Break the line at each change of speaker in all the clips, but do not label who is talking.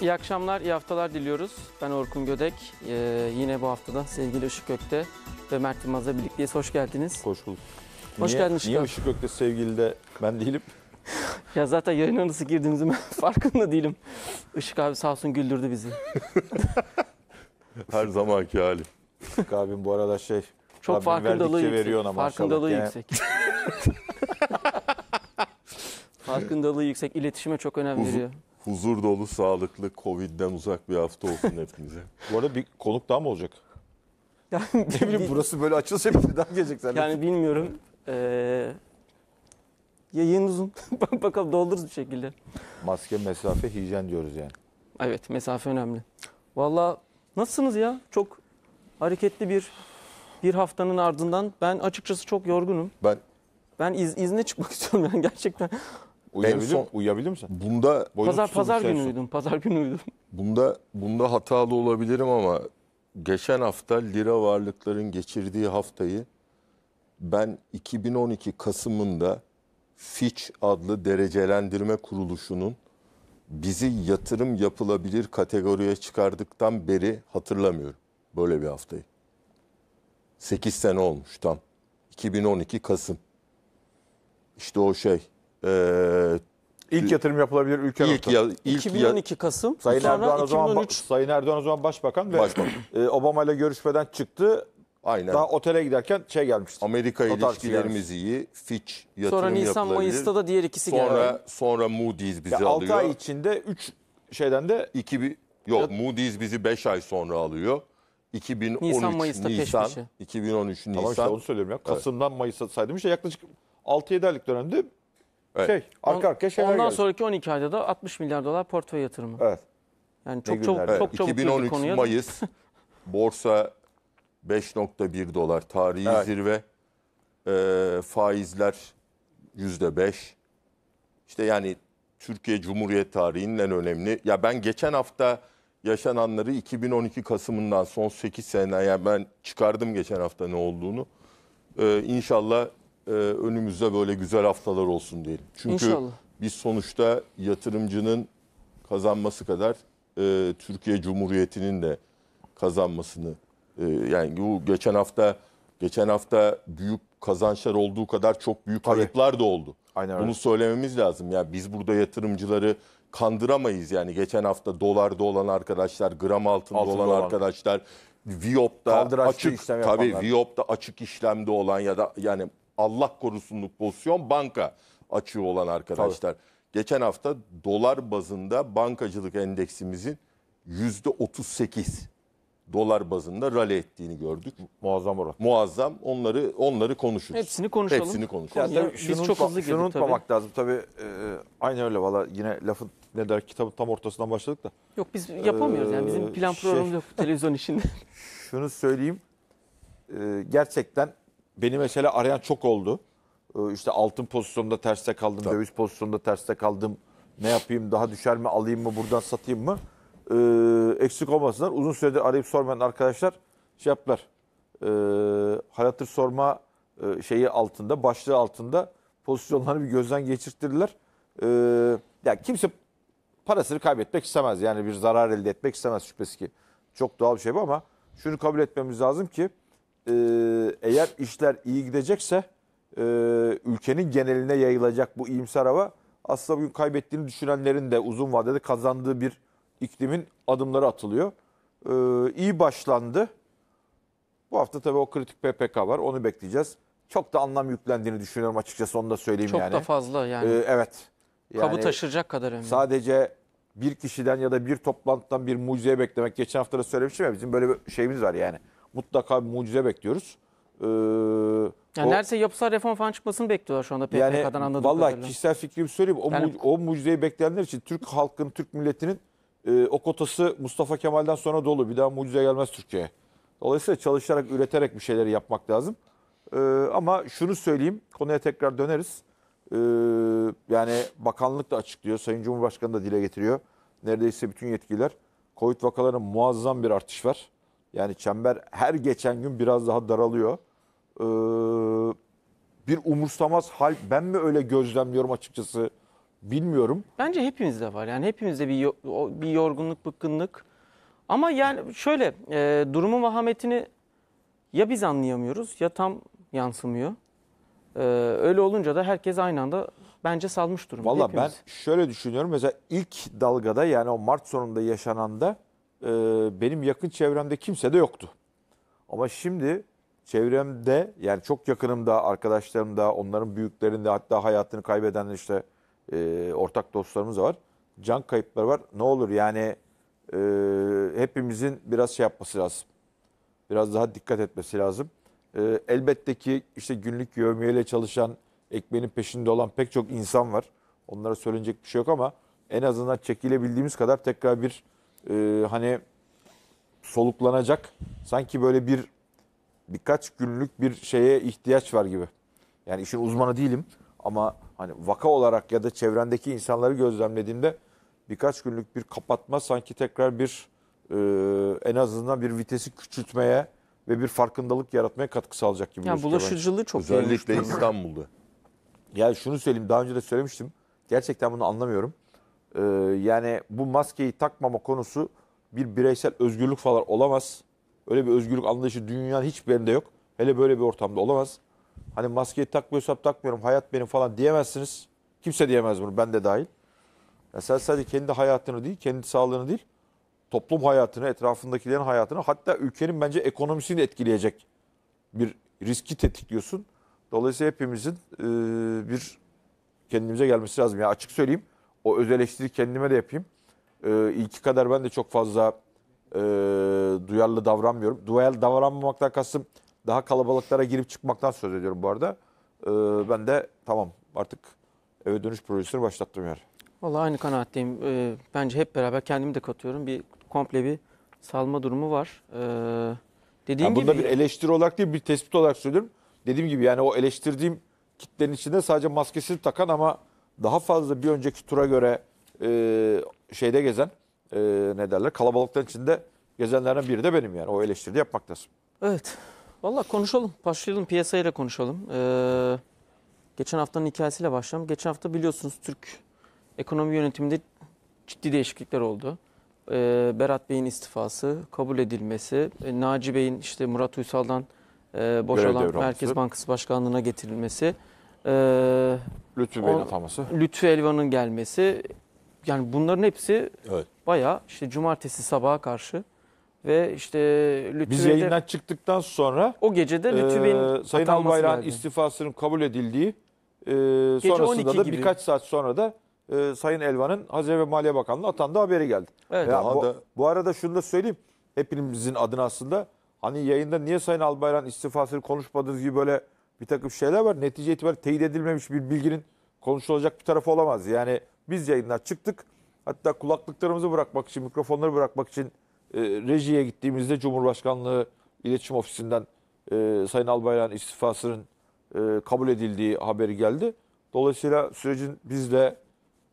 İyi akşamlar, iyi haftalar diliyoruz. Ben Orkun Gödek. Ee, yine bu haftada sevgili Işık Gökte ve Mert Yılmaz'la birlikteyiz. Hoş
geldiniz. Hoş bulduk. Hoş niye, geldin Işık Niye Işık Gökte sevgili de ben değilim?
ya zaten yayına nasıl girdiğimizin farkında değilim. Işık abi sağ olsun güldürdü bizi.
Her zamanki hali. Işık abim bu arada şey... Çok abim farkındalığı yüksek. Ama farkındalığı yani. yüksek.
farkındalığı yüksek. İletişime çok önem veriyor
huzur dolu, sağlıklı, Covid'den uzak bir hafta olsun hepimize.
Bu arada bir konuk daha mı olacak?
Yani, ne
bileyim burası böyle açılsa bir daha gelecek zaten. Yani bilmiyorum. Ee, yayın uzun. Bakalım doldururuz bir şekilde.
Maske, mesafe, hijyen diyoruz yani.
Evet mesafe önemli. Valla nasılsınız ya? Çok hareketli bir bir haftanın ardından ben açıkçası çok yorgunum. Ben Ben iz, izne çıkmak istiyorum yani gerçekten. Uyuyabilir, son,
uyuyabilir misin? Bunda pazar pazar günü uyudum. Pazar günü uyudum. Bunda bunda hatalı olabilirim ama geçen hafta lira varlıkların geçirdiği haftayı ben 2012 Kasım'ında Fitch adlı derecelendirme kuruluşunun bizi yatırım yapılabilir kategoriye çıkardıktan beri hatırlamıyorum böyle bir haftayı. 8 sene olmuş tam. 2012 Kasım. İşte o şey e, İlk
yatırım yapılabilir ülke ilk ya, ilk 2012 Kasım. Sayın sonra Erdoğan, o zaman, Sayın Erdoğan o zaman başbakan ve Başbakan. e, Obama ile görüşmeden çıktı. aynen. Daha otele giderken şey gelmişti.
Amerika O tarz ilişkilerimiz iyi. Fitch yatırım sonra Nisan yapılabilir. Mayıs'ta da diğer ikisi geldi. Sonra, sonra Moody's bizi alıyor. 6 ay içinde 3 şeyden de 2000 yok Moody's bizi 5 ay sonra alıyor. 2013 Nisan, Nisan, Mayıs'ta peş peşe. 2013 Nisan. Tamam işte onu söylüyorum ya. Kasım'dan
Mayıs'a saydığım şey yaklaşık 6-7 aylık dönemde Evet. Şey, arka arkaya şeyler Ondan geldi. sonraki 12 ayda da 60 milyar dolar portföy yatırımı. Evet. Yani çok çok günler. çok çabuk 2013 konuya.
Mayıs borsa 5.1 dolar tarihi Evet. zirve. Ee, faizler %5. İşte yani Türkiye Cumhuriyet tarihinin en önemli. Ya ben geçen hafta yaşananları 2012 Kasım'ından son 8 sene yani ben çıkardım geçen hafta ne olduğunu. Ee, inşallah e, önümüzde böyle güzel haftalar olsun diyelim. Çünkü İnşallah. biz sonuçta yatırımcının kazanması kadar e, Türkiye Cumhuriyeti'nin de kazanmasını e, yani bu geçen hafta geçen hafta büyük kazançlar olduğu kadar çok büyük kayıplar da oldu. Aynen öyle. Bunu söylememiz lazım. Yani biz burada yatırımcıları kandıramayız yani geçen hafta dolarda olan arkadaşlar, gram altında, altında olan, olan arkadaşlar, Viop'ta açık işlem tabii Viop'ta açık işlemde olan ya da yani Allah korusunluk pozisyon banka açığı olan arkadaşlar. Tabii. Geçen hafta dolar bazında bankacılık endeksimizin yüzde 38 dolar bazında rally ettiğini gördük. Muazzam oran. Muazzam. Onları onları
konuşuruz. Hepsini konuşalım. Hepsini konuşalım. Yani, yani şunu, biz çok hızlı girdik şunu unutmamak tabii. lazım tabii. E, aynı öyle valla yine lafın ne der kitabın tam ortasından başladık da. Yok biz yapamıyoruz yani bizim e, plan programı şey, yok
televizyon işinde.
Şunu söyleyeyim. E, gerçekten Beni mesela arayan çok oldu. Ee, işte altın pozisyonunda terste kaldım, Tabii. döviz pozisyonunda terste kaldım. Ne yapayım, daha düşer mi, alayım mı, buradan satayım mı? Ee, eksik olmasınlar. Uzun süredir arayıp sormayan arkadaşlar şey yaptılar. Ee, halatır sorma e, şeyi altında, başlığı altında pozisyonlarını bir gözden geçirttirdiler. Ee, yani kimse parasını kaybetmek istemez. Yani bir zarar elde etmek istemez şüphesiz ki. Çok doğal bir şey bu ama şunu kabul etmemiz lazım ki e, eğer işler iyi gidecekse e, ülkenin geneline yayılacak bu iyimser hava aslında bugün kaybettiğini düşünenlerin de uzun vadede kazandığı bir iklimin adımları atılıyor. E, iyi başlandı. Bu hafta tabii o kritik PPK var onu bekleyeceğiz. Çok da anlam yüklendiğini düşünüyorum açıkçası onu da söyleyeyim Çok yani. Çok da fazla yani. Ee, evet. Yani Kabı taşıracak kadar önemli. Sadece bir kişiden ya da bir toplantıdan bir mucize beklemek. Geçen hafta da söylemiştim ya bizim böyle bir şeyimiz var yani mutlaka bir mucize bekliyoruz. Ee, yani o, neredeyse
yapısal reform falan çıkmasını bekliyorlar şu anda PKK'dan yani, anladığım vallahi kişisel
fikrimi söyleyeyim. O, yani, muc o mucizeyi bekleyenler için Türk halkın, Türk milletinin e, o kotası Mustafa Kemal'den sonra dolu. Bir daha mucize gelmez Türkiye'ye. Dolayısıyla çalışarak, üreterek bir şeyleri yapmak lazım. E, ama şunu söyleyeyim, konuya tekrar döneriz. E, yani bakanlık da açıklıyor, Sayın Cumhurbaşkanı da dile getiriyor. Neredeyse bütün yetkililer. Covid vakalarının muazzam bir artış var. Yani çember her geçen gün biraz daha daralıyor. Ee, bir umursamaz hal ben mi öyle gözlemliyorum açıkçası bilmiyorum.
Bence hepimizde var. Yani hepimizde bir bir yorgunluk, bıkkınlık. Ama yani şöyle e, durumun vahametini ya biz anlayamıyoruz ya tam yansımıyor.
E, öyle olunca da herkes aynı anda bence salmış
durumda. Valla ben
şöyle düşünüyorum. Mesela ilk dalgada yani o Mart sonunda yaşananda e, benim yakın çevremde kimse de yoktu. Ama şimdi çevremde yani çok yakınımda, arkadaşlarımda, onların büyüklerinde hatta hayatını kaybeden işte e, ortak dostlarımız var. Can kayıpları var. Ne olur yani e, hepimizin biraz şey yapması lazım. Biraz daha dikkat etmesi lazım. E, elbette ki işte günlük yövmiyeyle çalışan, ekmeğinin peşinde olan pek çok insan var. Onlara söylenecek bir şey yok ama en azından çekilebildiğimiz kadar tekrar bir e, hani soluklanacak sanki böyle bir birkaç günlük bir şeye ihtiyaç var gibi. Yani işin uzmanı değilim ama hani vaka olarak ya da çevrendeki insanları gözlemlediğimde birkaç günlük bir kapatma sanki tekrar bir e, en azından bir vitesi küçültmeye ve bir farkındalık yaratmaya katkı sağlayacak gibi. Yani bulaşıcılığı çok Özellikle İstanbul'da. Yani şunu söyleyeyim daha önce de söylemiştim. Gerçekten bunu anlamıyorum. Ee, yani bu maskeyi takmama konusu bir bireysel özgürlük falan olamaz. Öyle bir özgürlük anlayışı dünyanın hiçbirinde yok. Hele böyle bir ortamda olamaz. Hani maskeyi takmıyorsam takmıyorum hayat benim falan diyemezsiniz. Kimse diyemez bunu ben de dahil. Ya sen sadece kendi hayatını değil, kendi sağlığını değil, toplum hayatını, etrafındakilerin hayatını, hatta ülkenin bence ekonomisini etkileyecek bir riski tetikliyorsun. Dolayısıyla hepimizin e, bir kendimize gelmesi lazım. Ya açık söyleyeyim o öz eleştiri kendime de yapayım. Ee, ilki kadar ben de çok fazla e, duyarlı davranmıyorum. Duyarlı davranmamaktan kastım daha kalabalıklara girip çıkmaktan söz ediyorum bu arada. Ee, ben de tamam artık eve dönüş projesini başlattım yani.
Vallahi aynı kanaatteyim. Ee, bence hep beraber kendimi de katıyorum. Bir komple bir salma
durumu var. Ee, dediğim yani gibi... Bunda bir eleştiri olarak değil bir tespit olarak söylüyorum. Dediğim gibi yani o eleştirdiğim kitlenin içinde sadece maskesini takan ama daha fazla bir önceki tura göre e, şeyde gezen e, ne derler kalabalıkların içinde gezenlerden biri de benim yani. O eleştiri yapmak lazım.
Evet. Valla konuşalım. Başlayalım piyasayla konuşalım. Ee, geçen haftanın hikayesiyle başlayalım. Geçen hafta biliyorsunuz Türk ekonomi yönetiminde ciddi değişiklikler oldu. Ee, Berat Bey'in istifası, kabul edilmesi, e, Naci Bey'in işte Murat Uysal'dan e, boşalan Merkez Bankası Başkanlığı'na getirilmesi ee, Lütfü Bey'in ataması. Lütfü Elvan'ın gelmesi. Yani bunların hepsi evet. bayağı işte cumartesi sabaha karşı ve işte Lütfü Biz Bey'de, yayından çıktıktan sonra o gecede Lütfü ee, Bey'in e, Sayın Albayrak'ın
istifasının kabul edildiği e, sonrasında da gibi. birkaç saat sonra da e, Sayın Elvan'ın Hazine ve Maliye Bakanlığı atandığı haberi geldi. Evet. Ya, bu, bu arada şunu da söyleyeyim. Hepimizin adına aslında hani yayında niye Sayın Albayrak'ın istifasını konuşmadığınız gibi böyle bir takım şeyler var. Netice itibariyle teyit edilmemiş bir bilginin konuşulacak bir tarafı olamaz. Yani biz yayınlar çıktık. Hatta kulaklıklarımızı bırakmak için, mikrofonları bırakmak için e, rejiye gittiğimizde Cumhurbaşkanlığı İletişim Ofisi'nden e, Sayın Albayrak'ın istifasının e, kabul edildiği haberi geldi. Dolayısıyla sürecin bizde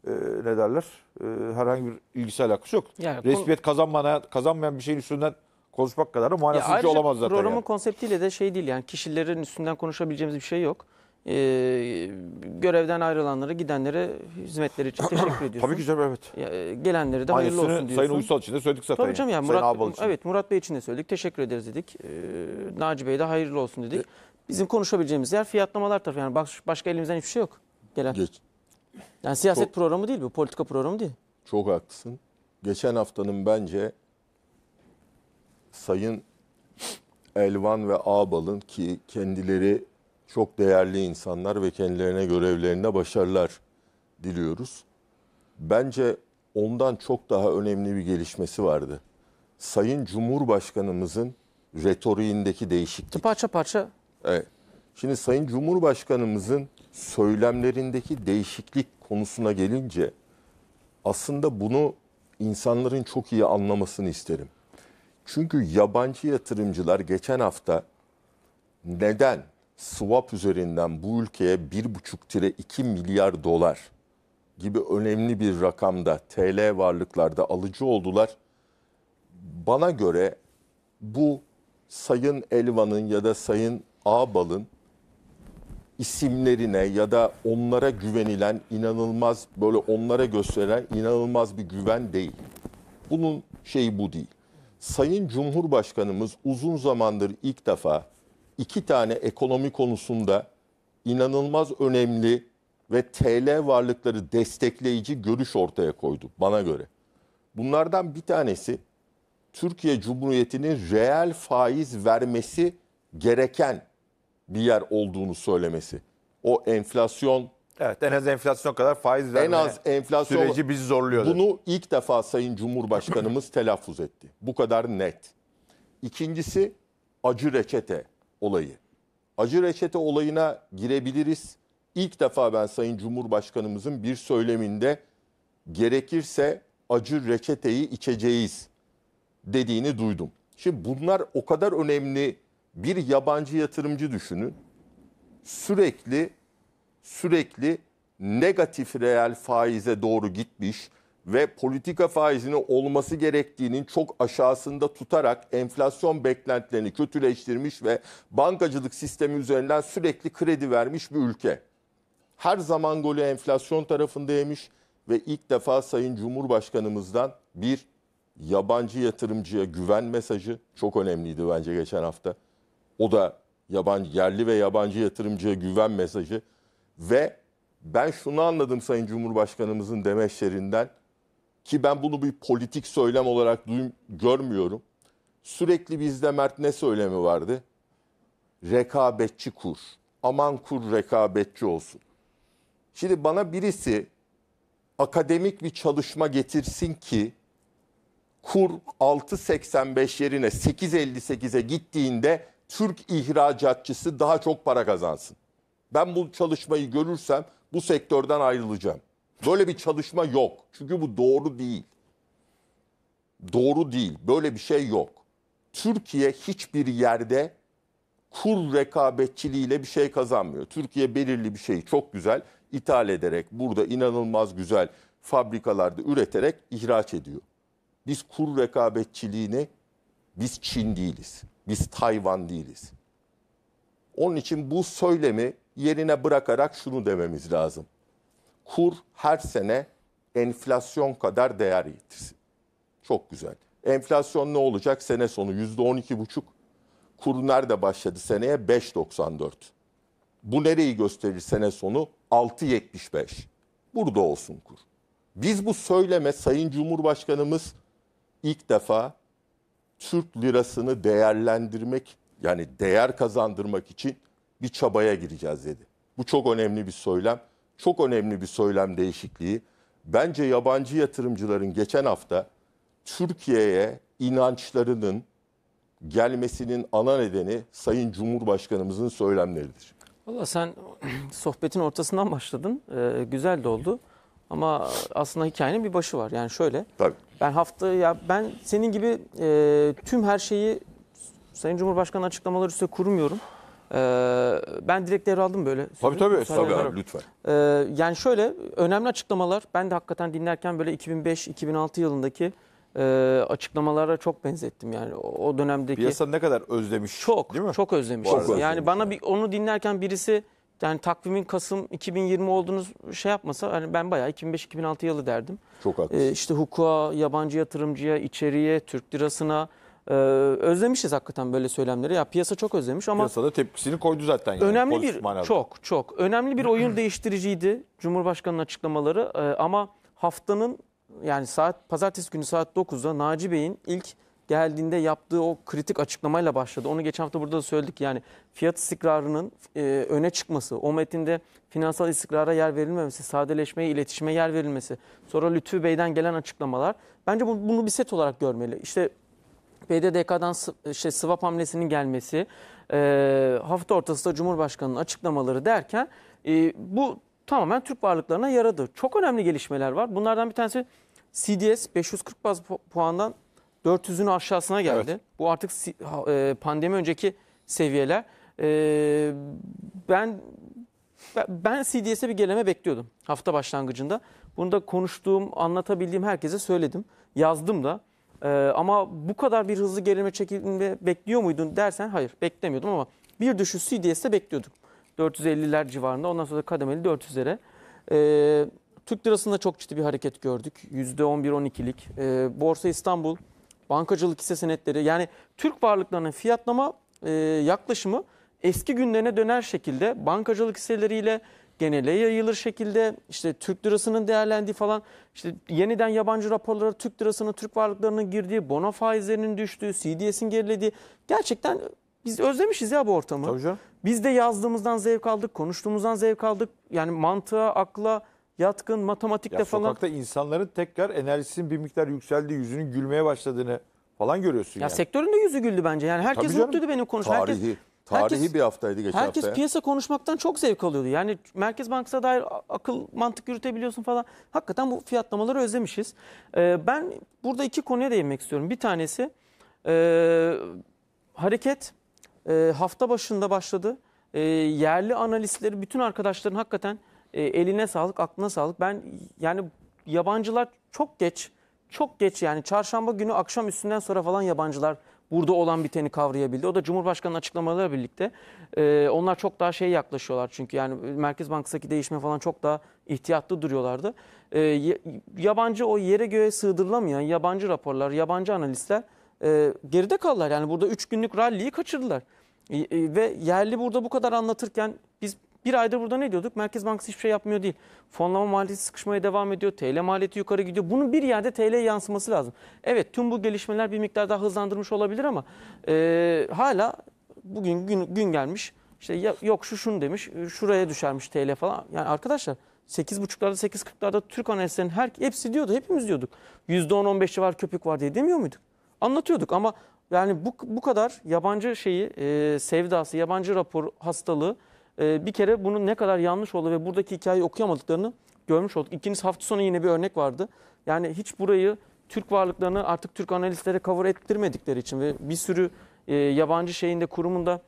e, ne derler e, herhangi bir ilgisi alakası yok. Yani, Resmiyet kazanmana, kazanmayan bir şeyin üstünden konuşmak kadar da manasızca olamaz zaten. Programın yani.
konseptiyle de şey değil yani kişilerin üstünden konuşabileceğimiz bir şey yok. Ee, görevden ayrılanlara, gidenlere hizmetleri için teşekkür ediyorsun. Tabii ki canım evet. Ya, e, gelenlere de hayırlı olsun diyorsun. Sayın Uysal için de söyledik zaten. Tabii canım yani Sayın Murat, için. evet, Murat Bey için de söyledik. Teşekkür ederiz dedik. Ee, Naci Bey'e de hayırlı olsun dedik. E, Bizim konuşabileceğimiz yer fiyatlamalar tarafı. Yani baş, başka elimizden hiçbir şey yok. Gelen. Geç. Yani siyaset Çok- programı değil bu.
Politika programı değil. Çok haklısın. Geçen haftanın bence Sayın Elvan ve Ağbal'ın ki kendileri çok değerli insanlar ve kendilerine görevlerinde başarılar diliyoruz. Bence ondan çok daha önemli bir gelişmesi vardı. Sayın Cumhurbaşkanımızın retoriğindeki değişiklik.
Parça parça.
Evet. Şimdi Sayın Cumhurbaşkanımızın söylemlerindeki değişiklik konusuna gelince aslında bunu insanların çok iyi anlamasını isterim. Çünkü yabancı yatırımcılar geçen hafta neden swap üzerinden bu ülkeye 1,5-2 milyar dolar gibi önemli bir rakamda TL varlıklarda alıcı oldular. Bana göre bu Sayın Elvan'ın ya da Sayın Ağbal'ın isimlerine ya da onlara güvenilen inanılmaz böyle onlara gösterilen inanılmaz bir güven değil. Bunun şeyi bu değil. Sayın Cumhurbaşkanımız uzun zamandır ilk defa iki tane ekonomi konusunda inanılmaz önemli ve TL varlıkları destekleyici görüş ortaya koydu bana göre. Bunlardan bir tanesi Türkiye Cumhuriyeti'nin reel faiz vermesi gereken bir yer olduğunu söylemesi. O enflasyon
Evet en az enflasyon kadar faiz verme en az enflasyon süreci bizi zorluyor. Bunu
dedi. ilk defa Sayın Cumhurbaşkanımız telaffuz etti. Bu kadar net. İkincisi acı reçete olayı. Acı reçete olayına girebiliriz. İlk defa ben Sayın Cumhurbaşkanımızın bir söyleminde gerekirse acı reçeteyi içeceğiz dediğini duydum. Şimdi bunlar o kadar önemli bir yabancı yatırımcı düşünün. Sürekli sürekli negatif reel faize doğru gitmiş ve politika faizinin olması gerektiğinin çok aşağısında tutarak enflasyon beklentilerini kötüleştirmiş ve bankacılık sistemi üzerinden sürekli kredi vermiş bir ülke. Her zaman golü enflasyon tarafındaymış ve ilk defa Sayın Cumhurbaşkanımızdan bir yabancı yatırımcıya güven mesajı çok önemliydi bence geçen hafta. O da yabancı yerli ve yabancı yatırımcıya güven mesajı ve ben şunu anladım Sayın Cumhurbaşkanımızın demeçlerinden ki ben bunu bir politik söylem olarak duyum, görmüyorum. Sürekli bizde Mert ne söylemi vardı? Rekabetçi kur. Aman kur rekabetçi olsun. Şimdi bana birisi akademik bir çalışma getirsin ki kur 6.85 yerine 8.58'e gittiğinde Türk ihracatçısı daha çok para kazansın ben bu çalışmayı görürsem bu sektörden ayrılacağım. Böyle bir çalışma yok. Çünkü bu doğru değil. Doğru değil. Böyle bir şey yok. Türkiye hiçbir yerde kur rekabetçiliğiyle bir şey kazanmıyor. Türkiye belirli bir şeyi çok güzel ithal ederek burada inanılmaz güzel fabrikalarda üreterek ihraç ediyor. Biz kur rekabetçiliğini biz Çin değiliz. Biz Tayvan değiliz. Onun için bu söylemi yerine bırakarak şunu dememiz lazım. Kur her sene enflasyon kadar değer yitirsin. Çok güzel. Enflasyon ne olacak? Sene sonu %12,5. Kur nerede başladı seneye? 5.94. Bu nereyi gösterir sene sonu? 6.75. Burada olsun kur. Biz bu söyleme Sayın Cumhurbaşkanımız ilk defa Türk lirasını değerlendirmek yani değer kazandırmak için bir çabaya gireceğiz dedi. Bu çok önemli bir söylem. Çok önemli bir söylem değişikliği. Bence yabancı yatırımcıların geçen hafta Türkiye'ye inançlarının gelmesinin ana nedeni Sayın Cumhurbaşkanımızın söylemleridir.
Valla sen sohbetin ortasından başladın. Ee, güzel de oldu. Ama aslında hikayenin bir başı var. Yani şöyle. Tabii. Ben hafta ya ben senin gibi e, tüm her şeyi Sayın Cumhurbaşkanı açıklamaları üstüne kurmuyorum. Ee, ben direkt devraldım böyle. Tabii tabii, tabii abi, lütfen. Ee, yani şöyle önemli açıklamalar. Ben de hakikaten dinlerken böyle 2005-2006 yılındaki e, açıklamalara çok benzettim yani o, dönemdeki. Piyasa
ne kadar özlemiş çok, değil mi? Çok özlemiş. Çok özlemiş. Yani
bana bir, onu dinlerken birisi yani takvimin Kasım 2020 olduğunuz şey yapmasa yani ben bayağı 2005-2006 yılı derdim. Çok ee, haklısın. Ee, işte hukuka, yabancı yatırımcıya, içeriye, Türk lirasına, ee, özlemişiz hakikaten böyle söylemleri. Ya piyasa çok özlemiş ama Piyasada
tepkisini koydu zaten. Yani, önemli bir manada. çok
çok önemli bir oyun değiştiriciydi Cumhurbaşkanı'nın açıklamaları Ee, ama haftanın yani saat pazartesi günü saat 9'da Naci Bey'in ilk geldiğinde yaptığı o kritik açıklamayla başladı. Onu geçen hafta burada da söyledik yani fiyat istikrarının e, öne çıkması, o metinde finansal istikrara yer verilmemesi, sadeleşmeye, iletişime yer verilmesi, sonra Lütfü Bey'den gelen açıklamalar. Bence bu, bunu bir set olarak görmeli. İşte BDDK'dan şey, swap hamlesinin gelmesi, e, hafta ortasında Cumhurbaşkanı'nın açıklamaları derken e, bu tamamen Türk varlıklarına yaradı. Çok önemli gelişmeler var. Bunlardan bir tanesi CDS 540 baz puandan 400'ün aşağısına geldi. Evet. Bu artık e, pandemi önceki seviyeler. E, ben ben CDS'e bir geleme bekliyordum hafta başlangıcında. Bunu da konuştuğum, anlatabildiğim herkese söyledim. Yazdım da. Ee, ama bu kadar bir hızlı gerilme çekilme bekliyor muydun dersen hayır beklemiyordum ama bir düşüş CDS'de bekliyordum. 450'ler civarında ondan sonra kademeli 400'lere. Ee, Türk lirasında çok ciddi bir hareket gördük. %11-12'lik. Ee, Borsa İstanbul, bankacılık hisse senetleri yani Türk varlıklarının fiyatlama e, yaklaşımı eski günlerine döner şekilde bankacılık hisseleriyle genele yayılır şekilde işte Türk lirasının değerlendiği falan işte yeniden yabancı raporlara Türk lirasının Türk varlıklarının girdiği bono faizlerinin düştüğü CDS'in gerilediği gerçekten biz özlemişiz ya bu ortamı. Tabii canım. Biz de yazdığımızdan zevk
aldık, konuştuğumuzdan zevk aldık. Yani mantığa, akla yatkın, matematikte ya falan. Sokakta insanların tekrar enerjisinin bir miktar yükseldiği, yüzünün gülmeye başladığını falan görüyorsun. Ya yani. sektörün de yüzü güldü bence. Yani herkes mutluydu benim konuşmam. Tarihi. Herkes Tarihi
herkes, bir haftaydı geçen herkes haftaya. Herkes piyasa konuşmaktan çok zevk alıyordu. Yani Merkez Bankası'na dair akıl, mantık yürütebiliyorsun falan. Hakikaten bu fiyatlamaları özlemişiz. Ee, ben burada iki konuya değinmek istiyorum. Bir tanesi e, hareket e, hafta başında başladı. E, yerli analistleri, bütün arkadaşların hakikaten e, eline sağlık, aklına sağlık. Ben yani yabancılar çok geç, çok geç yani çarşamba günü akşam üstünden sonra falan yabancılar burada olan biteni kavrayabildi. O da Cumhurbaşkanı'nın açıklamalarıyla birlikte. E, onlar çok daha şey yaklaşıyorlar çünkü yani Merkez Bankası'ndaki değişme falan çok daha ihtiyatlı duruyorlardı. E, yabancı o yere göğe sığdırılamayan yabancı raporlar, yabancı analistler e, geride kaldılar. Yani burada 3 günlük ralliyi kaçırdılar. E, e, ve yerli burada bu kadar anlatırken biz bir ayda burada ne diyorduk? Merkez Bankası hiçbir şey yapmıyor değil. Fonlama maliyeti sıkışmaya devam ediyor. TL maliyeti yukarı gidiyor. Bunun bir yerde TL yansıması lazım. Evet tüm bu gelişmeler bir miktar daha hızlandırmış olabilir ama e, hala bugün gün, gün gelmiş. İşte ya, yok şu şunu demiş. Şuraya düşermiş TL falan. Yani arkadaşlar 8.5'larda 8.40'larda Türk analistlerinin her, hepsi diyordu. Hepimiz diyorduk. %10-15 var köpük var diye demiyor muyduk? Anlatıyorduk ama yani bu, bu kadar yabancı şeyi e, sevdası, yabancı rapor hastalığı e, bir kere bunun ne kadar yanlış olduğu ve buradaki hikayeyi okuyamadıklarını görmüş olduk. İkinci hafta sonu yine bir örnek vardı. Yani hiç burayı Türk varlıklarını artık Türk analistlere cover ettirmedikleri için ve bir sürü e, yabancı şeyinde kurumunda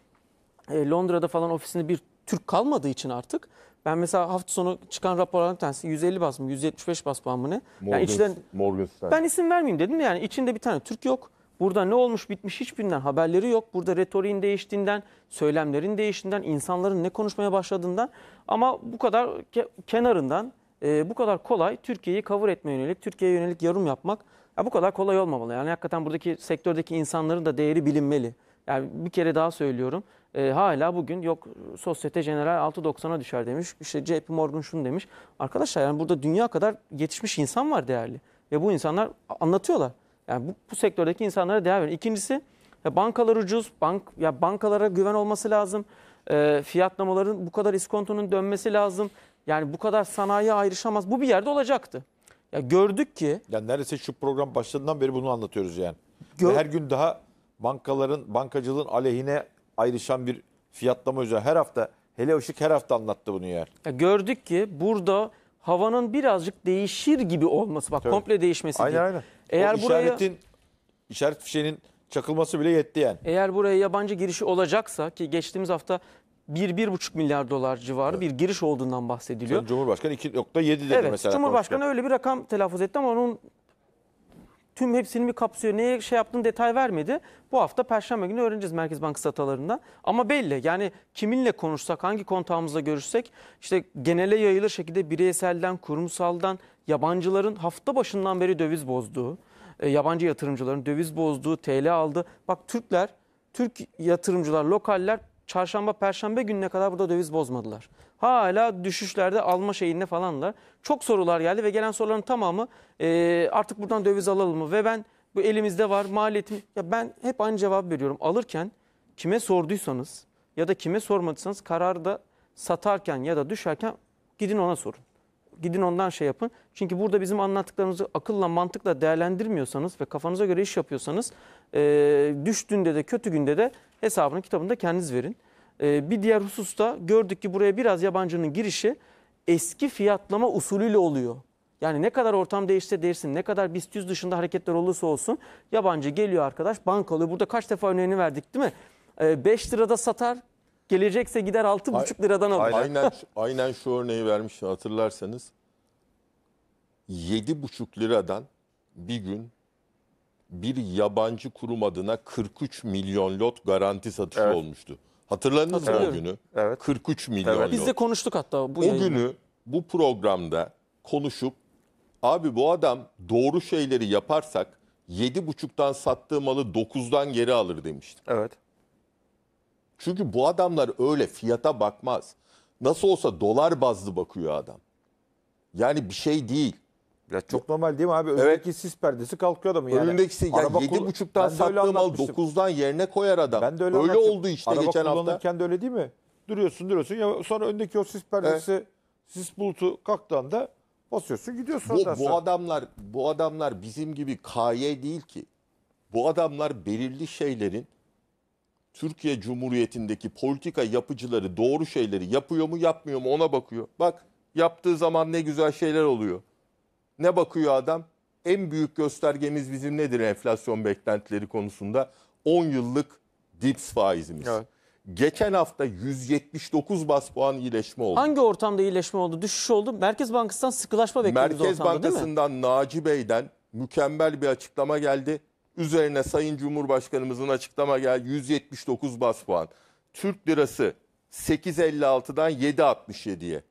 e, Londra'da falan ofisinde bir Türk kalmadığı için artık ben mesela hafta sonu çıkan raporların bir tanesi 150 bas mı 175 bas puan mı ne?
Morgan, yani içten, Morgan ben
isim vermeyeyim dedim de yani içinde bir tane Türk yok. Burada ne olmuş bitmiş hiçbirinden haberleri yok. Burada retoriğin değiştiğinden, söylemlerin değiştiğinden, insanların ne konuşmaya başladığından ama bu kadar ke kenarından e, bu kadar kolay Türkiye'yi kavur etme yönelik, Türkiye'ye yönelik yorum yapmak ya bu kadar kolay olmamalı. Yani hakikaten buradaki sektördeki insanların da değeri bilinmeli. Yani bir kere daha söylüyorum. E, hala bugün yok Sosyete General 6.90'a düşer demiş. İşte JP Morgan şunu demiş. Arkadaşlar yani burada dünya kadar yetişmiş insan var değerli. Ve bu insanlar anlatıyorlar. Yani bu, bu sektördeki insanlara değer verin. İkincisi ya bankalar ucuz, bank ya bankalara güven olması lazım. E, fiyatlamaların bu kadar iskontonun dönmesi lazım. Yani bu kadar sanayi ayrışamaz. Bu bir yerde olacaktı. Ya
gördük ki Yani neredeyse şu program başladığından beri bunu anlatıyoruz yani. Gör- her gün daha bankaların, bankacılığın aleyhine ayrışan bir fiyatlama üzerine her hafta, hele ışık her hafta anlattı bunu yani.
Ya gördük ki burada havanın birazcık değişir gibi olması. Bak Tabii. komple değişmesi Aynen, değil. aynen. Eğer o işaretin, işaret fişeğinin çakılması bile yetti yani. Eğer buraya yabancı girişi olacaksa ki geçtiğimiz hafta 1-1,5 milyar dolar civarı evet. bir giriş olduğundan bahsediliyor. Sayın
Cumhurbaşkanı 2.7 dedi evet, mesela. Cumhurbaşkanı konuşma.
öyle bir rakam telaffuz etti ama onun tüm hepsini mi kapsıyor, neye şey yaptığını detay vermedi. Bu hafta Perşembe günü öğreneceğiz Merkez Bankası hatalarından. Ama belli yani kiminle konuşsak, hangi kontağımızla görüşsek işte genele yayılır şekilde bireyselden, kurumsaldan, yabancıların hafta başından beri döviz bozduğu, e, yabancı yatırımcıların döviz bozduğu, TL aldı. Bak Türkler, Türk yatırımcılar, lokaller çarşamba perşembe gününe kadar burada döviz bozmadılar. Hala düşüşlerde alma şeyinde falanlar. Çok sorular geldi ve gelen soruların tamamı e, artık buradan döviz alalım mı? Ve ben bu elimizde var maliyetim. Ya ben hep aynı cevap veriyorum. Alırken kime sorduysanız ya da kime sormadıysanız kararda satarken ya da düşerken gidin ona sorun. Gidin ondan şey yapın. Çünkü burada bizim anlattıklarımızı akılla mantıkla değerlendirmiyorsanız ve kafanıza göre iş yapıyorsanız e, düştüğünde de kötü günde de hesabını kitabında kendiniz verin. E, bir diğer hususta gördük ki buraya biraz yabancının girişi eski fiyatlama usulüyle oluyor. Yani ne kadar ortam değişse değişsin, ne kadar BIST 100 dışında hareketler olursa olsun yabancı geliyor arkadaş banka alıyor. Burada kaç defa örneğini verdik değil mi? 5 e, lirada satar, Gelecekse gider 6,5 liradan alır. Aynen,
aynen şu örneği vermiş hatırlarsanız. 7,5 liradan bir gün bir yabancı kurum adına 43 milyon lot garanti satışı evet. olmuştu. Hatırladınız mı o günü? Evet. 43 milyon evet. lot. Biz de
konuştuk hatta bu O yayında. günü
bu programda konuşup abi bu adam doğru şeyleri yaparsak 7.5'tan sattığı malı 9'dan geri alır demişti. Evet. Çünkü bu adamlar öyle fiyata bakmaz. Nasıl olsa dolar bazlı bakıyor adam. Yani bir şey değil. Ya çok
normal değil mi abi? Önündeki evet. sis perdesi kalkıyor adamın yani. Önündeki yani yedi buçuktan sattığım al dokuzdan
yerine koyar adam. Ben de öyle, öyle oldu işte araba geçen hafta.
Araba de öyle değil mi? Duruyorsun duruyorsun ya sonra öndeki o sis perdesi evet. sis bulutu kalktığı basıyorsun gidiyorsun. Bu, bu adamlar
bu adamlar bizim gibi KY değil ki. Bu adamlar belirli şeylerin Türkiye Cumhuriyeti'ndeki politika yapıcıları doğru şeyleri yapıyor mu yapmıyor mu ona bakıyor. Bak yaptığı zaman ne güzel şeyler oluyor. Ne bakıyor adam? En büyük göstergemiz bizim nedir enflasyon beklentileri konusunda? 10 yıllık dips faizimiz. Evet. Geçen hafta 179 bas puan iyileşme oldu. Hangi
ortamda iyileşme oldu? Düşüş oldu. Merkez Bankası'ndan sıkılaşma bekliyoruz Merkez ortamda Bankası'ndan
Naci Bey'den mükemmel bir açıklama geldi. Üzerine Sayın Cumhurbaşkanımızın açıklama geldi 179 bas puan. Türk lirası 8.56'dan 7.67'ye.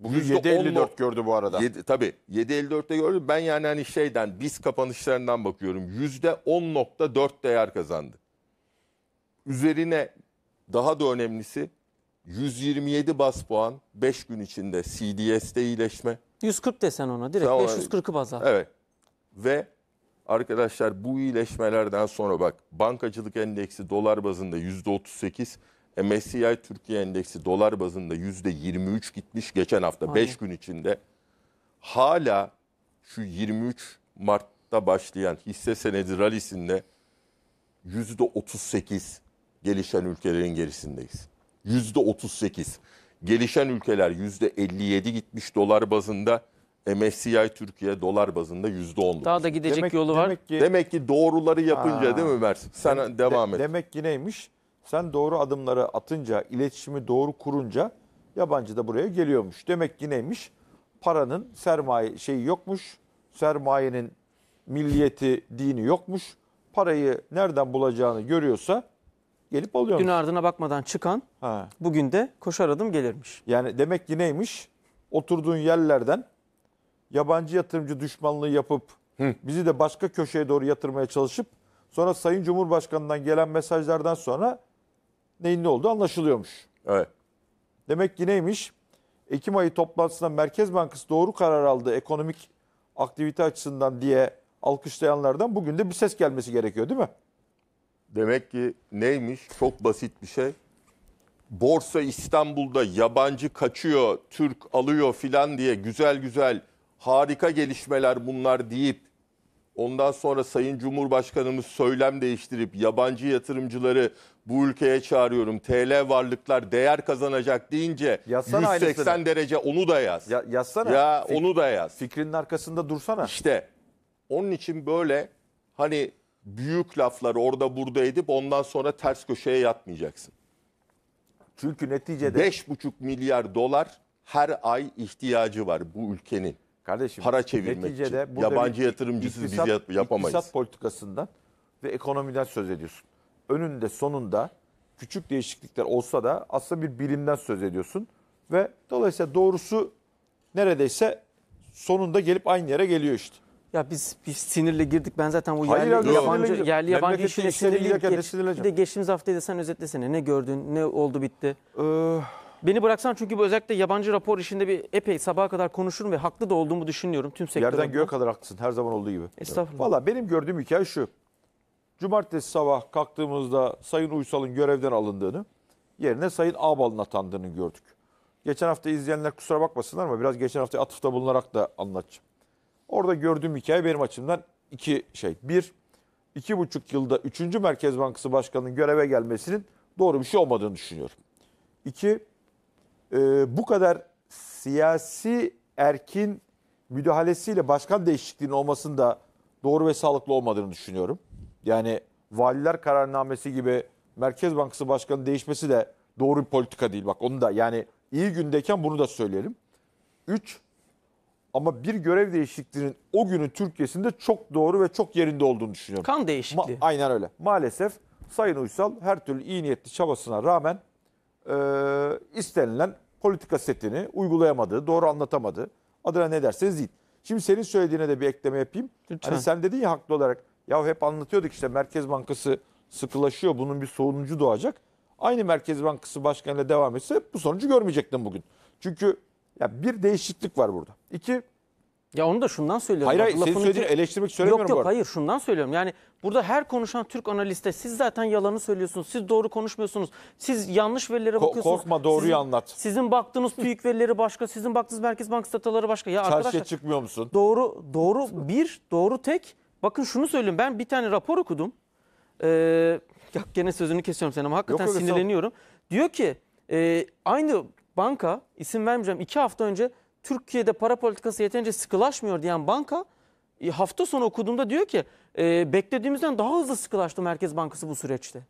Bugün 7.54 gördü bu arada. 7, tabii 7.54'te gördü. Ben yani hani şeyden biz kapanışlarından bakıyorum. %10.4 değer kazandı. Üzerine daha da önemlisi 127 bas puan 5 gün içinde CDS'de iyileşme.
140 desen ona direkt tamam. 540'ı baza.
Evet. Ve Arkadaşlar bu iyileşmelerden sonra bak bankacılık endeksi dolar bazında %38, e, MSCI Türkiye endeksi dolar bazında %23 gitmiş geçen hafta 5 gün içinde. Hala şu 23 Mart'ta başlayan hisse senedi rallisinde %38 gelişen ülkelerin gerisindeyiz. %38. Gelişen ülkeler %57 gitmiş dolar bazında. MSCI Türkiye dolar bazında %10'luk. Daha da gidecek Demek- yolu var. Demek ki,
Demek ki doğruları yapınca Ha. değil mi Mert? Sen devam de- et. Demek ki neymiş? Sen doğru adımları atınca, iletişimi doğru kurunca yabancı da buraya geliyormuş. Demek ki neymiş? Paranın sermaye şeyi yokmuş. Sermayenin milliyeti, dini yokmuş. Parayı nereden bulacağını görüyorsa gelip alıyormuş. Dün
ardına bakmadan çıkan
Ha. bugün de koşar adım gelirmiş. Yani demek ki neymiş? Oturduğun yerlerden yabancı yatırımcı düşmanlığı yapıp Hı. bizi de başka köşeye doğru yatırmaya çalışıp sonra Sayın Cumhurbaşkanı'ndan gelen mesajlardan sonra neyin ne olduğu anlaşılıyormuş. Evet. Demek ki neymiş? Ekim ayı toplantısında Merkez Bankası doğru karar aldı ekonomik aktivite açısından diye alkışlayanlardan bugün de bir ses gelmesi gerekiyor değil mi?
Demek ki neymiş? Çok basit bir şey. Borsa İstanbul'da yabancı kaçıyor, Türk alıyor filan diye güzel güzel harika gelişmeler bunlar deyip ondan sonra Sayın Cumhurbaşkanımız söylem değiştirip yabancı yatırımcıları bu ülkeye çağırıyorum. TL varlıklar değer kazanacak deyince yazsana 180 aynısını. derece onu da yaz. Ya, yazsana. Ya Fik- onu da yaz.
Fikrinin arkasında dursana.
İşte onun için böyle hani büyük lafları orada burada edip ondan sonra ters köşeye yatmayacaksın. Çünkü neticede 5,5 milyar dolar her ay ihtiyacı var bu ülkenin. Kardeşim para çevirmek neticede için. Burada Yabancı yatırımcısız iktisat, biz yapamayız. İktisat
politikasından ve ekonomiden söz ediyorsun. Önünde sonunda küçük değişiklikler olsa da aslında bir bilimden söz ediyorsun. Ve dolayısıyla doğrusu neredeyse sonunda gelip aynı yere geliyor işte. Ya biz bir sinirle girdik. Ben zaten bu Hayır yerli yabancı, sinirle yerli yabancı işine işleri de Ge- sinirleneceğim.
Bir de geçtiğimiz haftayı da sen özetlesene. Ne gördün, ne oldu bitti? Ee, Beni bıraksan çünkü bu özellikle yabancı rapor işinde bir epey sabaha kadar konuşurum ve haklı da olduğumu düşünüyorum tüm sektörde. Yerden göğe
kadar haklısın her zaman olduğu gibi. Estağfurullah. Valla benim gördüğüm hikaye şu. Cumartesi sabah kalktığımızda Sayın Uysal'ın görevden alındığını yerine Sayın Ağbal'ın atandığını gördük. Geçen hafta izleyenler kusura bakmasınlar ama biraz geçen hafta atıfta bulunarak da anlatacağım. Orada gördüğüm hikaye benim açımdan iki şey. Bir, iki buçuk yılda üçüncü Merkez Bankası Başkanı'nın göreve gelmesinin doğru bir şey olmadığını düşünüyorum. İki, e, bu kadar siyasi erkin müdahalesiyle başkan değişikliğinin olmasının da doğru ve sağlıklı olmadığını düşünüyorum. Yani valiler kararnamesi gibi Merkez Bankası Başkanı değişmesi de doğru bir politika değil. Bak onu da yani iyi gündeyken bunu da söyleyelim. Üç Ama bir görev değişikliğinin o günün Türkiye'sinde çok doğru ve çok yerinde olduğunu düşünüyorum. Kan değişikliği. Ma- aynen öyle. Maalesef Sayın Uysal her türlü iyi niyetli çabasına rağmen e, istenilen politika setini uygulayamadı, doğru anlatamadı. Adına ne derseniz deyin. Şimdi senin söylediğine de bir ekleme yapayım. Hani Lütfen. Hani sen dedin ya haklı olarak ya hep anlatıyorduk işte Merkez Bankası sıkılaşıyor bunun bir sonucu doğacak. Aynı Merkez Bankası başkanıyla devam etse bu sonucu görmeyecektim bugün. Çünkü ya bir değişiklik var burada. İki ya onu da şundan söylüyorum. Hayır hayır senin söylediğini ki... eleştirmek söylemiyorum Yok yok hayır
şundan söylüyorum. Yani burada her konuşan Türk analiste siz zaten yalanı söylüyorsunuz. Siz doğru konuşmuyorsunuz. Siz yanlış verilere Ko- bakıyorsunuz. Korkma doğruyu sizin, anlat. Sizin baktığınız büyük verileri başka. Sizin baktığınız Merkez Bankası dataları başka. Ya Çarşıya arkadaşlar,
çıkmıyor musun? Doğru,
doğru bir, doğru tek. Bakın şunu söyleyeyim. Ben bir tane rapor okudum. Ee, ya gene sözünü kesiyorum senin ama hakikaten yok, sinirleniyorum. Diyor ki e, aynı banka isim vermeyeceğim iki hafta önce Türkiye'de para politikası yeterince sıkılaşmıyor diyen banka e, hafta sonu okuduğumda diyor ki e, beklediğimizden daha hızlı sıkılaştı Merkez Bankası bu süreçte.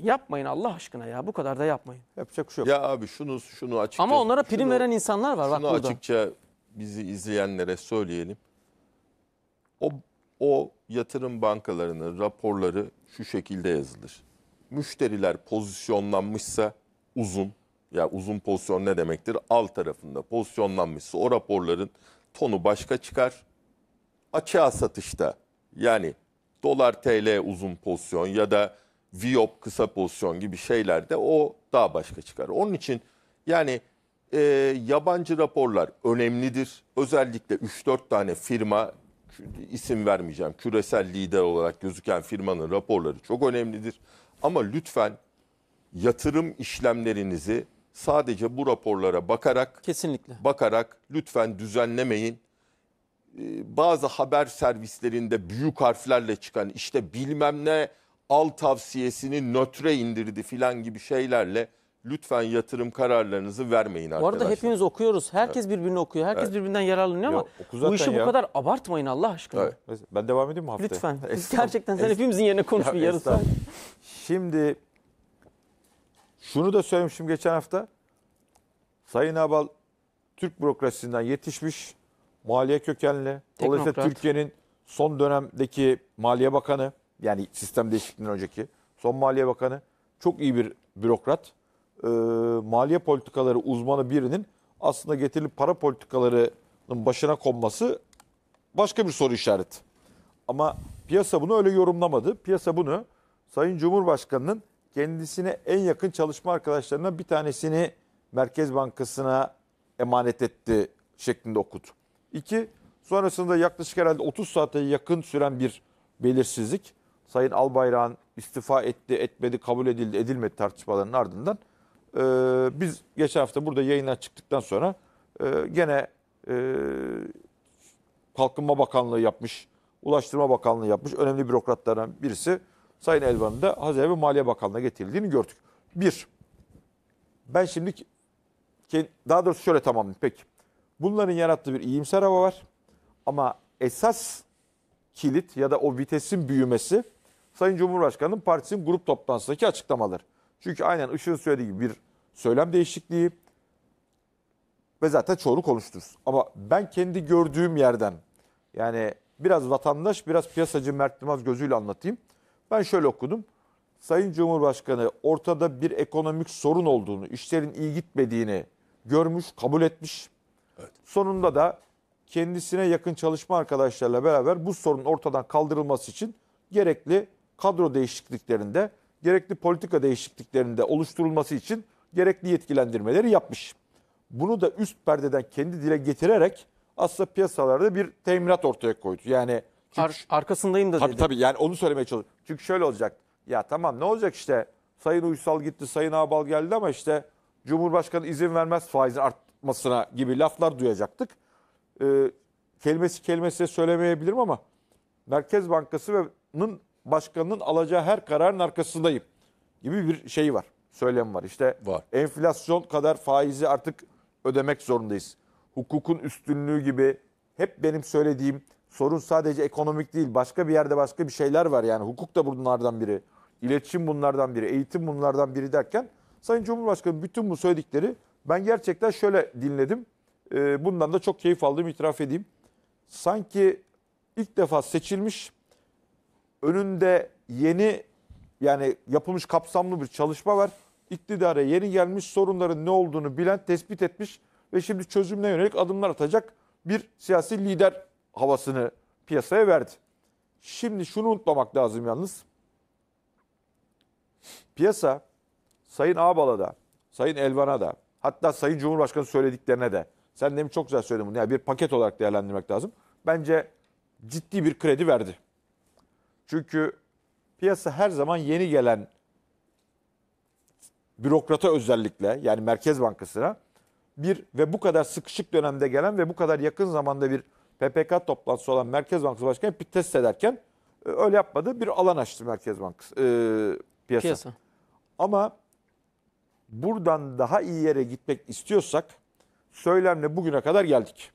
yapmayın Allah aşkına ya bu kadar da yapmayın. Yapacak bir şey
yok. Ya abi şunu şunu açıkça.
Ama onlara prim şunu, veren insanlar var bak burada. Şunu
açıkça bizi izleyenlere söyleyelim. O o yatırım bankalarının raporları şu şekilde yazılır. Müşteriler pozisyonlanmışsa uzun, ya yani uzun pozisyon ne demektir? Al tarafında pozisyonlanmışsa o raporların tonu başka çıkar. Açığa satışta yani dolar TL uzun pozisyon ya da Viop kısa pozisyon gibi şeylerde o daha başka çıkar. Onun için yani e, yabancı raporlar önemlidir. Özellikle 3-4 tane firma isim vermeyeceğim. Küresel lider olarak gözüken firmanın raporları çok önemlidir. Ama lütfen yatırım işlemlerinizi sadece bu raporlara bakarak kesinlikle bakarak lütfen düzenlemeyin. Ee, bazı haber servislerinde büyük harflerle çıkan işte bilmem ne al tavsiyesini nötre indirdi filan gibi şeylerle lütfen yatırım kararlarınızı vermeyin arkadaşlar. Bu arada hepimiz
okuyoruz. Herkes evet. birbirini okuyor. Herkes evet. birbirinden yararlanıyor ya, ama bu işi ya. bu kadar abartmayın Allah aşkına.
Evet. Ben devam edeyim mi
haftaya? Lütfen. Gerçekten sen hepimizin yerine konuş bir yarın saat.
Şimdi şunu da söylemişim geçen hafta. Sayın Abal Türk bürokrasisinden yetişmiş maliye kökenli. Dolayısıyla Türkiye'nin son dönemdeki Maliye Bakanı yani sistem değişikliğinden önceki son Maliye Bakanı çok iyi bir bürokrat. E, maliye politikaları uzmanı birinin aslında getirilip para politikalarının başına konması başka bir soru işareti. Ama piyasa bunu öyle yorumlamadı. Piyasa bunu Sayın Cumhurbaşkanı'nın kendisine en yakın çalışma arkadaşlarından bir tanesini Merkez Bankası'na emanet etti şeklinde okudu. İki, sonrasında yaklaşık herhalde 30 saate yakın süren bir belirsizlik. Sayın Albayrak'ın istifa etti, etmedi, kabul edildi, edilmedi tartışmaların ardından e, biz geçen hafta burada yayına çıktıktan sonra e, gene e, Kalkınma Bakanlığı yapmış, Ulaştırma Bakanlığı yapmış önemli bürokratlardan birisi Sayın Elvan'ın da Hazine ve Maliye Bakanlığı'na getirildiğini gördük. Bir, ben şimdi daha doğrusu şöyle tamamlayayım. Peki. Bunların yarattığı bir iyimser hava var. Ama esas kilit ya da o vitesin büyümesi Sayın Cumhurbaşkanı'nın partisinin grup toplantısındaki açıklamaları. Çünkü aynen Işık'ın söylediği gibi bir söylem değişikliği ve zaten çoğunu konuşturuz. Ama ben kendi gördüğüm yerden yani biraz vatandaş biraz piyasacı Mert Yılmaz gözüyle anlatayım. Ben şöyle okudum. Sayın Cumhurbaşkanı ortada bir ekonomik sorun olduğunu, işlerin iyi gitmediğini görmüş, kabul etmiş. Evet. Sonunda da kendisine yakın çalışma arkadaşlarıyla beraber bu sorunun ortadan kaldırılması için gerekli kadro değişikliklerinde, gerekli politika değişikliklerinde oluşturulması için gerekli yetkilendirmeleri yapmış. Bunu da üst perdeden kendi dile getirerek aslında piyasalarda bir teminat ortaya koydu. Yani çünkü, Ar arkasındayım da tabii, dedi. Tabii tabii yani onu söylemeye çalışıyorum. Çünkü şöyle olacak. Ya tamam ne olacak işte Sayın Uysal gitti, Sayın Abal geldi ama işte Cumhurbaşkanı izin vermez faiz artmasına gibi laflar duyacaktık. Ee, kelimesi kelimesine söylemeyebilirim ama Merkez Bankası'nın başkanının alacağı her kararın arkasındayım gibi bir şey var. Söylem var. işte. var. enflasyon kadar faizi artık ödemek zorundayız. Hukukun üstünlüğü gibi hep benim söylediğim sorun sadece ekonomik değil. Başka bir yerde başka bir şeyler var. Yani hukuk da bunlardan biri. iletişim bunlardan biri. Eğitim bunlardan biri derken Sayın Cumhurbaşkanı bütün bu söyledikleri ben gerçekten şöyle dinledim. Ee, bundan da çok keyif aldım itiraf edeyim. Sanki ilk defa seçilmiş önünde yeni yani yapılmış kapsamlı bir çalışma var. İktidara yeni gelmiş sorunların ne olduğunu bilen, tespit etmiş ve şimdi çözümüne yönelik adımlar atacak bir siyasi lider havasını piyasaya verdi. Şimdi şunu unutmamak lazım yalnız. Piyasa Sayın Ağbal'a Sayın Elvan'a da, hatta Sayın Cumhurbaşkanı söylediklerine de, sen demin çok güzel söyledin bunu, yani bir paket olarak değerlendirmek lazım. Bence ciddi bir kredi verdi. Çünkü piyasa her zaman yeni gelen bürokrata özellikle yani Merkez Bankası'na bir ve bu kadar sıkışık dönemde gelen ve bu kadar yakın zamanda bir PPK toplantısı olan Merkez Bankası Başkanı bir test ederken e, öyle yapmadı. Bir alan açtı Merkez Bankası e, piyasa. piyasa. Ama buradan daha iyi yere gitmek istiyorsak söylemle bugüne kadar geldik.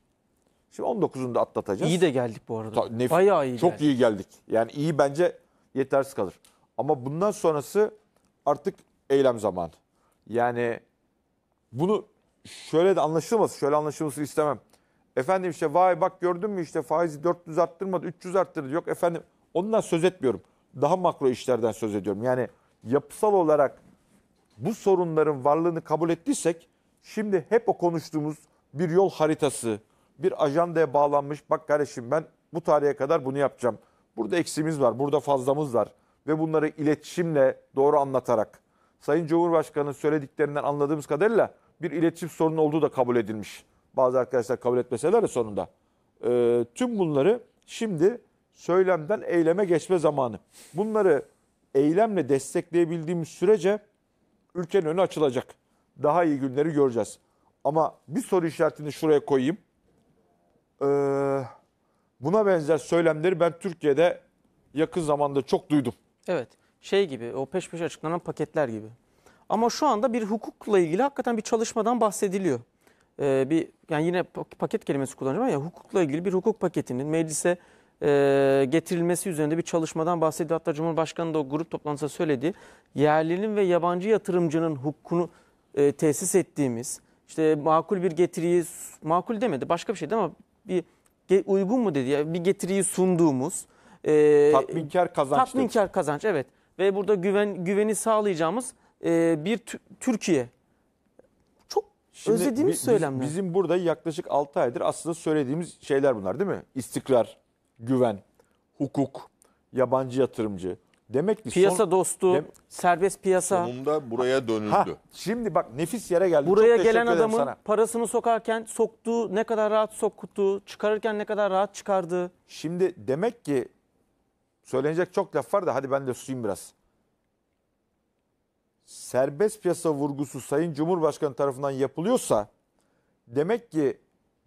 Şimdi 19'unu da atlatacağız. İyi de geldik
bu arada. Ta, nef- Bayağı iyi Çok geldik. iyi
geldik. Yani iyi bence yetersiz kalır. Ama bundan sonrası artık eylem zamanı. Yani bunu şöyle de anlaşılmasın, şöyle anlaşılmasını istemem. Efendim işte vay bak gördün mü işte faizi 400 arttırmadı 300 arttırdı. Yok efendim ondan söz etmiyorum. Daha makro işlerden söz ediyorum. Yani yapısal olarak bu sorunların varlığını kabul ettiysek şimdi hep o konuştuğumuz bir yol haritası, bir ajandaya bağlanmış bak kardeşim ben bu tarihe kadar bunu yapacağım. Burada eksimiz var, burada fazlamız var ve bunları iletişimle doğru anlatarak Sayın Cumhurbaşkanı söylediklerinden anladığımız kadarıyla bir iletişim sorunu olduğu da kabul edilmiş. Bazı arkadaşlar kabul etmeseler de sonunda. E, tüm bunları şimdi söylemden eyleme geçme zamanı. Bunları eylemle destekleyebildiğimiz sürece ülkenin önü açılacak. Daha iyi günleri göreceğiz. Ama bir soru işaretini şuraya koyayım. Ee, buna benzer söylemleri ben Türkiye'de yakın zamanda çok duydum.
Evet şey gibi o peş peşe açıklanan paketler gibi. Ama şu anda bir hukukla ilgili hakikaten bir çalışmadan bahsediliyor e, bir yani yine paket kelimesi kullanacağım ya hukukla ilgili bir hukuk paketinin meclise e, getirilmesi üzerinde bir çalışmadan bahsetti. Hatta Cumhurbaşkanı da o grup toplantısında söyledi. Yerlinin ve yabancı yatırımcının hukukunu e, tesis ettiğimiz işte makul bir getiriyi makul demedi başka bir şeydi ama bir uygun mu dedi ya bir getiriyi sunduğumuz e, tatminkar kazanç tatminkar dedi. kazanç evet ve burada güven güveni sağlayacağımız e,
bir Türkiye Şimdi Özlediğimiz bi, söylemler. Bizim burada yaklaşık 6 aydır aslında söylediğimiz şeyler bunlar değil mi? İstikrar, güven, hukuk, yabancı yatırımcı. Demek ki piyasa son, dostu, dem, serbest piyasa. Sonunda buraya dönüldü. Ha, şimdi bak nefis yere geldi. Buraya Çok gelen adamın sana. parasını sokarken soktuğu, ne kadar rahat soktu, çıkarırken ne kadar rahat çıkardı. Şimdi demek ki söylenecek çok laf var da hadi ben de susayım biraz serbest piyasa vurgusu Sayın Cumhurbaşkanı tarafından yapılıyorsa demek ki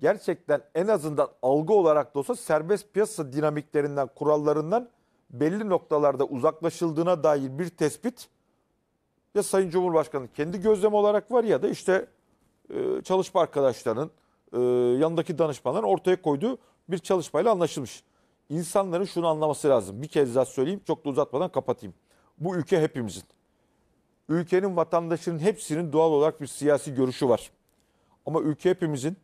gerçekten en azından algı olarak da olsa serbest piyasa dinamiklerinden, kurallarından belli noktalarda uzaklaşıldığına dair bir tespit ya Sayın Cumhurbaşkanı kendi gözlemi olarak var ya da işte e, çalışma arkadaşlarının e, yanındaki danışmanların ortaya koyduğu bir çalışmayla anlaşılmış. İnsanların şunu anlaması lazım. Bir kez daha söyleyeyim çok da uzatmadan kapatayım. Bu ülke hepimizin ülkenin vatandaşının hepsinin doğal olarak bir siyasi görüşü var. Ama ülke hepimizin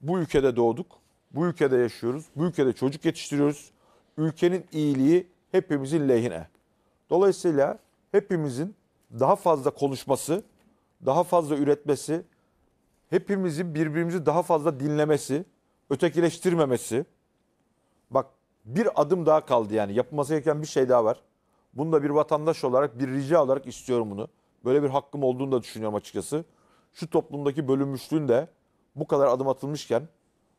bu ülkede doğduk, bu ülkede yaşıyoruz, bu ülkede çocuk yetiştiriyoruz. Ülkenin iyiliği hepimizin lehine. Dolayısıyla hepimizin daha fazla konuşması, daha fazla üretmesi, hepimizin birbirimizi daha fazla dinlemesi, ötekileştirmemesi. Bak bir adım daha kaldı yani yapılması gereken bir şey daha var. Bunu da bir vatandaş olarak bir rica olarak istiyorum bunu. Böyle bir hakkım olduğunu da düşünüyorum açıkçası. Şu toplumdaki bölünmüşlüğün de bu kadar adım atılmışken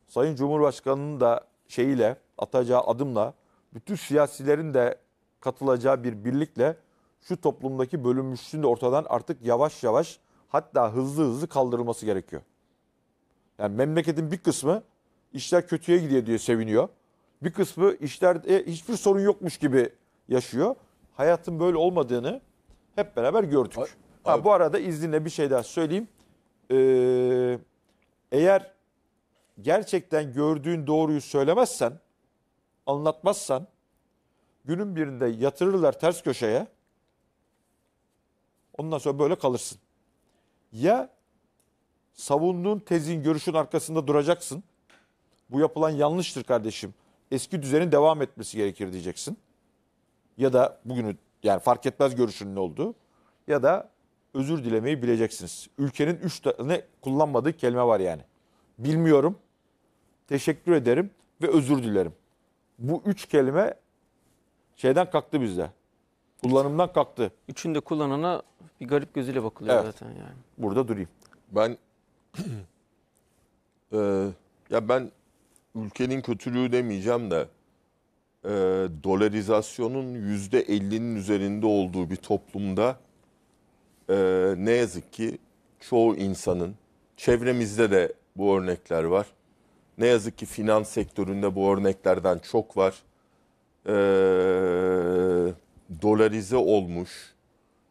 Sayın Cumhurbaşkanı'nın da şeyiyle atacağı adımla bütün siyasilerin de katılacağı bir birlikle şu toplumdaki bölünmüşlüğün de ortadan artık yavaş yavaş hatta hızlı hızlı kaldırılması gerekiyor. Yani memleketin bir kısmı işler kötüye gidiyor diye seviniyor. Bir kısmı işlerde hiçbir sorun yokmuş gibi yaşıyor hayatın böyle olmadığını hep beraber gördük. Ay, ha, bu arada izninle bir şey daha söyleyeyim. Ee, eğer gerçekten gördüğün doğruyu söylemezsen, anlatmazsan günün birinde yatırırlar ters köşeye. Ondan sonra böyle kalırsın. Ya savunduğun tezin, görüşün arkasında duracaksın. Bu yapılan yanlıştır kardeşim. Eski düzenin devam etmesi gerekir diyeceksin ya da bugünü yani fark etmez görüşünün olduğu ya da özür dilemeyi bileceksiniz. Ülkenin üç tane kullanmadığı kelime var yani. Bilmiyorum, teşekkür ederim ve özür dilerim. Bu üç kelime şeyden kalktı bizde. Kullanımdan kalktı. Üçünde kullanana bir garip gözüyle bakılıyor evet. zaten yani. Burada durayım. Ben
e, ya ben ülkenin kötülüğü demeyeceğim de e, dolarizasyonun yüzde elli'nin üzerinde olduğu bir toplumda e, ne yazık ki çoğu insanın çevremizde de bu örnekler var. Ne yazık ki finans sektöründe bu örneklerden çok var. E, dolarize olmuş,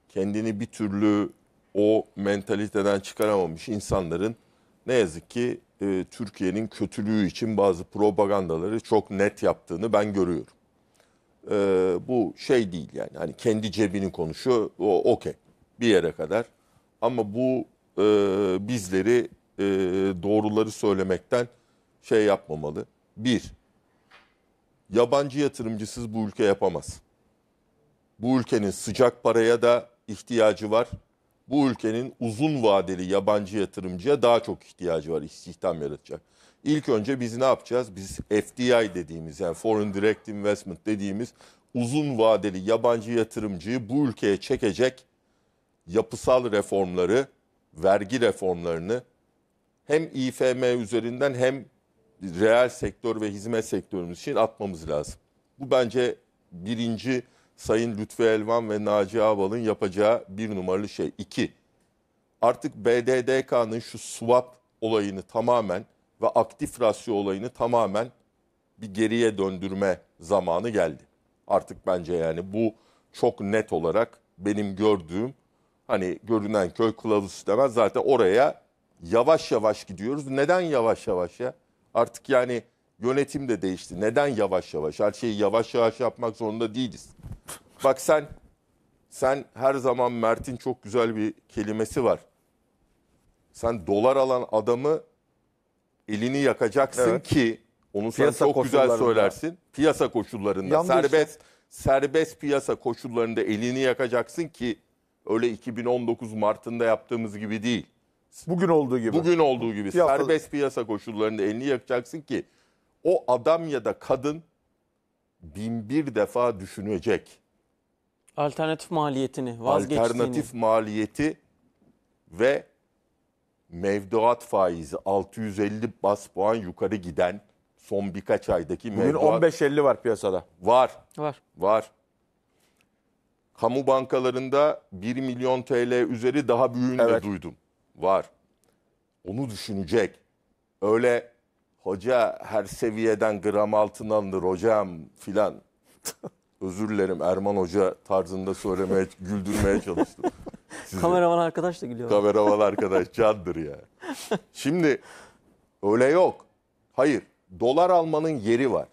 kendini bir türlü o mentaliteden çıkaramamış insanların ne yazık ki e, Türkiye'nin kötülüğü için bazı propagandaları çok net yaptığını ben görüyorum. E, bu şey değil yani hani kendi cebini konuşuyor o okey bir yere kadar ama bu e, bizleri e, doğruları söylemekten şey yapmamalı. Bir, yabancı yatırımcısız bu ülke yapamaz. Bu ülkenin sıcak paraya da ihtiyacı var bu ülkenin uzun vadeli yabancı yatırımcıya daha çok ihtiyacı var, istihdam yaratacak. İlk önce biz ne yapacağız? Biz FDI dediğimiz yani Foreign Direct Investment dediğimiz uzun vadeli yabancı yatırımcıyı bu ülkeye çekecek yapısal reformları, vergi reformlarını hem İFM üzerinden hem reel sektör ve hizmet sektörümüz için atmamız lazım. Bu bence birinci Sayın Lütfü Elvan ve Naci Abal'ın yapacağı bir numaralı şey. İki, artık BDDK'nın şu swap olayını tamamen ve aktif rasyo olayını tamamen bir geriye döndürme zamanı geldi. Artık bence yani bu çok net olarak benim gördüğüm hani görünen köy kılavuzu demez zaten oraya yavaş yavaş gidiyoruz. Neden yavaş yavaş ya? Artık yani Yönetim de değişti. Neden yavaş yavaş? Her şeyi yavaş yavaş yapmak zorunda değiliz. Bak sen sen her zaman Mert'in çok güzel bir kelimesi var. Sen dolar alan adamı elini yakacaksın evet. ki onu sen piyasa çok güzel söylersin. Piyasa koşullarında Yandı serbest serbest piyasa koşullarında elini yakacaksın ki öyle 2019 Mart'ında yaptığımız gibi değil. Bugün olduğu gibi. Bugün olduğu gibi piyasa... serbest piyasa koşullarında elini yakacaksın ki o adam ya da kadın bin bir defa düşünecek.
Alternatif maliyetini, vazgeçtiğini. Alternatif
maliyeti ve mevduat faizi 650 bas puan yukarı giden son birkaç aydaki Bugün mevduat... 15.50
var piyasada. Var.
Var. Var. Kamu bankalarında 1 milyon TL üzeri daha büyüğünü evet. duydum. Var. Onu düşünecek. Öyle hoca her seviyeden gram altındandır hocam filan. Özür dilerim Erman Hoca tarzında söylemeye,
güldürmeye
çalıştım. Sizi. Kameraman arkadaş da gülüyor. Kameraman arkadaş candır ya. Şimdi öyle yok. Hayır. Dolar almanın yeri var.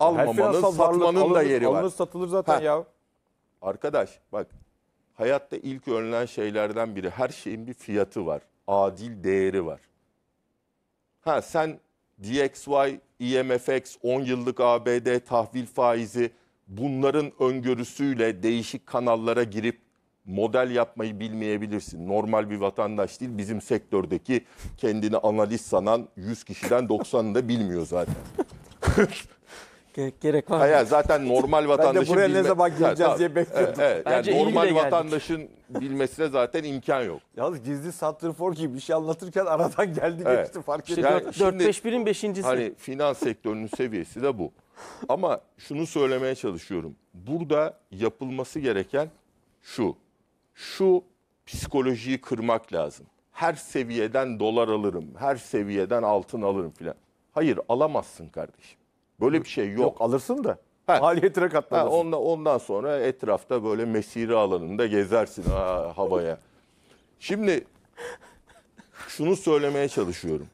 Almamanın, satmanın alınır, da yeri alınır, var. Alınır
satılır zaten ha. ya.
Arkadaş bak hayatta ilk önlen şeylerden biri her şeyin bir fiyatı var. Adil değeri var. Ha sen DXY, IMFX, e 10 yıllık ABD tahvil faizi bunların öngörüsüyle değişik kanallara girip model yapmayı bilmeyebilirsin. Normal bir vatandaş değil bizim sektördeki kendini analiz sanan 100 kişiden 90'ını da bilmiyor zaten. Gerek, var Hayır, zaten normal vatandaşın Ben de buraya bilme... ne zaman gireceğiz ha, diye bekliyordum. Evet, evet. Bence yani normal vatandaşın bilmesine zaten imkan yok.
Yalnız gizli santrfor gibi bir şey anlatırken aradan geldi evet. geçti fark işte yani 4-5-1'in 5.si. Hani
finans sektörünün seviyesi de bu. Ama şunu söylemeye çalışıyorum. Burada yapılması gereken şu. Şu psikolojiyi kırmak lazım. Her seviyeden dolar alırım, her seviyeden altın alırım filan. Hayır alamazsın kardeşim. Böyle bir şey yok. Yok alırsın da. Ha. Maliyetine katlanırsın. Ha, ondan, ondan sonra etrafta böyle mesire alanında gezersin ha, havaya. Şimdi şunu söylemeye çalışıyorum.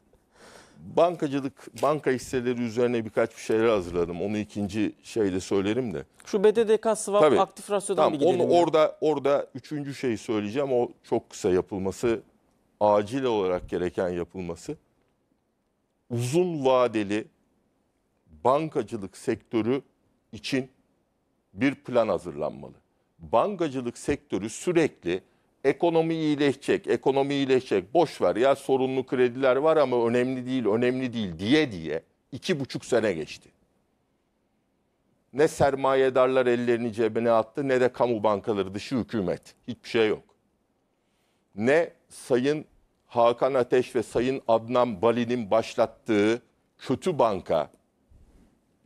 Bankacılık, banka hisseleri üzerine birkaç bir şeyler hazırladım. Onu ikinci şeyde söylerim de.
Şu BDDK swap Tabii. aktif rasyodan tamam, bir gidelim. Onu,
orada, orada üçüncü şeyi söyleyeceğim. O çok kısa yapılması, acil olarak gereken yapılması. Uzun vadeli bankacılık sektörü için bir plan hazırlanmalı. Bankacılık sektörü sürekli ekonomi iyileşecek, ekonomi iyileşecek, boş ver ya sorunlu krediler var ama önemli değil, önemli değil diye diye iki buçuk sene geçti. Ne sermayedarlar ellerini cebine attı ne de kamu bankaları dışı hükümet. Hiçbir şey yok. Ne Sayın Hakan Ateş ve Sayın Adnan Bali'nin başlattığı kötü banka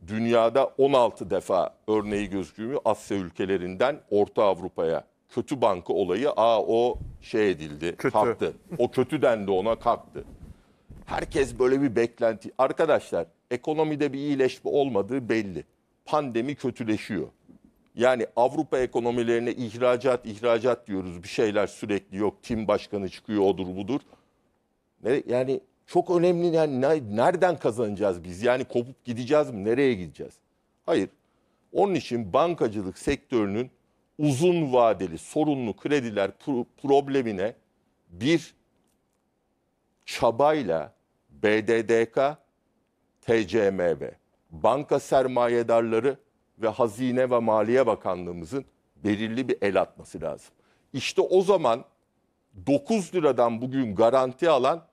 dünyada 16 defa örneği gözüküyor. Asya ülkelerinden Orta Avrupa'ya kötü banka olayı a o şey edildi kötü. kalktı. O kötüden de ona kalktı. Herkes böyle bir beklenti. Arkadaşlar ekonomide bir iyileşme olmadığı belli. Pandemi kötüleşiyor. Yani Avrupa ekonomilerine ihracat ihracat diyoruz bir şeyler sürekli yok. Tim başkanı çıkıyor odur budur. yani çok önemli yani nereden kazanacağız biz? Yani kopup gideceğiz mi? Nereye gideceğiz? Hayır. Onun için bankacılık sektörünün uzun vadeli sorunlu krediler problemine bir çabayla BDDK, TCMB, banka sermayedarları ve Hazine ve Maliye Bakanlığımızın belirli bir el atması lazım. İşte o zaman 9 liradan bugün garanti alan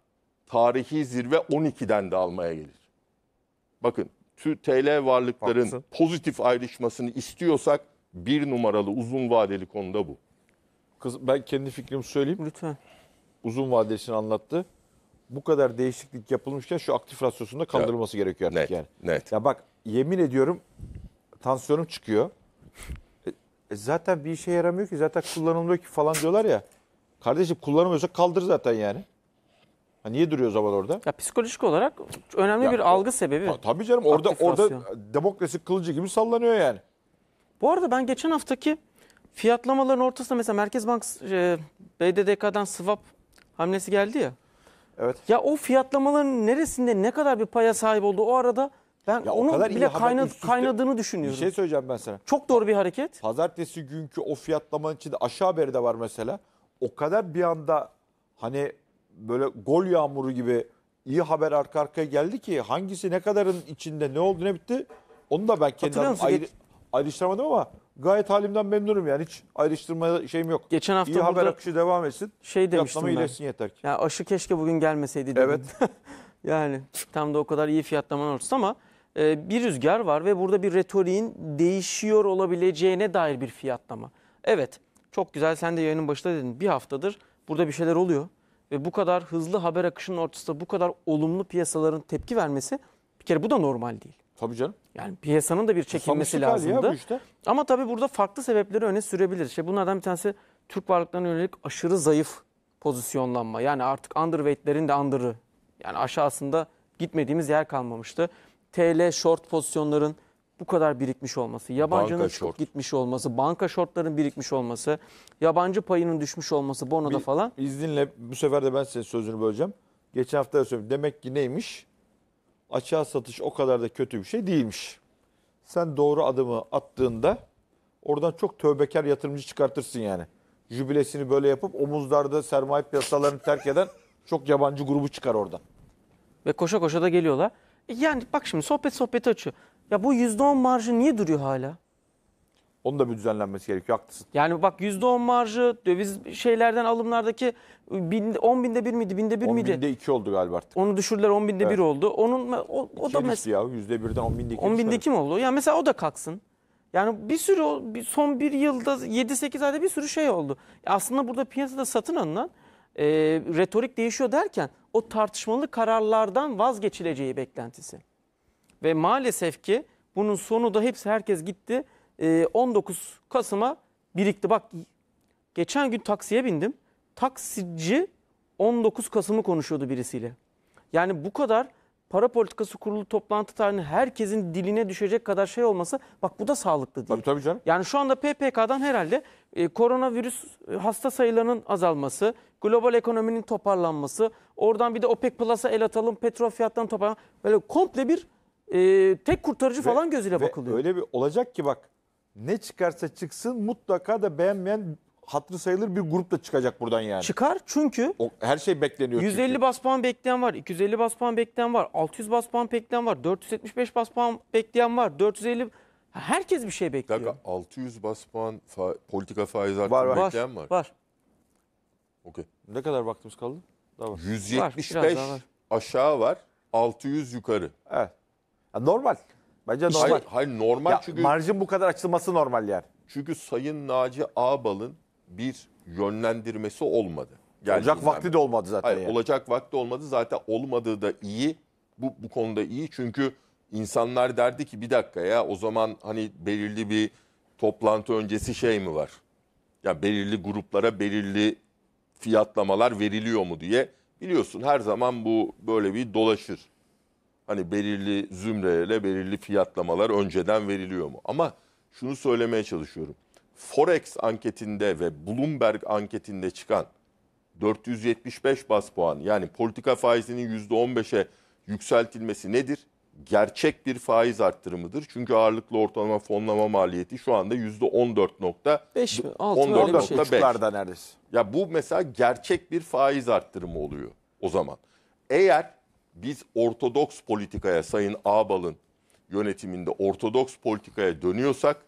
tarihi zirve 12'den de almaya gelir. Bakın TL varlıkların Haklısın. pozitif ayrışmasını istiyorsak bir numaralı uzun
vadeli konuda bu. Kız, ben kendi fikrimi söyleyeyim. Lütfen. Uzun vadesini anlattı. Bu kadar değişiklik yapılmışken şu aktif rasyosunda kaldırılması ya, gerekiyor artık net, yani. Net. Ya bak yemin ediyorum tansiyonum çıkıyor. E, e, zaten bir işe yaramıyor ki zaten kullanılmıyor ki falan diyorlar ya. Kardeşim kullanamıyorsa kaldır zaten yani. Ha niye duruyor zaman orada? Ya psikolojik olarak önemli Ya, bir algı sebebi. Ha, tabii canım orada orada demokrasi kılıcı gibi sallanıyor yani. Bu arada ben geçen haftaki
fiyatlamaların ortasında mesela Merkez Bank e, BDDK'dan swap hamlesi geldi ya. Evet. Ya o fiyatlamaların neresinde ne kadar bir paya sahip oldu o arada ben Ya o kadar bile haber üst üste- kaynadığını Bir düşünüyorum. şey
söyleyeceğim ben sana. Çok doğru bir hareket. Pazartesi günkü o fiyatlamanın içinde aşağı haberi de var mesela. O kadar bir anda hani böyle gol yağmuru gibi iyi haber arka arkaya geldi ki hangisi ne kadarın içinde ne oldu ne bitti onu da ben kendim ayrı, ayrıştıramadım ama gayet halimden memnunum yani hiç ayrıştırma şeyim yok. Geçen hafta iyi haber akışı devam etsin. Şey demiştim ben. iyileşsin yeter ki. Ya aşı
keşke bugün gelmeseydi. Evet. yani tam da o kadar iyi fiyatlamanın ortası ama e, bir rüzgar var ve burada bir retoriğin değişiyor olabileceğine dair bir fiyatlama. Evet çok güzel sen de yayının başında dedin bir haftadır burada bir şeyler oluyor ve bu kadar hızlı haber akışının ortasında bu kadar olumlu piyasaların tepki vermesi bir kere bu da normal değil. Tabii canım. Yani piyasanın da bir çekilmesi lazımdı. Ya işte. Ama tabii burada farklı sebepleri öne sürebiliriz. İşte bunlardan bir tanesi Türk varlıklarına yönelik aşırı zayıf pozisyonlanma. Yani artık underweight'lerin de under'ı. Yani aşağısında gitmediğimiz yer kalmamıştı. TL short pozisyonların bu kadar birikmiş olması, yabancının banka çok short. gitmiş olması, banka şortların birikmiş
olması, yabancı payının düşmüş olması bonoda Bir, falan. İzninle bu sefer de ben senin sözünü böleceğim. Geçen hafta da söyledim. Demek ki neymiş? Açığa satış o kadar da kötü bir şey değilmiş. Sen doğru adımı attığında oradan çok tövbekar yatırımcı çıkartırsın yani. Jübilesini böyle yapıp omuzlarda sermaye piyasalarını terk eden çok yabancı grubu çıkar oradan.
Ve koşa koşa da geliyorlar. Yani bak şimdi sohbet sohbeti açıyor. Ya bu %10 marjı niye duruyor hala?
Onun da bir düzenlenmesi gerekiyor. Haklısın.
Yani bak %10 marjı döviz şeylerden alımlardaki 10 binde 1 miydi? Binde 1 10 miydi? 10 binde 2 oldu galiba artık. Onu düşürdüler 10 binde evet. oldu. Onun o, o da mesela ya %1'den 10 binde 2. 10 binde 2 mi oldu? Yani mesela o da kalksın. Yani bir sürü son bir yılda 7-8 ayda bir sürü şey oldu. Aslında burada piyasada satın alınan e, retorik değişiyor derken o tartışmalı kararlardan vazgeçileceği beklentisi. Ve maalesef ki bunun sonu da hepsi herkes gitti. E, ee, 19 Kasım'a birikti. Bak geçen gün taksiye bindim. Taksici 19 Kasım'ı konuşuyordu birisiyle. Yani bu kadar para politikası kurulu toplantı tarihinin herkesin diline düşecek kadar şey olması bak bu da sağlıklı değil. Tabii tabii canım. Yani şu anda PPK'dan herhalde e, koronavirüs e, hasta sayılarının azalması, global ekonominin toparlanması, oradan bir de OPEC Plus'a el atalım, petrol fiyatlarının toparlanması böyle komple bir e, tek
kurtarıcı ve, falan gözüyle bakılıyor. Öyle bir olacak ki bak ne çıkarsa çıksın mutlaka da beğenmeyen hatırı sayılır bir grup da çıkacak buradan yani. Çıkar çünkü. O, her şey bekleniyor 150 çünkü.
bas puan bekleyen var, 250 bas puan bekleyen var, 600 bas puan bekleyen var, 475 bas puan
bekleyen var, 450... Herkes bir şey bekliyor. Dakika, 600 bas puan fa politika faiz artımı var, var. bekleyen var. Var. var. Ne kadar
vaktimiz kaldı? Daha var. 175 var, var.
aşağı var, 600 yukarı. Evet. Ya normal. Bence normal. Hayır, hayır normal Ya çünkü marjın bu kadar açılması normal yani. çünkü Sayın Naci Ağbal'ın bir yönlendirmesi olmadı. Olacak vakti de olmadı zaten. Hayır, yani. olacak vakti olmadı. Zaten olmadığı da iyi. Bu bu konuda iyi çünkü insanlar derdi ki bir dakika ya o zaman hani belirli bir toplantı öncesi şey mi var? Ya belirli gruplara belirli fiyatlamalar veriliyor mu diye biliyorsun her zaman bu böyle bir dolaşır hani belirli zümreyle belirli fiyatlamalar önceden veriliyor mu? Ama şunu söylemeye çalışıyorum. Forex anketinde ve Bloomberg anketinde çıkan 475 bas puan yani politika faizinin %15'e yükseltilmesi nedir? Gerçek bir faiz arttırımıdır. Çünkü ağırlıklı ortalama fonlama maliyeti şu anda %14.5 mi? 14.5. Şey neredeyse. Ya bu mesela gerçek bir faiz arttırımı oluyor o zaman. Eğer biz ortodoks politikaya Sayın Ağbal'ın yönetiminde ortodoks politikaya dönüyorsak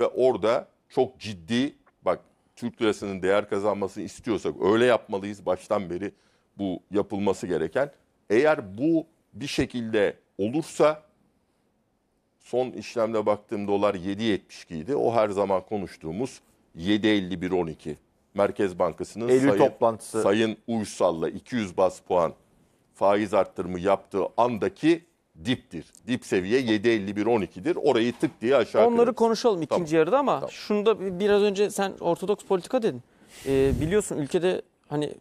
ve orada çok ciddi bak Türk lirasının değer kazanmasını istiyorsak öyle yapmalıyız baştan beri bu yapılması gereken. Eğer bu bir şekilde olursa son işlemde baktığım dolar 7.72 idi. O her zaman konuştuğumuz 7.51.12. Merkez Bankası'nın Sayın, toplantısı. Sayın Uysal'la 200 bas puan faiz arttırımı yaptığı andaki diptir. Dip seviye 7.51-12'dir. Orayı tık diye aşağı Onları kırarız. konuşalım ikinci tamam. yarıda ama tamam.
şunda biraz önce sen ortodoks politika dedin. Ee, biliyorsun ülkede hani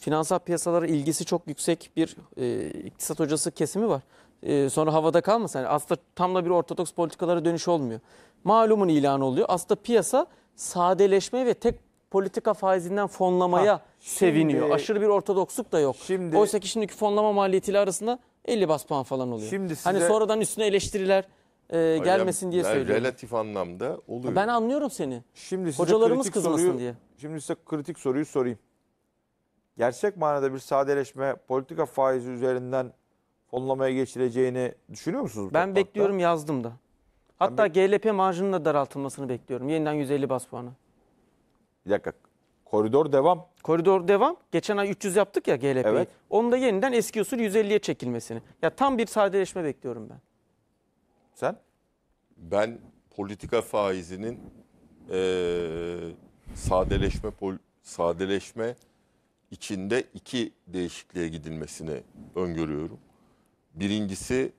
finansal piyasalara ilgisi çok yüksek bir e, iktisat hocası kesimi var. E, sonra havada kalmasın. Yani aslında tam da bir ortodoks politikalara dönüş olmuyor. Malumun ilanı oluyor. Aslında piyasa sadeleşme ve tek politika faizinden fonlamaya ha seviniyor. Şimdi- Aşırı bir ortodoksluk da yok. Şimdi- Oysa ki şimdiki fonlama maliyetiyle arasında 50 bas puan falan oluyor. Şimdi Hani sonradan üstüne eleştiriler e, gelmesin diye Yani söylüyorum.
Relatif anlamda oluyor. Ben
anlıyorum seni. Şimdi size Hocalarımız kritik kızmasın soruyu, diye.
Şimdi size kritik soruyu sorayım. Gerçek manada bir sadeleşme politika faizi üzerinden fonlamaya geçileceğini düşünüyor musunuz? Ben toplantıda? bekliyorum
yazdım da. Hatta GLP marjının da daraltılmasını bekliyorum. Yeniden 150 bas puanı. Bir dakika Koridor devam. Koridor devam. Geçen ay 300 yaptık ya GLP'yi. Evet. Onun da yeniden eski usul 150'ye çekilmesini. Ya tam bir sadeleşme bekliyorum ben.
Sen? Ben politika faizinin e, sadeleşme pol, sadeleşme içinde iki değişikliğe gidilmesini öngörüyorum. Birincisi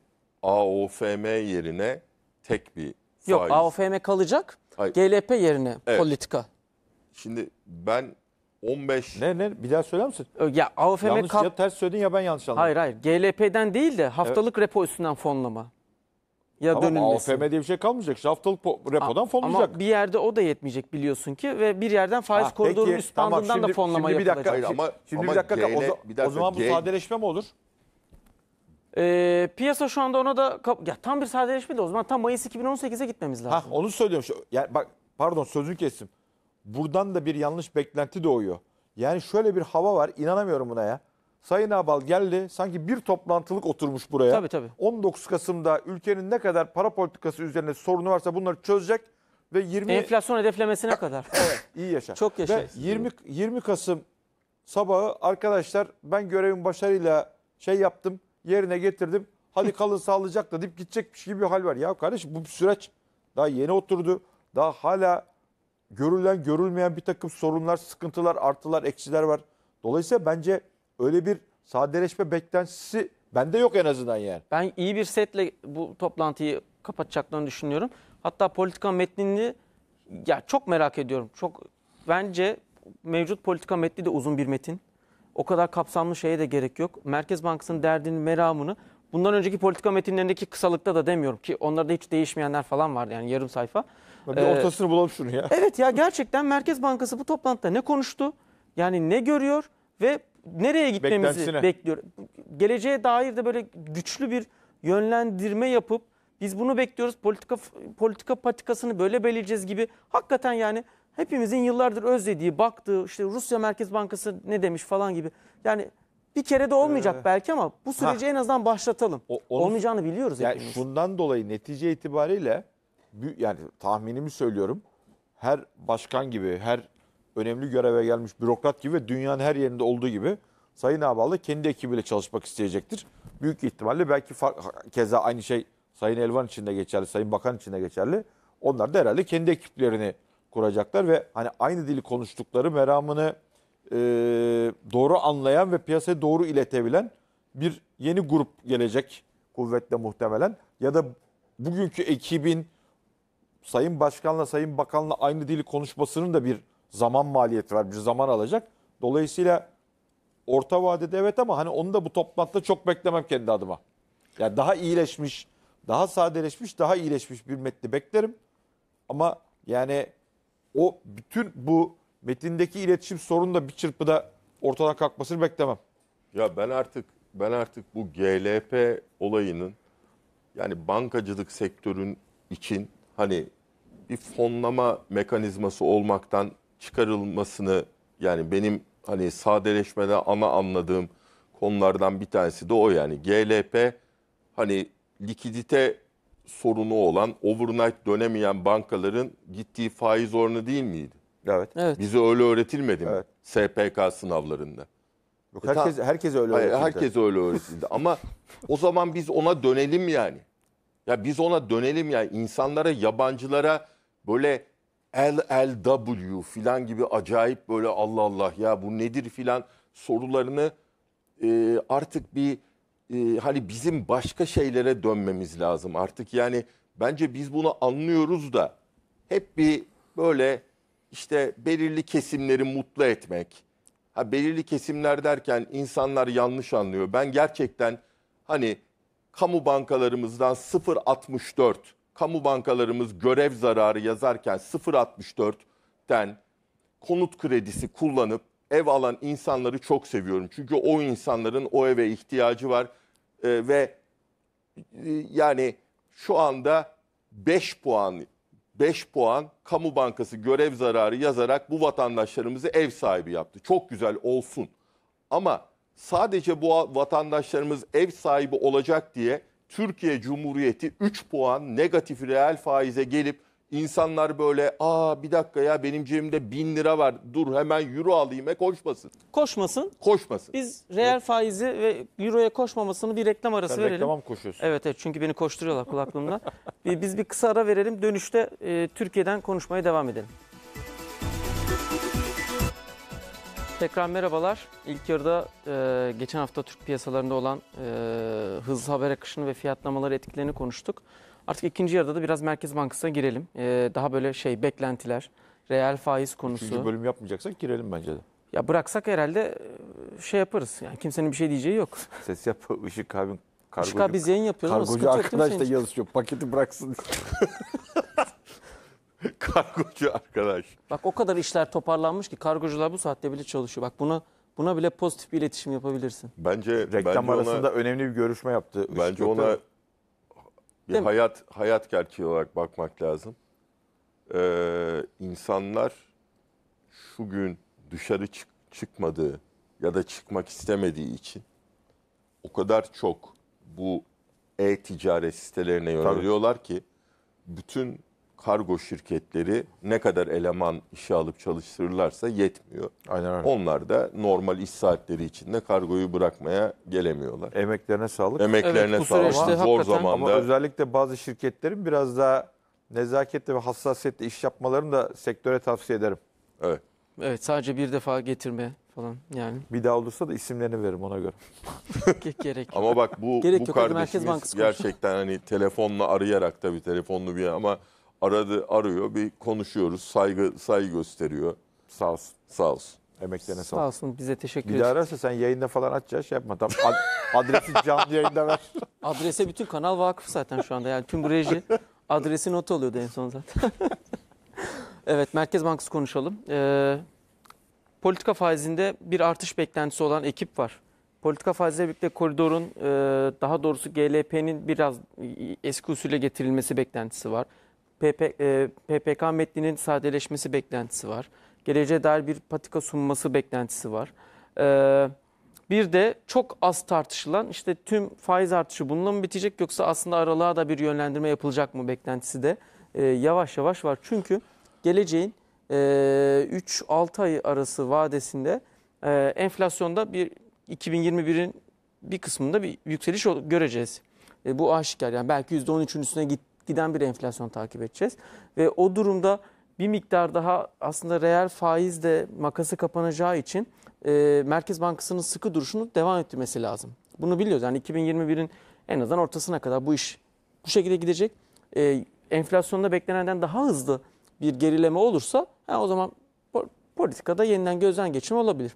AOFM yerine tek bir faiz. Yok AOFM kalacak. Hayır. GLP yerine evet. politika Şimdi ben 15 Ne ne bir daha söyler misin? Ya AFM yanlış
kap... ya
ters söyledin ya ben yanlış anladım. Hayır hayır
GLP'den değil de haftalık repo üstünden fonlama.
Ya Tamam dönülmesi. AFM diye bir şey kalmayacak. İşte haftalık repodan fonlayacak. Ama bir yerde o da yetmeyecek biliyorsun
ki ve bir yerden faiz Ha, ah, koridoru peki, üst tamam, bandından da fonlama şimdi bir dakika- yapılacak. Hayır ama Şimdi ama bir dakika, GL o, bir dakika, o zaman bu G- sadeleşme mi olur? Ee, piyasa şu anda ona da ya tam bir
sadeleşme de o zaman tam Mayıs 2018'e gitmemiz lazım. Ha onu söylüyorum. Ya bak pardon sözünü kestim. Buradan da bir yanlış beklenti doğuyor. Yani şöyle bir hava var inanamıyorum buna ya. Sayın Abal geldi sanki bir toplantılık oturmuş buraya. Tabii tabii. 19 Kasım'da ülkenin ne kadar para politikası üzerine sorunu varsa bunları çözecek ve 20
enflasyon hedeflemesine kadar.
evet, iyi yaşa. Çok yaşa. Ve 20 20 Kasım sabahı arkadaşlar ben görevim başarıyla şey yaptım, yerine getirdim. Hadi kalın sağlıcakla deyip gidecekmiş gibi bir hal var. Ya kardeş bu bir süreç. Daha yeni oturdu. Daha hala görülen görülmeyen bir takım sorunlar, sıkıntılar, artılar, eksiler var. Dolayısıyla bence öyle bir sadeleşme beklentisi bende yok en azından yani.
Ben iyi bir setle bu toplantıyı kapatacaklarını düşünüyorum. Hatta politika metnini ya çok merak ediyorum. Çok bence mevcut politika metni de uzun bir metin. O kadar kapsamlı şeye de gerek yok. Merkez Bankası'nın derdini, meramını bundan önceki politika metinlerindeki kısalıkta da demiyorum ki onlarda hiç değişmeyenler falan vardı yani yarım sayfa. Bir ee, bulalım şunu ya. Evet ya gerçekten Merkez Bankası bu toplantıda ne konuştu? Yani ne görüyor ve nereye gitmemizi Beklentisine. bekliyor? Geleceğe dair de böyle güçlü bir yönlendirme yapıp biz bunu bekliyoruz. Politika politika patikasını böyle belirleyeceğiz gibi. Hakikaten yani hepimizin yıllardır özlediği, baktığı işte Rusya Merkez Bankası ne demiş falan gibi. Yani bir kere de olmayacak ee, belki ama bu süreci ha. en azından başlatalım. O, onu, Olmayacağını
biliyoruz yani hepimiz. Bundan dolayı netice itibariyle yani tahminimi söylüyorum. Her başkan gibi, her önemli göreve gelmiş bürokrat gibi ve dünyanın her yerinde olduğu gibi Sayın Ağbalı kendi ekibiyle çalışmak isteyecektir. Büyük ihtimalle belki keza aynı şey Sayın Elvan için de geçerli, Sayın Bakan için de geçerli. Onlar da herhalde kendi ekiplerini kuracaklar ve hani aynı dili konuştukları meramını e, doğru anlayan ve piyasaya doğru iletebilen bir yeni grup gelecek kuvvetle muhtemelen. Ya da bugünkü ekibin Sayın Başkan'la Sayın Bakan'la aynı dili konuşmasının da bir zaman maliyeti var, bir zaman alacak. Dolayısıyla orta vadede evet ama hani onu da bu toplantıda çok beklemem kendi adıma. Yani daha iyileşmiş, daha sadeleşmiş, daha iyileşmiş bir metni beklerim. Ama yani o bütün bu metindeki iletişim sorunu da bir çırpıda ortadan kalkmasını beklemem.
Ya ben artık ben artık bu GLP olayının yani bankacılık sektörün için hani bir fonlama mekanizması olmaktan çıkarılmasını yani benim hani sadeleşmede ana anladığım konulardan bir tanesi de o yani. GLP hani likidite sorunu olan overnight dönemeyen bankaların gittiği faiz oranı değil miydi? Evet. evet. Bize öyle öğretilmedi mi? Evet. SPK sınavlarında. Yok, herkes,
e, herkes öyle öğretildi. Hayır, herkes öyle öğretildi.
Ama o zaman biz ona dönelim yani. Ya biz ona dönelim ya insanlara, yabancılara böyle LLW filan gibi acayip böyle Allah Allah ya bu nedir filan sorularını e, artık bir e, hani bizim başka şeylere dönmemiz lazım artık yani bence biz bunu anlıyoruz da hep bir böyle işte belirli kesimleri mutlu etmek. Ha belirli kesimler derken insanlar yanlış anlıyor. Ben gerçekten hani kamu bankalarımızdan 0.64 kamu bankalarımız görev zararı yazarken 0.64'ten konut kredisi kullanıp ev alan insanları çok seviyorum. Çünkü o insanların o eve ihtiyacı var ee, ve e, yani şu anda 5 puan 5 puan kamu bankası görev zararı yazarak bu vatandaşlarımızı ev sahibi yaptı. Çok güzel olsun. Ama sadece bu vatandaşlarımız ev sahibi olacak diye Türkiye Cumhuriyeti 3 puan negatif reel faize gelip insanlar böyle aa bir dakika ya benim cebimde 1000 lira var dur hemen euro alayım e koşmasın. Koşmasın. Koşmasın.
Biz reel evet. faizi ve euroya koşmamasını bir reklam arası Sen verelim. reklama koşuyorsun? Evet evet çünkü beni koşturuyorlar kulaklığımda. Biz bir kısa ara verelim dönüşte e, Türkiye'den konuşmaya devam edelim. Tekrar merhabalar. İlk yarıda e, geçen hafta Türk piyasalarında olan e, hızlı haber akışını ve fiyatlamaları etkilerini konuştuk. Artık ikinci yarıda da biraz Merkez Bankası'na girelim. E, daha böyle şey beklentiler, reel faiz konusu. Üçüncü bölüm yapmayacaksak girelim bence de. Ya bıraksak herhalde e, şey yaparız. Yani kimsenin bir
şey diyeceği yok. Ses yap, ışık abi, Kargocu, Işık abi biz yayın yapıyoruz. Kargocu arkadaş da şey yazışıyor. Paketi bıraksın. Kargocu arkadaş.
Bak o kadar işler toparlanmış ki kargocular bu saatte bile çalışıyor. Bak buna buna bile pozitif bir iletişim yapabilirsin.
Bence Reklam bence arasında ona, önemli
bir görüşme yaptı. Bence Üsküp'te. ona
bir hayat mi? hayat gerçeği olarak bakmak lazım. Ee, insanlar şu gün dışarı çık, çıkmadığı ya da çıkmak istemediği için o kadar çok bu e-ticaret sitelerine yöneliyorlar ki bütün kargo şirketleri ne kadar eleman işe alıp çalıştırırlarsa yetmiyor. Aynen öyle. Onlar da normal iş saatleri içinde kargoyu bırakmaya gelemiyorlar. Emeklerine sağlık. Emeklerine Evet, sağlık. süreçte Zor hakikaten- zamanda. Ama
özellikle bazı şirketlerin biraz daha nezaketle ve hassasiyetle iş yapmalarını da sektöre tavsiye ederim.
Evet.
Evet sadece bir defa getirme falan
yani Bir daha olursa da isimlerini veririm ona göre.
Gerek yok. Ama bak bu Gerek bu yok, hadi Merkez kardeşimiz gerçekten
hani telefonla arayarak tabii telefonlu bir ama aradı arıyor bir konuşuyoruz saygı saygı gösteriyor.
Sağ olsun. Sağ olsun. Emeklerine sağ, sağ olsun. Bize teşekkür Bir de ararsa sen yayında falan açacaksın şey yapma. Tam ad- adresi
canlı yayında ver. Adrese bütün kanal vakıf zaten şu anda. Yani tüm reji adresi not oluyordu en son zaten. evet Merkez Bankası konuşalım. Ee, politika faizinde bir artış beklentisi olan ekip var. Politika faizle birlikte koridorun e, daha doğrusu GLP'nin biraz e, eski usule getirilmesi beklentisi var. PP, e, PPK metninin sadeleşmesi beklentisi var. Geleceğe dair bir patika sunması beklentisi var. E, bir de çok az tartışılan işte tüm faiz artışı bununla mı bitecek yoksa aslında aralığa da bir yönlendirme yapılacak mı beklentisi de e, yavaş yavaş var. Çünkü geleceğin e, 3-6 ay arası vadesinde e, enflasyonda bir 2021'in bir kısmında bir yükseliş göreceğiz. E, bu aşikar yani belki %13'ün üstüne gitti giden bir enflasyon takip edeceğiz. Ve o durumda bir miktar daha aslında reel faiz de makası kapanacağı için e, Merkez Bankası'nın sıkı duruşunu devam ettirmesi lazım. Bunu biliyoruz. Yani 2021'in en azından ortasına kadar bu iş bu şekilde gidecek. E, enflasyonda beklenenden daha hızlı bir gerileme olursa ha, o zaman politikada yeniden gözden geçirme olabilir.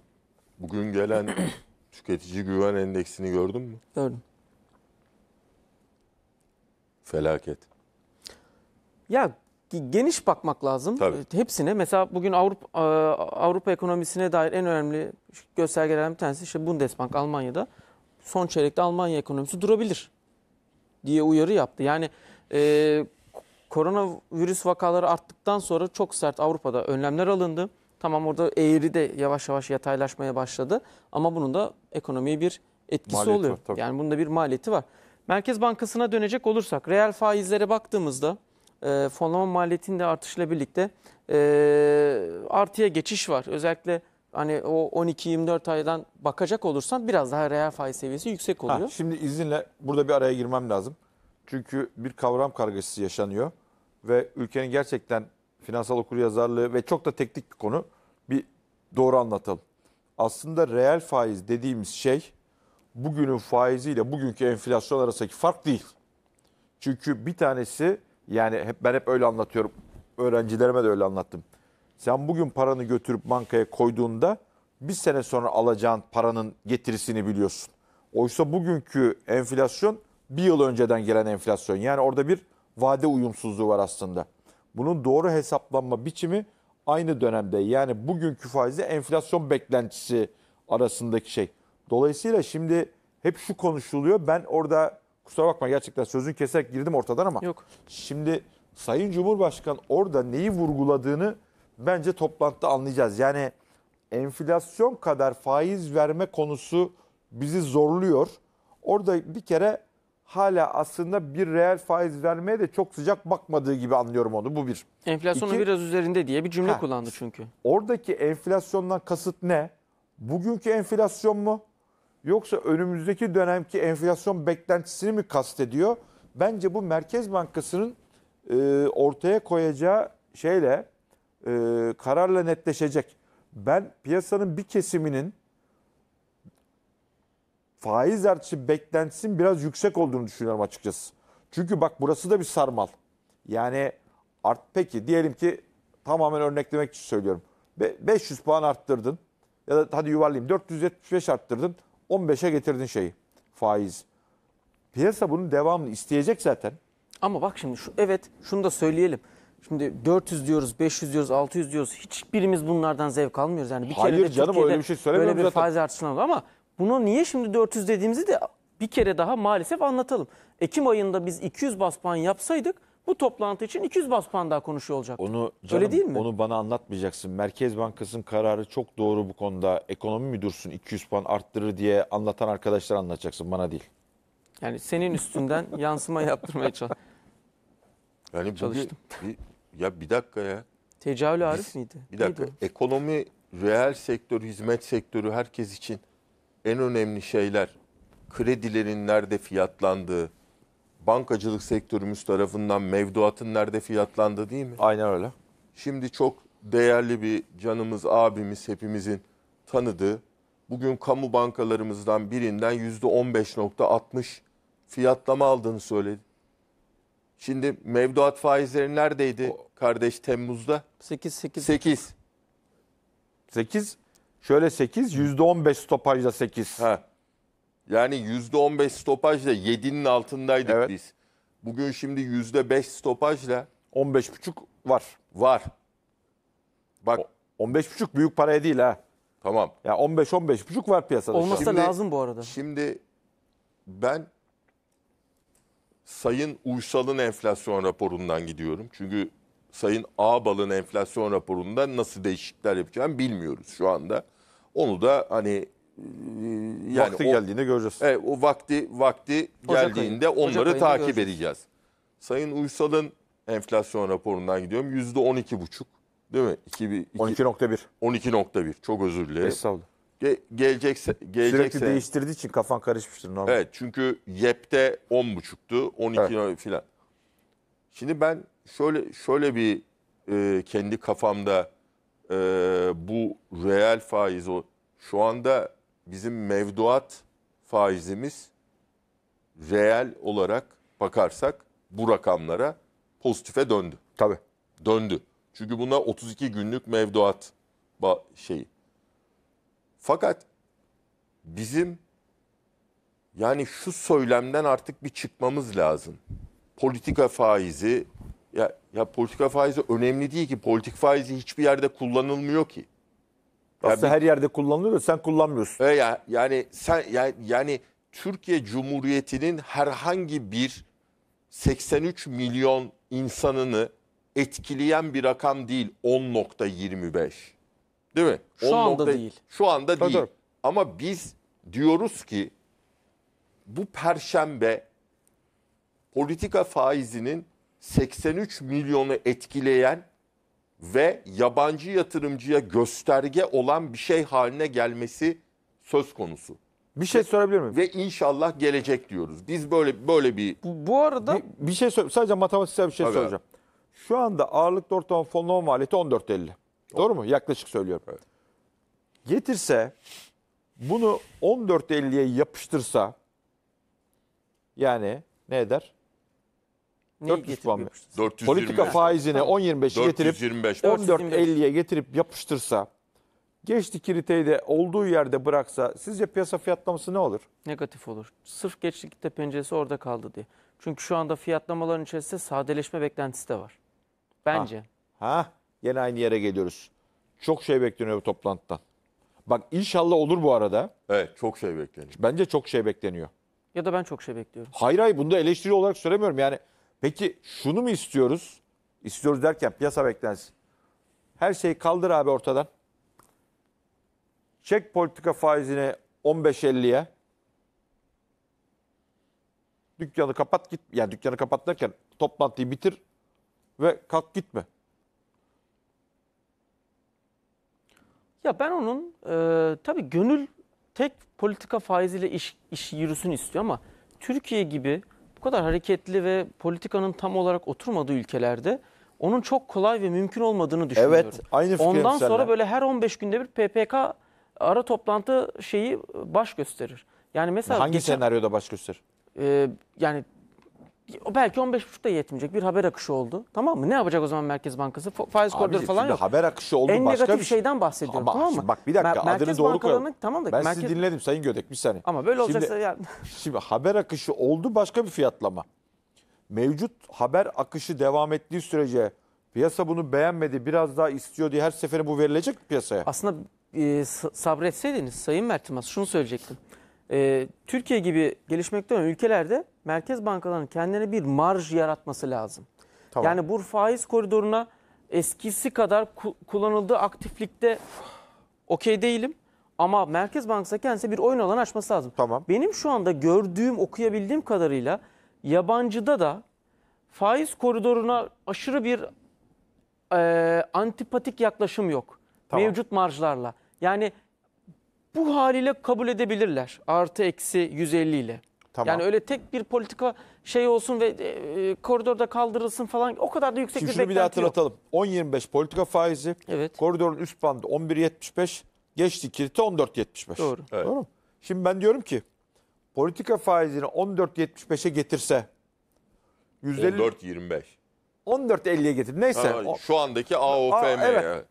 Bugün gelen tüketici güven endeksini gördün mü? Gördüm. Felaket.
Ya geniş bakmak lazım Tabii. E, hepsine. Mesela bugün Avrupa Avrupa ekonomisine dair en önemli göstergelerden bir tanesi işte Bundesbank Almanya'da son çeyrekte Almanya ekonomisi durabilir diye uyarı yaptı. Yani e, koronavirüs vakaları arttıktan sonra çok sert Avrupa'da önlemler alındı. Tamam orada eğri de yavaş yavaş yataylaşmaya başladı ama bunun da ekonomiye bir etkisi maliyeti oluyor. Var, tabii. yani bunda bir maliyeti var. Merkez Bankası'na dönecek olursak reel faizlere baktığımızda e, fonlama maliyetinin de artışıyla birlikte e, artıya geçiş var. Özellikle hani o 12-24 aydan bakacak olursan biraz daha reel faiz seviyesi yüksek oluyor. Ha,
şimdi izinle burada bir araya girmem lazım. Çünkü bir kavram kargaşası yaşanıyor ve ülkenin gerçekten finansal okuryazarlığı ve çok da teknik bir konu. Bir doğru anlatalım. Aslında reel faiz dediğimiz şey bugünün faiziyle bugünkü enflasyon arasındaki fark değil. Çünkü bir tanesi yani hep ben hep öyle anlatıyorum. Öğrencilerime de öyle anlattım. Sen bugün paranı götürüp bankaya koyduğunda bir sene sonra alacağın paranın getirisini biliyorsun. Oysa bugünkü enflasyon bir yıl önceden gelen enflasyon. Yani orada bir vade uyumsuzluğu var aslında. Bunun doğru hesaplanma biçimi aynı dönemde yani bugünkü faizle enflasyon beklentisi arasındaki şey. Dolayısıyla şimdi hep şu konuşuluyor. Ben orada Kusura bakma gerçekten sözün keserek girdim ortadan ama. Yok. Şimdi Sayın Cumhurbaşkan orada neyi vurguladığını bence toplantıda anlayacağız. Yani enflasyon kadar faiz verme konusu bizi zorluyor. Orada bir kere hala aslında bir reel faiz vermeye de çok sıcak bakmadığı gibi anlıyorum onu. Bu bir. Enflasyonun İki, biraz üzerinde diye bir cümle ha, kullandı çünkü. Oradaki enflasyondan kasıt ne? Bugünkü enflasyon mu? Yoksa önümüzdeki dönemki enflasyon beklentisini mi kastediyor? Bence bu Merkez Bankası'nın e, ortaya koyacağı şeyle e, kararla netleşecek. Ben piyasanın bir kesiminin faiz artışı beklentisinin biraz yüksek olduğunu düşünüyorum açıkçası. Çünkü bak burası da bir sarmal. Yani art peki diyelim ki tamamen örneklemek için söylüyorum. 500 puan arttırdın ya da hadi yuvarlayayım 475 arttırdın. 15'e getirdin şeyi faiz. Piyasa bunun devamını isteyecek zaten.
Ama bak şimdi şu evet şunu da söyleyelim. Şimdi 400 diyoruz, 500 diyoruz, 600 diyoruz. Hiçbirimiz bunlardan zevk almıyoruz. Yani bir Hayır kere de canım Türkiye'de öyle bir şey söylemiyorum böyle bir zaten. faiz artışından ama bunu niye şimdi 400 dediğimizi de bir kere daha maalesef anlatalım. Ekim ayında biz 200 bas puan yapsaydık bu toplantı için 200 bas puan daha konuşuyor olacak.
Onu canım, Öyle değil mi? Onu bana anlatmayacaksın. Merkez Bankası'nın kararı çok doğru bu konuda. Ekonomi müdürsün 200 puan arttırır diye anlatan arkadaşlar anlatacaksın bana değil.
Yani senin üstünden yansıma yaptırmaya çalış.
Yani çalıştım. bir, ya bir dakika ya.
Tecavül Arif Biz, miydi?
Bir dakika. Neydi? Ekonomi, reel sektör, hizmet sektörü herkes için en önemli şeyler. Kredilerin nerede fiyatlandığı, bankacılık sektörümüz tarafından mevduatın nerede fiyatlandı değil mi? Aynen öyle. Şimdi çok değerli bir canımız, abimiz hepimizin tanıdığı bugün kamu bankalarımızdan birinden yüzde %15.60 fiyatlama aldığını söyledi. Şimdi mevduat faizleri neredeydi o, kardeş Temmuz'da? 8 8 8. 8 şöyle 8 %15 stopajla 8. Ha. Yani %15 stopajla 7'nin altındaydık Evet. biz. Bugün şimdi %5 stopajla 15,5 var. var. Bak O- 15,5 büyük paraya değil ha. tamam. Ya 15 15,5 var piyasada. Olması da lazım bu arada. Şimdi ben Sayın Uysal'ın enflasyon raporundan gidiyorum. Çünkü Sayın Ağbal'ın enflasyon raporundan nasıl değişiklikler yapacağını bilmiyoruz şu anda. Onu da hani yani vakti o, geldiğinde göreceğiz. Evet, o vakti vakti Ocak geldiğinde ayı. onları Ocak takip edeceğiz. Sayın Uysal'ın enflasyon raporundan gidiyorum. Yüzde on iki buçuk. Değil mi? 12.1. 12.1. Çok özür dilerim. Estağfurullah.
Ge gelecekse, gelecekse... Sürekli değiştirdiği için kafan karışmıştır normal. Evet
çünkü YEP'te 10.5'tu. 12 evet. filan. Şimdi ben şöyle şöyle bir e, kendi kafamda e, bu reel faiz o şu anda bizim mevduat faizimiz reel olarak bakarsak bu rakamlara pozitife döndü. Tabii. Döndü. Çünkü buna 32 günlük mevduat şeyi. Fakat bizim yani şu söylemden artık bir çıkmamız lazım. Politika faizi ya, ya politika faizi önemli değil ki. Politik faizi hiçbir yerde kullanılmıyor ki. Aslında bir, her yerde kullanılıyor da sen kullanmıyorsun. E ya, yani sen yani, yani Türkiye Cumhuriyeti'nin herhangi bir 83 milyon insanını etkileyen bir rakam değil 10.25. Değil mi? Şu 10. anda değil. Şu anda Tabii. değil. Ama biz diyoruz ki bu perşembe politika faizinin 83 milyonu etkileyen ve yabancı yatırımcıya gösterge olan bir şey haline gelmesi söz konusu. Bir şey sorabilir miyim? Ve inşallah gelecek diyoruz. Biz böyle böyle bir
Bu, bu arada bir, bir şey sor sadece matematiksel bir şey Tabii soracağım. Abi. Şu anda ağırlıklı ortalama fonlama maliyeti 14.50. Doğru mu? Yaklaşık söylüyorum. Evet. Getirse bunu 14.50'ye yapıştırsa yani ne eder? 400 puan mı? 425. Politika faizini 10.25'i getirip 14 50'ye getirip yapıştırsa, geçti kiriteyi de olduğu yerde bıraksa sizce piyasa fiyatlaması ne olur? Negatif olur.
Sırf geçlikte penceresi orada kaldı diye. Çünkü şu anda fiyatlamaların içerisinde sadeleşme beklentisi de var. Bence.
Ha? Yine aynı yere geliyoruz. Çok şey bekleniyor bu toplantıdan. Bak inşallah olur bu arada. Evet çok şey bekleniyor. Bence çok şey bekleniyor.
Ya da ben çok şey bekliyorum.
Hayır hayır bunu da eleştiri olarak söylemiyorum. Yani Peki şunu mu istiyoruz? İstiyoruz derken piyasa beklentisi. Her şeyi kaldır abi ortadan. Çek politika faizini 15.50'ye. Dükkanı kapat git. Yani dükkanı kapat derken toplantıyı bitir ve kalk gitme.
Ya ben onun e, tabii gönül tek politika faiziyle iş, iş yürüsün istiyor ama Türkiye gibi bu kadar hareketli ve politikanın tam olarak oturmadığı ülkelerde onun çok kolay ve mümkün olmadığını düşünüyorum. Evet, aynı fikrim Ondan seninle. sonra böyle her 15 günde bir PPK ara toplantı şeyi baş gösterir. Yani mesela hangi geçen, senaryoda baş gösterir? E, yani belki 15.5 da yetmeyecek bir haber akışı oldu. Tamam mı? Ne yapacak o zaman Merkez Bankası? Faiz koridoru falan yok. haber akışı oldu en başka negatif bir şey.
şeyden bahsediyorum Ama tamam mı? şimdi bak bir dakika, adını Merkez doğru koyalım. Bankalarının- Tamam da Ben Merkez... sizi dinledim Sayın Gödek bir saniye. Ama böyle Şimdi- olacaksa yani. Şimdi haber akışı oldu başka bir fiyatlama. Mevcut haber akışı devam ettiği sürece piyasa bunu beğenmedi biraz daha istiyor diye her seferinde bu verilecek mi piyasaya?
Aslında e, s- sabretseydiniz Sayın Mert Yılmaz şunu söyleyecektim e, Türkiye gibi gelişmekte olan ülkelerde merkez bankalarının kendine bir marj yaratması lazım. Tamam. Yani bu faiz koridoruna eskisi kadar ku kullanıldığı aktiflikte okey değilim. Ama Merkez Bankası kendisi bir oyun alanı açması lazım. Tamam. Benim şu anda gördüğüm, okuyabildiğim kadarıyla yabancıda da faiz koridoruna aşırı bir e, antipatik yaklaşım yok. Tamam. Mevcut marjlarla. Yani bu haliyle kabul edebilirler. Artı eksi 150 ile. Tamam. Yani öyle tek bir politika şey olsun ve e, e koridorda kaldırılsın falan o kadar da yüksek Şimdi bir beklenti bir de hatırlatalım.
10.25 politika faizi. Evet. Koridorun üst bandı 11.75. Geçti kiliti 14.75. Doğru. Evet. Doğru mu? Şimdi ben diyorum ki politika faizini 14.75'e getirse 150
14.25
14.50'ye getir. Neyse. Ha, şu
andaki AOFM. Aa, evet.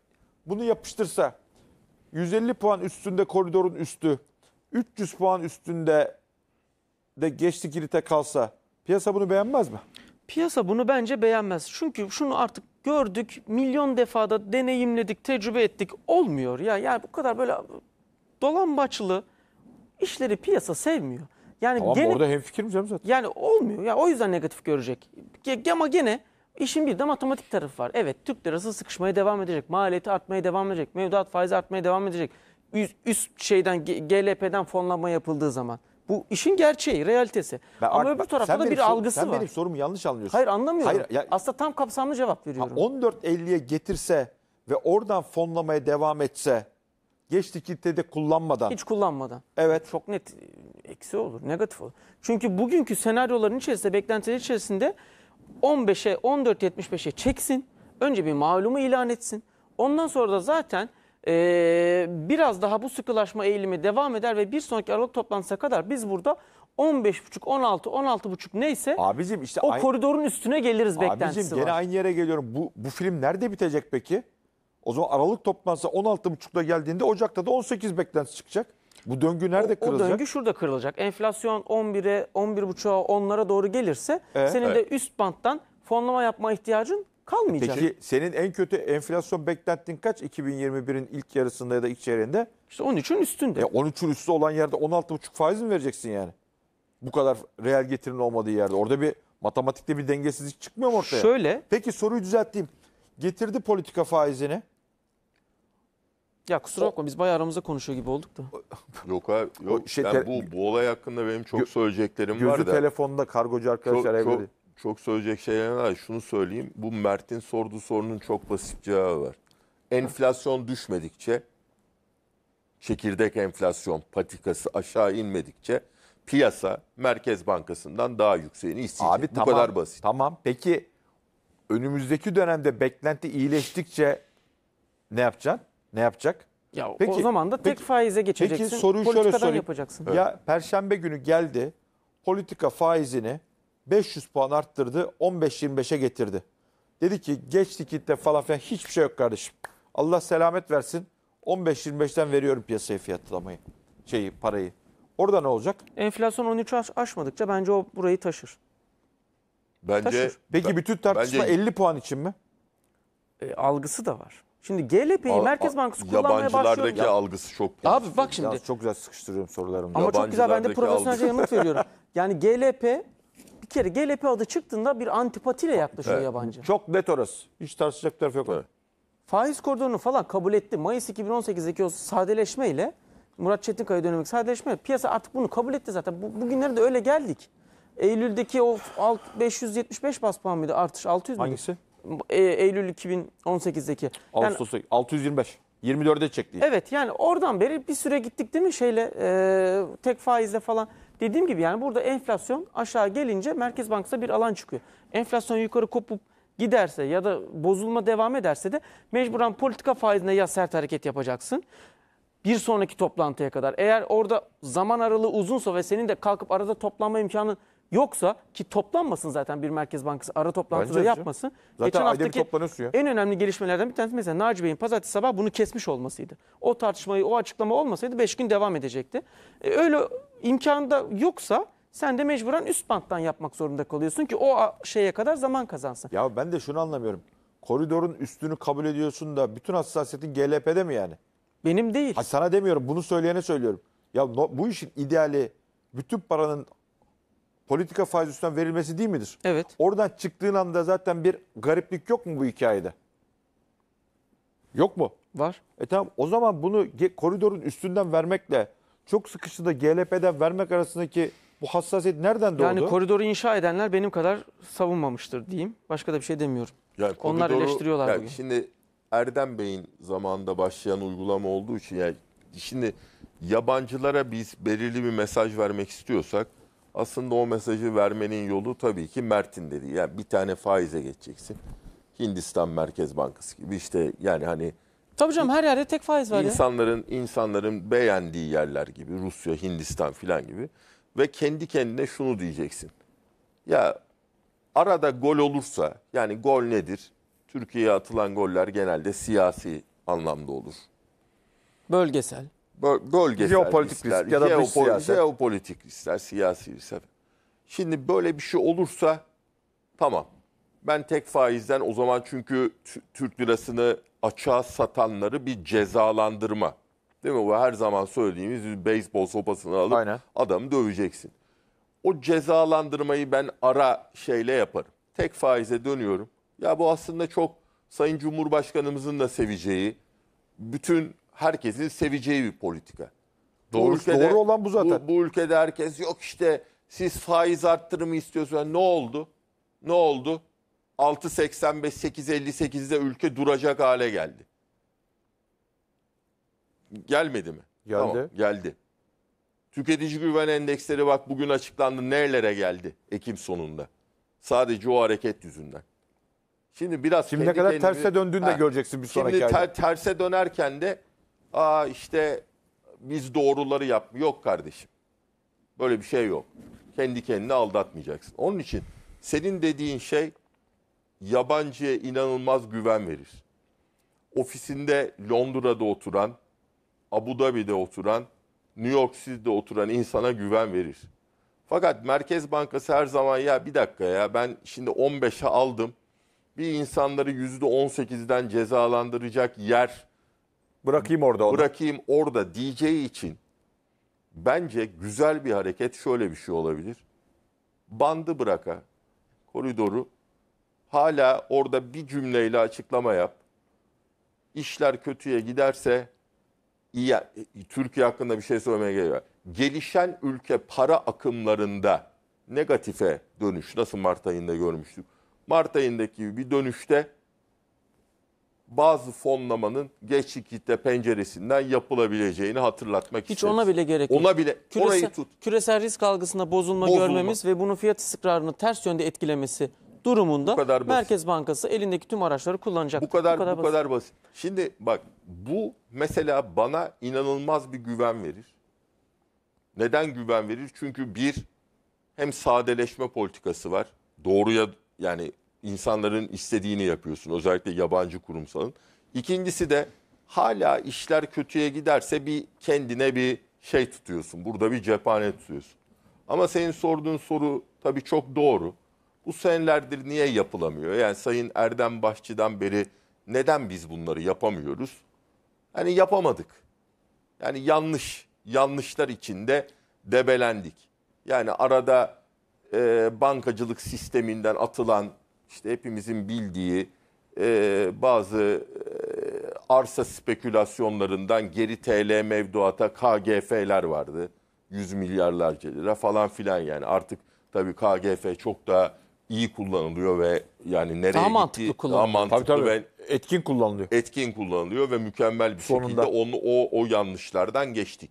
Bunu yapıştırsa 150 puan üstünde koridorun üstü, 300 puan üstünde de geçti Girit'e kalsa piyasa bunu beğenmez mi? Piyasa bunu bence
beğenmez. Çünkü şunu artık gördük, milyon defada deneyimledik, tecrübe ettik. Olmuyor ya. Yani bu kadar böyle dolambaçlı işleri piyasa sevmiyor. Yani tamam, gene, orada hemfikirim canım zaten. Yani olmuyor. Ya yani o yüzden negatif görecek. Ama gene İşin bir de matematik tarafı var. Evet Türk lirası sıkışmaya devam edecek. Maliyeti artmaya devam edecek. Mevduat faizi artmaya devam edecek. Üst, üst şeyden GLP'den fonlama yapıldığı zaman.
Bu işin gerçeği, realitesi. Ben Ama art, öbür tarafta da bir algısı sen var. Sen benim sorumu yanlış anlıyorsun. Hayır anlamıyorum. Hayır, ya, Aslında tam kapsamlı cevap veriyorum. 14.50'ye getirse ve oradan fonlamaya devam etse geç likiditede kullanmadan. Hiç kullanmadan. Evet. Çok net eksi
olur, negatif olur. Çünkü bugünkü senaryoların içerisinde, beklentiler içerisinde 15'e 14.75'e çeksin. Önce bir malumu ilan etsin. Ondan sonra da zaten e, biraz daha bu sıkılaşma eğilimi devam eder ve bir sonraki Aralık toplantısına kadar biz burada 15.5, 16, 16.5 neyse
abicim işte o aynı, koridorun üstüne geliriz abicim, beklentisi Abicim gene aynı yere geliyorum. Bu, bu film nerede bitecek peki? O zaman Aralık toplantısı 16.5'da geldiğinde Ocak'ta da 18 beklentisi çıkacak. Bu döngü nerede o, kırılacak? O döngü
şurada kırılacak. Enflasyon 11'e, 11.5'a, 10'lara doğru gelirse ee, senin evet. de üst banttan fonlama yapma ihtiyacın kalmayacak. Peki
senin en kötü enflasyon beklentin kaç 2021'in ilk yarısında ya da ilk çeyreğinde? İşte 13'ün üstünde. E 13'ün üstü olan yerde 16,5 faiz mi vereceksin yani? Bu kadar reel getirin olmadığı yerde. Orada bir matematikte bir dengesizlik çıkmıyor mu ortaya? Şöyle. Peki soruyu düzelteyim. Getirdi politika faizini. Ya kusura bakma biz bayağı
aramızda konuşuyor gibi olduk da.
Yok abi. Yok. Şey, yani bu, bu olay hakkında benim çok söyleyeceklerim var da. Gözü telefonda kargocu arkadaşlar çok, çok, çok söyleyecek şeyler var. Şunu söyleyeyim. Bu Mert'in sorduğu sorunun çok basit cevabı var. Enflasyon düşmedikçe, çekirdek enflasyon patikası aşağı inmedikçe piyasa Merkez Bankası'ndan daha yükseğini isteyecek. Abi, bu tamam, kadar basit. Tamam. Peki
önümüzdeki dönemde beklenti iyileştikçe ne yapacaksın? ne yapacak? Ya peki, o zaman da tek peki, faize geçeceksin. Peki soruyu şöyle sorayım. Yapacaksın. Evet. Ya perşembe günü geldi politika faizini 500 puan arttırdı 15-25'e getirdi. Dedi ki geç likitte falan filan hiçbir şey yok kardeşim. Allah selamet versin 15-25'ten veriyorum piyasaya fiyatlamayı şeyi parayı. Orada ne olacak? Enflasyon 13'ü aş aşmadıkça bence o burayı taşır. Bence taşır. Peki ben, bütün
tartışma bence... 50 puan için mi? E, algısı da var. Şimdi GLP'yi Merkez Bankası kullanmaya başlıyor. Yabancılardaki algısı
çok Abi bak şimdi. Yalnız çok güzel sıkıştırıyorum sorularımı. Ama çok güzel ben de profesyonelce yanıt veriyorum.
Yani GLP bir kere GLP adı çıktığında bir antipatiyle yaklaşıyor Evet. yabancı. Çok net orası. Hiç tartışacak bir taraf yok. Evet. Faiz koridorunu falan kabul etti. Mayıs 2018'deki o sadeleşmeyle Murat Çetinkaya dönemindeki sadeleşme piyasa artık bunu kabul etti zaten. Bu, bugünlere de öyle geldik. Eylül'deki o alt 575 bas puan mıydı artış 600 müydü? Hangisi? E, Eylül 2018'deki. Ağustos
yani, 625. 24'e çekti.
Evet yani oradan beri bir süre gittik değil mi şeyle e, tek faizle falan. Dediğim gibi yani burada enflasyon aşağı gelince Merkez Bankası bir alan çıkıyor. Enflasyon yukarı kopup giderse ya da bozulma devam ederse de mecburen politika faizine ya sert hareket yapacaksın. Bir sonraki toplantıya kadar eğer orada zaman aralığı uzunsa ve senin de kalkıp arada toplanma imkanı Yoksa ki toplanmasın zaten bir Merkez Bankası ara toplantıda Bence yapmasın. Zaten Geçen ayda bir toplanıyorsun En önemli gelişmelerden bir tanesi mesela Naci Bey'in pazartesi sabah bunu kesmiş olmasıydı. O tartışmayı, o açıklama olmasaydı 5 gün devam edecekti. E, öyle imkanı da
yoksa sen de mecburen üst banttan yapmak zorunda kalıyorsun ki o şeye kadar zaman kazansın. Ya ben de şunu anlamıyorum. Koridorun üstünü kabul ediyorsun da bütün hassasiyetin GLP'de mi yani? Benim değil. Ha, sana demiyorum bunu söyleyene söylüyorum. Ya no, bu işin ideali bütün paranın politika faiz üstten verilmesi değil midir? Evet. Oradan çıktığın anda zaten bir gariplik yok mu bu hikayede? Yok mu? Var. E tamam o zaman bunu koridorun üstünden vermekle çok sıkıştı da GLP'den vermek arasındaki bu hassasiyet nereden doğdu? Yani
koridoru inşa edenler benim kadar savunmamıştır diyeyim. Başka da bir şey demiyorum. Yani koridoru, Onlar eleştiriyorlar yani bugün.
Şimdi Erdem Bey'in zamanında başlayan uygulama olduğu için yani şimdi yabancılara biz belirli bir mesaj vermek istiyorsak aslında o mesajı vermenin yolu tabii ki Mert'in dediği. Yani bir tane faize geçeceksin. Hindistan Merkez Bankası gibi işte yani hani
Tabii canım her yerde tek faiz var
insanların insanların beğendiği yerler gibi Rusya, Hindistan filan gibi ve kendi kendine şunu diyeceksin. Ya arada gol olursa yani gol nedir? Türkiye'ye atılan goller genelde siyasi anlamda olur. Bölgesel bölgesel jeopolitik ister, risk ya da jeopolitik, siyaset. jeopolitik riskler, siyasi riskler. Şimdi böyle bir şey olursa tamam. Ben tek faizden o zaman çünkü Türk lirasını açığa satanları bir cezalandırma. Değil mi? Bu her zaman söylediğimiz beyzbol sopasını alıp Aynen. adamı döveceksin. O cezalandırmayı ben ara şeyle yaparım. Tek faize dönüyorum. Ya bu aslında çok Sayın Cumhurbaşkanımızın da seveceği, bütün herkesin seveceği bir politika. Doğru, bu ülkede, doğru olan bu zaten. Bu, bu ülkede herkes yok işte siz faiz arttırımı istiyorsunuz. ne oldu? Ne oldu? 6.85 8.58'de ülke duracak hale geldi. Gelmedi mi? Geldi. Tamam, geldi. Tüketici güven endeksleri bak bugün açıklandı. Nerelere geldi Ekim sonunda? Sadece o hareket yüzünden. Şimdi biraz şimdi ne kadar kendimi, terse döndüğünü ha, de göreceksin bir sonraki ayda. Şimdi ter, terse dönerken de Aa işte biz doğruları yap. Yok kardeşim. Böyle bir şey yok. Kendi kendini aldatmayacaksın. Onun için senin dediğin şey yabancıya inanılmaz güven verir. Ofisinde Londra'da oturan, Abu Dhabi'de oturan, New York City'de oturan insana güven verir. Fakat Merkez Bankası her zaman ya bir dakika ya ben şimdi 15'e aldım. Bir insanları %18'den cezalandıracak yer Bırakayım orada onu. Bırakayım orada diyeceği için bence güzel bir hareket şöyle bir şey olabilir. Bandı bıraka koridoru hala orada bir cümleyle açıklama yap. İşler kötüye giderse iyi e, Türkiye hakkında bir şey söylemeye geliyor. Gelişen ülke para akımlarında negatife dönüş nasıl Mart ayında görmüştük. Mart ayındaki bir dönüşte bazı fonlamanın Geçikit'te penceresinden yapılabileceğini hatırlatmak Hiç isteriz. ona bile gerek yok. Ona bile küresel, orayı tut. Küresel risk
algısında bozulma, bozulma görmemiz ve bunun fiyat istikrarını ters yönde etkilemesi durumunda bu kadar Merkez Bankası elindeki tüm araçları kullanacak. Bu kadar bu kadar, bu basit. kadar
basit. Şimdi bak bu mesela bana inanılmaz bir güven verir. Neden güven verir? Çünkü bir hem sadeleşme politikası var. Doğruya yani insanların istediğini yapıyorsun. Özellikle yabancı kurumsalın. İkincisi de hala işler kötüye giderse bir kendine bir şey tutuyorsun. Burada bir cephane tutuyorsun. Ama senin sorduğun soru tabii çok doğru. Bu senelerdir niye yapılamıyor? Yani Sayın Erdem Başçı'dan beri neden biz bunları yapamıyoruz? Hani yapamadık. Yani yanlış, yanlışlar içinde debelendik. Yani arada e, bankacılık sisteminden atılan işte hepimizin bildiği e, bazı e, arsa spekülasyonlarından geri TL mevduata KGF'ler vardı. Yüz milyarlarca lira falan filan yani artık tabii KGF çok daha iyi kullanılıyor ve yani nereye daha gitti, mantıklı kullanılıyor. daha mantıklı tabii, tabii. ve etkin kullanılıyor. Etkin kullanılıyor ve mükemmel bir Sonunda. şekilde onu o o yanlışlardan geçtik.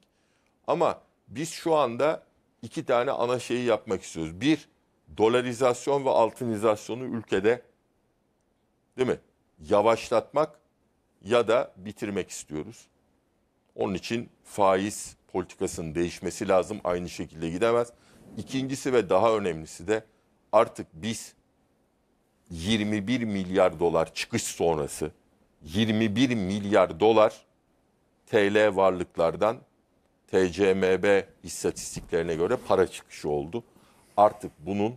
Ama biz şu anda iki tane ana şeyi yapmak istiyoruz. Bir dolarizasyon ve altınizasyonu ülkede değil mi? Yavaşlatmak ya da bitirmek istiyoruz. Onun için faiz politikasının değişmesi lazım. Aynı şekilde gidemez. İkincisi ve daha önemlisi de artık biz 21 milyar dolar çıkış sonrası 21 milyar dolar TL varlıklardan TCMB istatistiklerine göre para çıkışı oldu artık bunun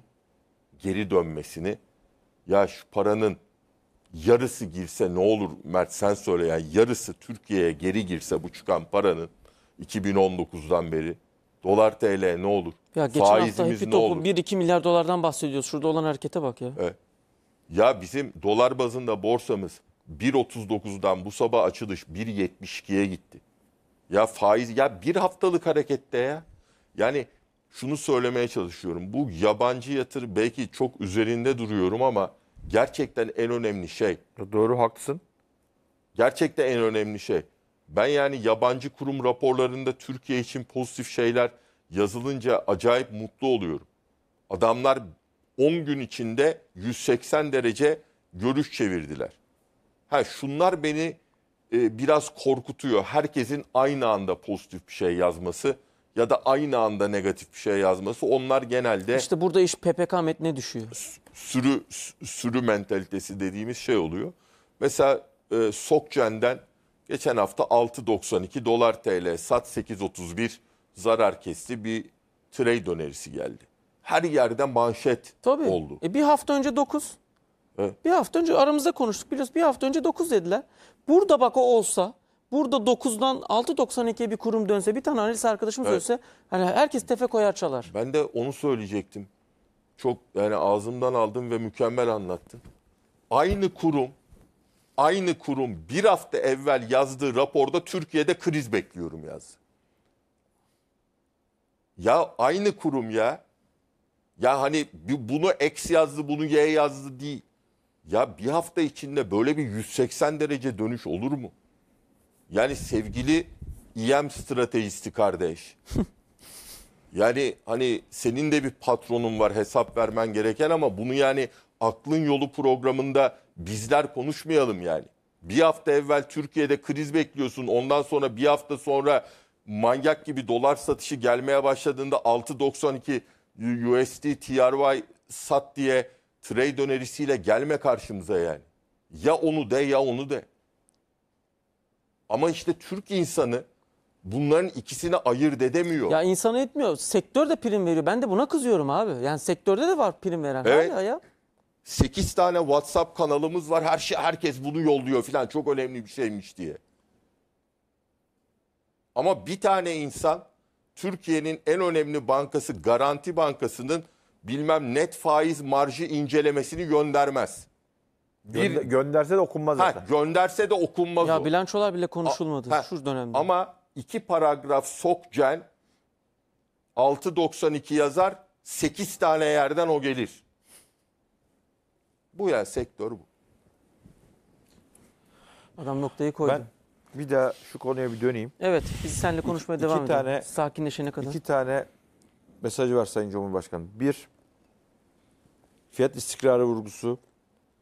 geri dönmesini ya şu paranın yarısı girse ne olur Mert sen söyle yani yarısı Türkiye'ye geri girse bu çıkan paranın 2019'dan beri dolar TL ne olur? Ya geçen Faizimiz hafta hepi topu
1-2 milyar dolardan bahsediyoruz. Şurada olan harekete bak ya.
Evet. Ya bizim dolar bazında borsamız 1.39'dan bu sabah açılış 1.72'ye gitti. Ya faiz ya bir haftalık harekette ya. Yani şunu söylemeye çalışıyorum. Bu yabancı yatır belki çok üzerinde duruyorum ama gerçekten en önemli şey. Doğru haklısın. Gerçekten en önemli şey. Ben yani yabancı kurum raporlarında Türkiye için pozitif şeyler yazılınca acayip mutlu oluyorum. Adamlar 10 gün içinde 180 derece görüş çevirdiler. Ha şunlar beni e, biraz korkutuyor. Herkesin aynı anda pozitif bir şey yazması ya da aynı anda negatif bir şey yazması onlar genelde İşte
burada iş PPK metne düşüyor.
sürü sürü mentalitesi dediğimiz şey oluyor. Mesela e, Sokcen'den geçen hafta 6.92 dolar TL sat 8.31 zarar kesti bir trade önerisi geldi. Her yerden manşet Tabii. oldu. E, bir hafta önce 9. Evet.
Bir hafta önce aramızda konuştuk biliyoruz. Bir hafta önce 9 dediler. Burada bak o olsa Burada 9'dan 6.92'ye bir kurum dönse bir tane analist arkadaşım evet. söylese hani herkes tefe
koyar çalar. Ben de onu söyleyecektim. Çok yani ağzımdan aldım ve mükemmel anlattın. Aynı kurum aynı kurum bir hafta evvel yazdığı raporda Türkiye'de kriz bekliyorum yazdı. Ya aynı kurum ya. Ya hani bunu X yazdı bunu Y yazdı değil. Ya bir hafta içinde böyle bir 180 derece dönüş olur mu? Yani sevgili İYEM stratejisti kardeş. yani hani senin de bir patronun var hesap vermen gereken ama bunu yani aklın yolu programında bizler konuşmayalım yani. Bir hafta evvel Türkiye'de kriz bekliyorsun. Ondan sonra bir hafta sonra manyak gibi dolar satışı gelmeye başladığında 6.92 USD TRY sat diye trade önerisiyle gelme karşımıza yani. Ya onu de ya onu de. Ama işte Türk insanı bunların ikisini ayırt edemiyor. Ya insanı
etmiyor. Sektör de prim veriyor. Ben de buna kızıyorum abi. Yani sektörde de var prim
veren. Evet. Hala ya. 8 tane WhatsApp kanalımız var. Her şey herkes bunu yolluyor filan. Çok önemli bir şeymiş diye. Ama bir tane insan Türkiye'nin en önemli bankası Garanti Bankası'nın bilmem net faiz marjı incelemesini göndermez.
Bir, Gönder, gönderse de okunmaz ha,
Gönderse de okunmaz Ya o. bilançolar bile konuşulmadı ha, şu dönemde. Ama iki paragraf sokcel 6.92 yazar 8 tane yerden o gelir. Bu ya sektör
bu.
Adam noktayı koydu. Ben
bir daha şu konuya bir döneyim. Evet biz seninle konuşmaya iki, devam iki edelim.
Tane, Sakinleşene kadar. İki tane
mesajı var Sayın Cumhurbaşkanı. Bir, fiyat istikrarı vurgusu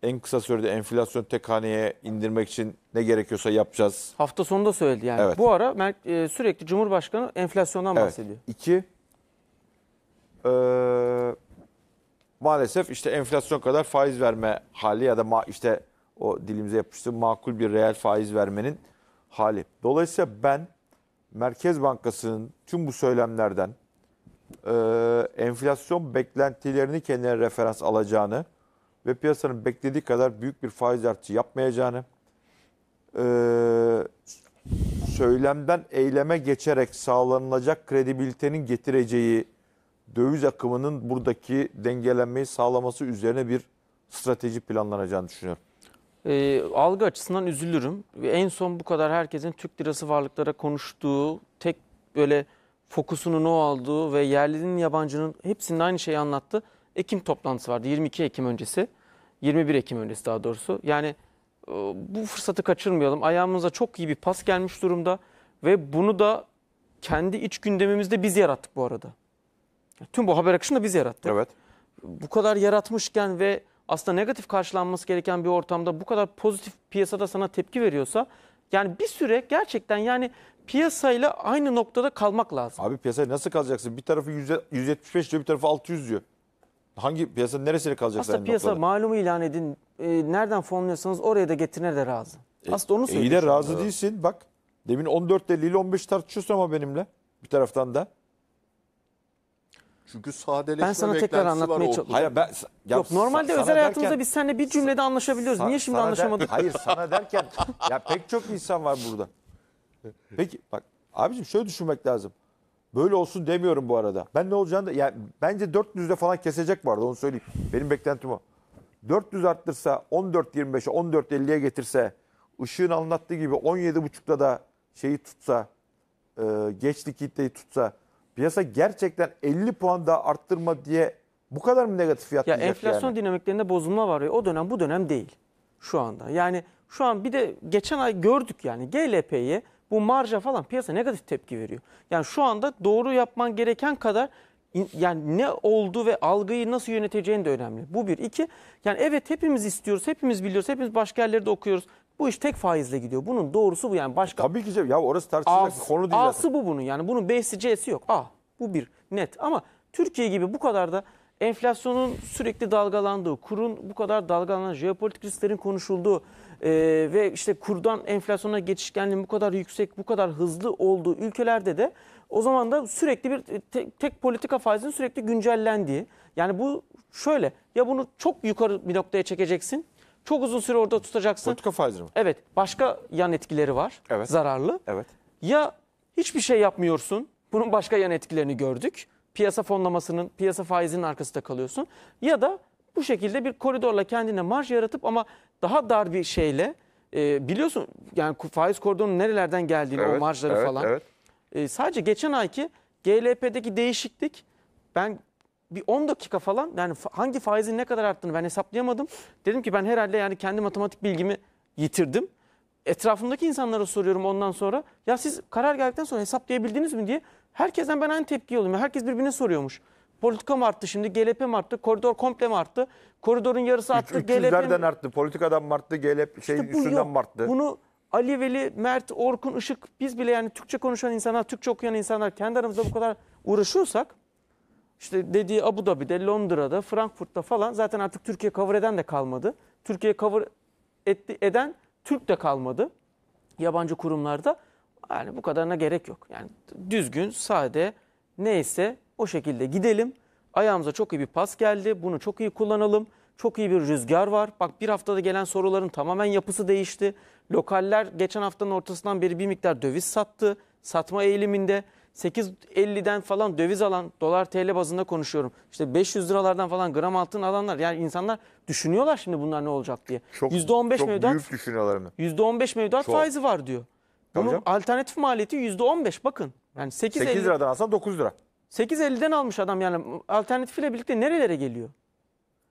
en kısa sürede enflasyon tek haneye indirmek için ne gerekiyorsa yapacağız. Hafta sonunda söyledi yani. Evet. Bu ara e, sürekli Cumhurbaşkanı enflasyondan Evet. bahsediyor. İki, eee, maalesef işte enflasyon kadar faiz verme hali ya da ma- işte o dilimize yapıştı makul bir reel faiz vermenin hali. Dolayısıyla ben Merkez Bankası'nın tüm bu söylemlerden eee, enflasyon beklentilerini kendine referans alacağını ve piyasanın beklediği kadar büyük bir faiz artışı yapmayacağını e, söylemden eyleme geçerek sağlanılacak kredibilitenin getireceği döviz akımının buradaki dengelenmeyi sağlaması üzerine bir strateji planlanacağını düşünüyorum.
E, algı açısından üzülürüm. En son bu kadar herkesin Türk lirası varlıklara konuştuğu, tek böyle fokusunun o aldığı ve yerlinin yabancının hepsinde aynı şeyi anlattı. Ekim toplantısı vardı. 22 Ekim öncesi. 21 Ekim öncesi daha doğrusu. Yani e, bu fırsatı kaçırmayalım. Ayağımıza çok iyi bir pas gelmiş durumda ve bunu da kendi iç gündemimizde biz yarattık bu arada. Tüm bu haber akışını da biz yarattık. Evet. Bu kadar yaratmışken ve aslında negatif karşılanması gereken bir ortamda bu kadar pozitif piyasada sana tepki veriyorsa yani bir süre gerçekten yani
piyasayla aynı noktada kalmak lazım. Abi piyasayla nasıl kalacaksın? Bir tarafı 175 diyor, bir tarafı 600 diyor. Hangi piyasa neresiyle kalacak? Aslında piyasa noktada?
malumu ilan edin. E, nereden formluyorsanız oraya da getirine de razı. E, Aslında onu söylüyorum. E, iyi de razı değilsin. Bak
demin 14 ile 15 tartışıyorsun ama benimle bir taraftan da. Çünkü sadeleşme ben sana tekrar anlatmaya çalışıyorum. Hayır ben ya Yok normalde özel hayatımızda
biz seninle bir cümlede
anlaşabiliyoruz. Niye şimdi anlaşamadık? Der, hayır sana
derken ya pek çok insan var burada. Peki bak abicim şöyle düşünmek lazım. Böyle olsun demiyorum bu arada. Ben ne olacağını da yani bence 400'de falan kesecek vardı onu söyleyeyim. Benim beklentim o. 400 arttırsa 14.25'e 14.50'ye getirse ışığın anlattığı gibi 17.5'da da şeyi tutsa e, geçti kitleyi tutsa piyasa gerçekten 50 puan daha arttırma diye bu kadar mı negatif fiyat Ya enflasyon yani?
dinamiklerinde bozulma var ya o dönem bu dönem değil şu anda. Yani şu an bir de geçen ay gördük yani GLP'yi bu marja falan piyasa negatif tepki veriyor. Yani şu anda doğru yapman gereken kadar yani ne oldu ve algıyı nasıl yöneteceğin de önemli. Bu bir. iki yani evet hepimiz istiyoruz, hepimiz biliyoruz, hepimiz başka yerlerde okuyoruz. Bu iş tek faizle gidiyor. Bunun doğrusu bu yani başka. Tabii ki ya orası
tartışılacak konu değil.
A'sı bu bunun yani bunun B'si C'si yok. A bu bir net ama Türkiye gibi bu kadar da enflasyonun sürekli dalgalandığı, kurun bu kadar dalgalanan, jeopolitik risklerin konuşulduğu e, ve işte kurdan enflasyona geçişkenliğin bu kadar yüksek, bu kadar hızlı olduğu ülkelerde de o zaman da sürekli bir e, te, tek politika faizinin sürekli güncellendiği. Yani bu şöyle ya bunu çok yukarı bir noktaya çekeceksin çok uzun süre orada tutacaksın. Politika faizi mi? Evet. Başka yan etkileri var. Evet. Zararlı. Evet. Ya hiçbir şey yapmıyorsun. Bunun başka yan etkilerini gördük piyasa fonlamasının, piyasa faizinin arkasında kalıyorsun. Ya da bu şekilde bir koridorla kendine marj yaratıp ama daha dar bir şeyle e, biliyorsun yani faiz koridorunun nerelerden geldiğini evet, o marjları evet, falan. Evet. E, sadece geçen ayki GLP'deki değişiklik ben bir 10 dakika falan yani hangi faizin ne kadar arttığını ben hesaplayamadım. Dedim ki ben herhalde yani kendi matematik bilgimi yitirdim. Etrafımdaki insanlara soruyorum ondan sonra. Ya siz karar geldikten sonra hesaplayabildiniz mi diye Herkesten ben aynı tepki alıyorum. Herkes birbirine soruyormuş. Politika mı arttı şimdi? GLP mi arttı? Koridor komple mi arttı? Koridorun yarısı arttı. Üç, GLP 300'lerden mi? arttı.
Politikadan mı arttı? GLP şey İşte bu üstünden yok. mi arttı? Bunu
Ali Veli, Mert, Orkun, Işık biz bile yani Türkçe konuşan insanlar, Türkçe okuyan insanlar kendi aramızda bu kadar uğraşıyorsak işte dediği Abu Dhabi'de, Londra'da, Frankfurt'ta falan zaten artık Türkiye cover eden de kalmadı. Türkiye cover etti, eden Türk de kalmadı yabancı kurumlarda. Yani bu kadarına gerek yok. Yani düzgün, sade, neyse o şekilde gidelim. Ayağımıza çok iyi bir pas geldi. Bunu çok iyi kullanalım. Çok iyi bir rüzgar var. Bak bir haftada gelen soruların tamamen yapısı değişti. Lokaller geçen haftanın ortasından beri bir miktar döviz sattı. Satma eğiliminde 8.50'den falan döviz alan dolar TL bazında konuşuyorum. İşte 500 liralardan falan gram altın alanlar yani insanlar düşünüyorlar şimdi bunlar ne olacak diye. Çok, %15 çok mevduat, büyük
düşünüyorlar mı?
%15 mevduat çok. faizi var diyor. Bunun Hocam? alternatif maliyeti %15 bakın. Yani 8, 8 liradan alsan 9 lira. 8.50'den almış adam yani alternatifiyle birlikte nerelere geliyor?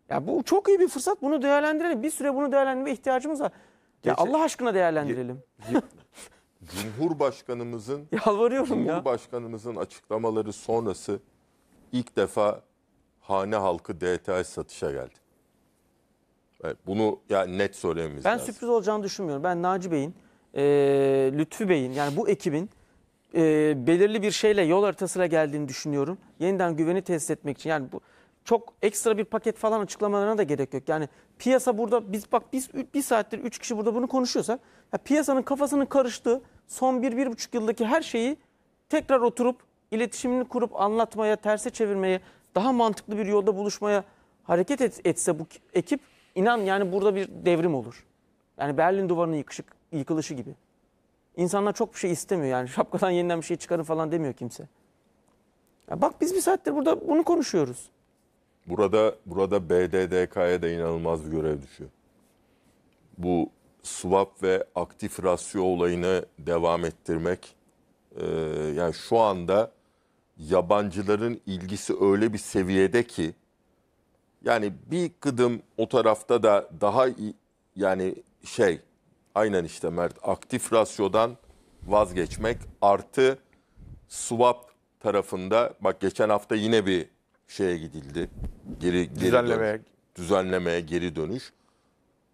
Ya bu çok iyi bir fırsat. Bunu değerlendirelim. Bir süre bunu değerlendirme ihtiyacımız var. Ya Geçen- Allah aşkına değerlendirelim.
Cumhurbaşkanımızın Yalvarıyorum ya. Cumhurbaşkanımızın açıklamaları sonrası ilk defa hane halkı DTH satışa geldi. Evet, Bunu ya net söylememiz Ben lazım.
sürpriz olacağını düşünmüyorum. Ben Naci Bey'in e, Lütfü Bey'in yani bu ekibin e, belirli bir şeyle yol haritasına geldiğini düşünüyorum. Yeniden güveni test etmek için yani bu çok ekstra bir paket falan açıklamalarına da gerek yok. Yani piyasa burada biz bak biz bir saattir üç kişi burada bunu konuşuyorsa ya piyasanın kafasının karıştığı son bir, bir buçuk yıldaki her şeyi tekrar oturup iletişimini kurup anlatmaya, terse çevirmeye, daha mantıklı bir yolda buluşmaya hareket etse bu ekip inan yani burada bir devrim olur. Yani Berlin duvarının yıkışık, yıkılışı gibi. İnsanlar çok bir şey istemiyor yani. Şapkadan yeniden bir şey çıkarın falan demiyor kimse. Ya bak biz bir saattir burada bunu konuşuyoruz.
Burada burada BDDK'ya da inanılmaz bir görev düşüyor. Bu swap ve aktif rasyo olayını devam ettirmek. Ee, yani şu anda yabancıların ilgisi öyle bir seviyede ki yani bir kıdım o tarafta da daha yani şey aynen işte Mert aktif rasyodan vazgeçmek artı swap tarafında bak geçen hafta yine bir şeye gidildi. Geri, geri düzenlemeye. Dönüş, düzenlemeye geri dönüş.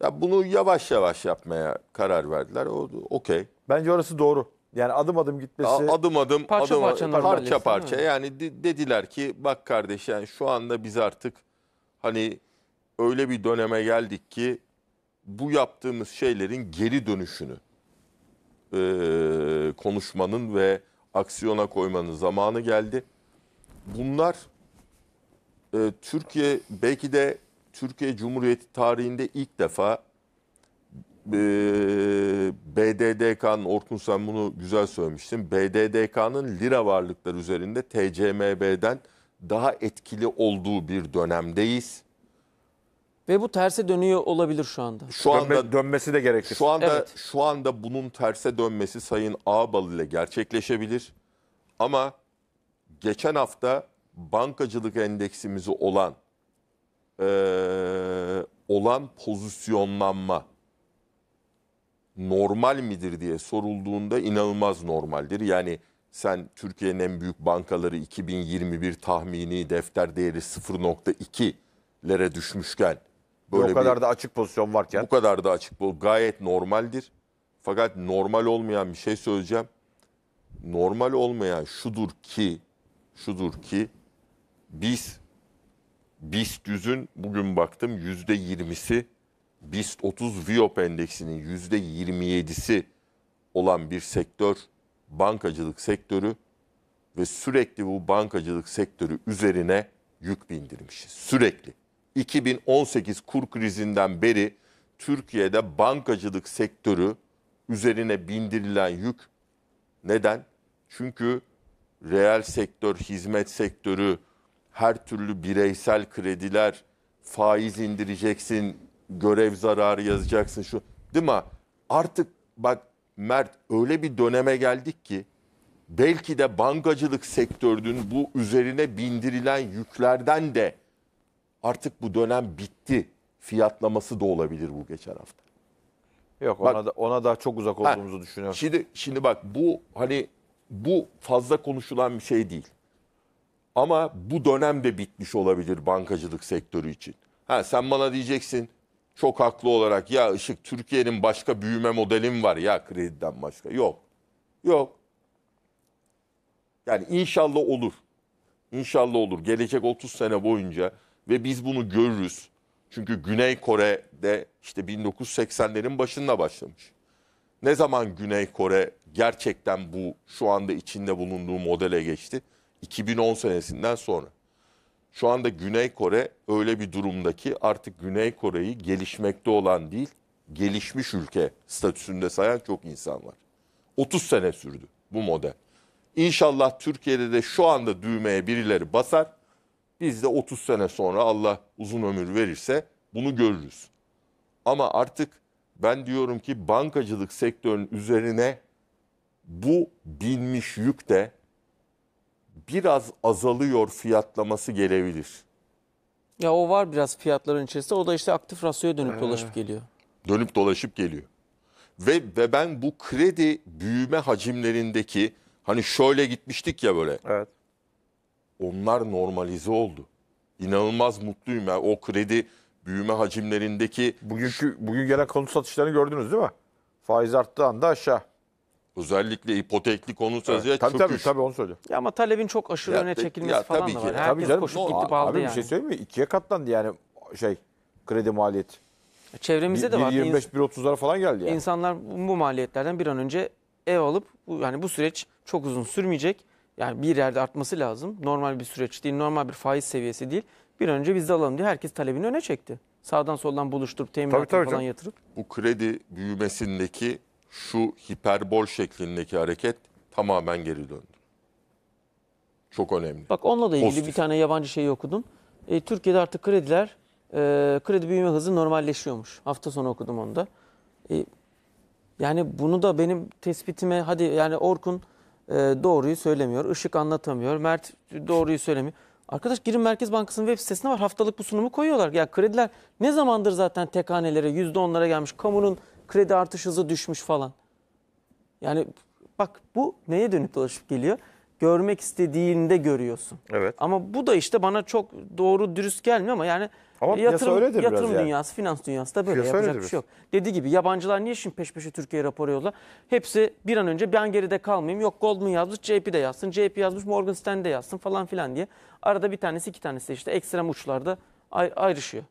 Ya bunu yavaş yavaş yapmaya karar verdiler. O okey.
Bence orası doğru. Yani adım adım gitmesi. Ya adım adım parça adım, parça parça, parça, parça.
yani de, dediler ki bak kardeş yani şu anda biz artık hani öyle bir döneme geldik ki bu yaptığımız şeylerin geri dönüşünü e, konuşmanın ve aksiyona koymanın zamanı geldi. Bunlar e, Türkiye belki de Türkiye Cumhuriyeti tarihinde ilk defa e, BDDK'nın, Orkun sen bunu güzel söylemiştin, BDDK'nın lira varlıklar üzerinde TCMB'den daha etkili olduğu bir dönemdeyiz. Ve bu terse dönüyor olabilir şu anda. Şu anda Dönme, dönmesi de gerekir. şu anda Evet. şu anda bunun terse dönmesi Sayın Ağbal ile gerçekleşebilir. Ama geçen hafta bankacılık endeksimizi olan eee, olan pozisyonlanma normal midir diye sorulduğunda inanılmaz normaldir. Yani sen Türkiye'nin en büyük bankaları 2021 tahmini defter değeri 0.2'lere düşmüşken Böyle o kadar bir, da
açık pozisyon varken. Bu
kadar da açık bu gayet normaldir. Fakat normal olmayan bir şey söyleyeceğim. Normal olmayan şudur ki şudur ki biz BIST 100'ün bugün baktım %20'si BIST 30 VIOP endeksinin %27'si olan bir sektör bankacılık sektörü ve sürekli bu bankacılık sektörü üzerine yük bindirmişiz. Sürekli. 2018 kur krizinden beri Türkiye'de bankacılık sektörü üzerine bindirilen yük neden? Çünkü reel sektör, hizmet sektörü, her türlü bireysel krediler, faiz indireceksin, görev zararı yazacaksın şu. Değil mi? Artık bak Mert öyle bir döneme geldik ki belki de bankacılık sektörünün bu üzerine bindirilen yüklerden de artık bu dönem bitti fiyatlaması da olabilir bu geçen hafta.
Yok ona da ona daha çok uzak olduğumuzu ha, düşünüyorum. Şimdi şimdi bak bu hani
bu fazla konuşulan bir şey değil. Ama bu dönem de bitmiş olabilir bankacılık sektörü için. Ha sen bana diyeceksin çok haklı olarak ya ışık Türkiye'nin başka büyüme modeli mi var ya krediden başka? Yok. Yok. Yani inşallah olur. İnşallah olur. Gelecek 30 sene boyunca ve biz bunu görürüz. Çünkü Güney Kore'de işte 1980'lerin başında başlamış. Ne zaman Güney Kore gerçekten bu şu anda içinde bulunduğu modele geçti? 2010 senesinden sonra. Şu anda Güney Kore öyle bir durumdaki artık Güney Kore'yi gelişmekte olan değil, gelişmiş ülke statüsünde sayan çok insan var. 30 sene sürdü bu model. İnşallah Türkiye'de de şu anda düğmeye birileri basar biz de 30 sene sonra Allah uzun ömür verirse bunu görürüz. Ama artık ben diyorum ki bankacılık sektörünün üzerine bu binmiş yük de biraz azalıyor fiyatlaması gelebilir.
Ya o var biraz fiyatların içerisinde. O da işte aktif rasyoya dönüp ee. dolaşıp
geliyor. Dönüp dolaşıp geliyor. Ve, ve ben bu kredi büyüme hacimlerindeki hani şöyle gitmiştik ya böyle. Evet onlar normalize oldu. İnanılmaz mutluyum. Yani o kredi büyüme hacimlerindeki... Bugünkü, bugün gelen
konut satışlarını gördünüz değil mi? Faiz arttığı anda aşağı.
Özellikle ipotekli konut satışları evet, tabii, tabii, tabii onu söyle.
Ya ama talebin çok aşırı ya, öne çekilmesi ya, falan tabii da var. Herkes tabii canım, koşup no, gidip aldı abi yani. Bir şey söyleyeyim mi? İkiye katlandı yani şey kredi maliyeti. Çevremizde de var. 1.25-1.30'lara falan geldi yani.
İnsanlar bu maliyetlerden bir an önce ev alıp yani bu süreç çok uzun sürmeyecek yani bir yerde artması lazım. Normal bir süreç değil, normal bir faiz seviyesi değil. Bir önce biz de alalım diye herkes talebini öne çekti. Sağdan soldan buluşturup teminatı falan canım. yatırıp.
Bu kredi büyümesindeki şu hiperbol şeklindeki hareket tamamen geri döndü. Çok önemli. Bak onunla da ilgili Pozitif. bir
tane yabancı şeyi okudum. E, Türkiye'de artık krediler, e, kredi büyüme hızı normalleşiyormuş. Hafta sonu okudum onu da. E, yani bunu da benim tespitime, hadi yani Orkun e, doğruyu söylemiyor. Işık anlatamıyor. Mert doğruyu söylemiyor. Arkadaş girin Merkez Bankası'nın web sitesine var. Haftalık bu sunumu koyuyorlar. Ya krediler ne zamandır zaten tek yüzde onlara gelmiş. Kamunun kredi artış hızı düşmüş falan. Yani bak bu neye dönüp dolaşıp geliyor? Görmek istediğinde görüyorsun. Evet. Ama bu da işte bana çok doğru dürüst gelmiyor ama yani ama e, yatırım, öyledir yatırım biraz yani. dünyası, finans dünyası da böyle piyasa yapacak bir şey yok. Dediği gibi yabancılar niye şimdi peş peşe Türkiye rapor yollar? Hepsi bir an önce ben geride kalmayayım. Yok Goldman yazmış, JP de yazsın, JP yazmış, Morgan Stanley de yazsın falan filan diye. Arada bir tanesi iki tanesi işte ekstrem uçlarda ayrışıyor.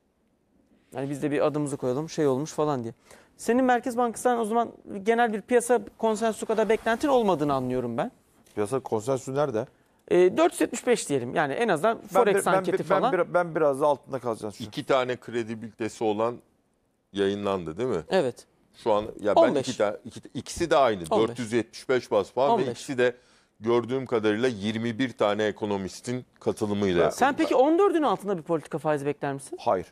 Yani biz de bir adımızı koyalım şey olmuş falan diye. Senin Merkez Bankası'ndan o zaman genel bir piyasa konsensu kadar beklentin olmadığını anlıyorum ben. Piyasa konsensü nerede? 475 ee, diyelim yani en azından forex bir- anketi ben, falan.
Ben, ben biraz da altında kalacağım. Şu. İki tane kredibilitesi olan yayınlandı değil mi? Evet. Şu an ya ben 15. iki tane iki, ikisi de aynı. 15. 475 bas puan 15. ve ikisi de gördüğüm kadarıyla 21 tane ekonomistin katılımıyla. yapıldı. Sen peki 14'ün
altında bir politika faizi bekler misin? Hayır.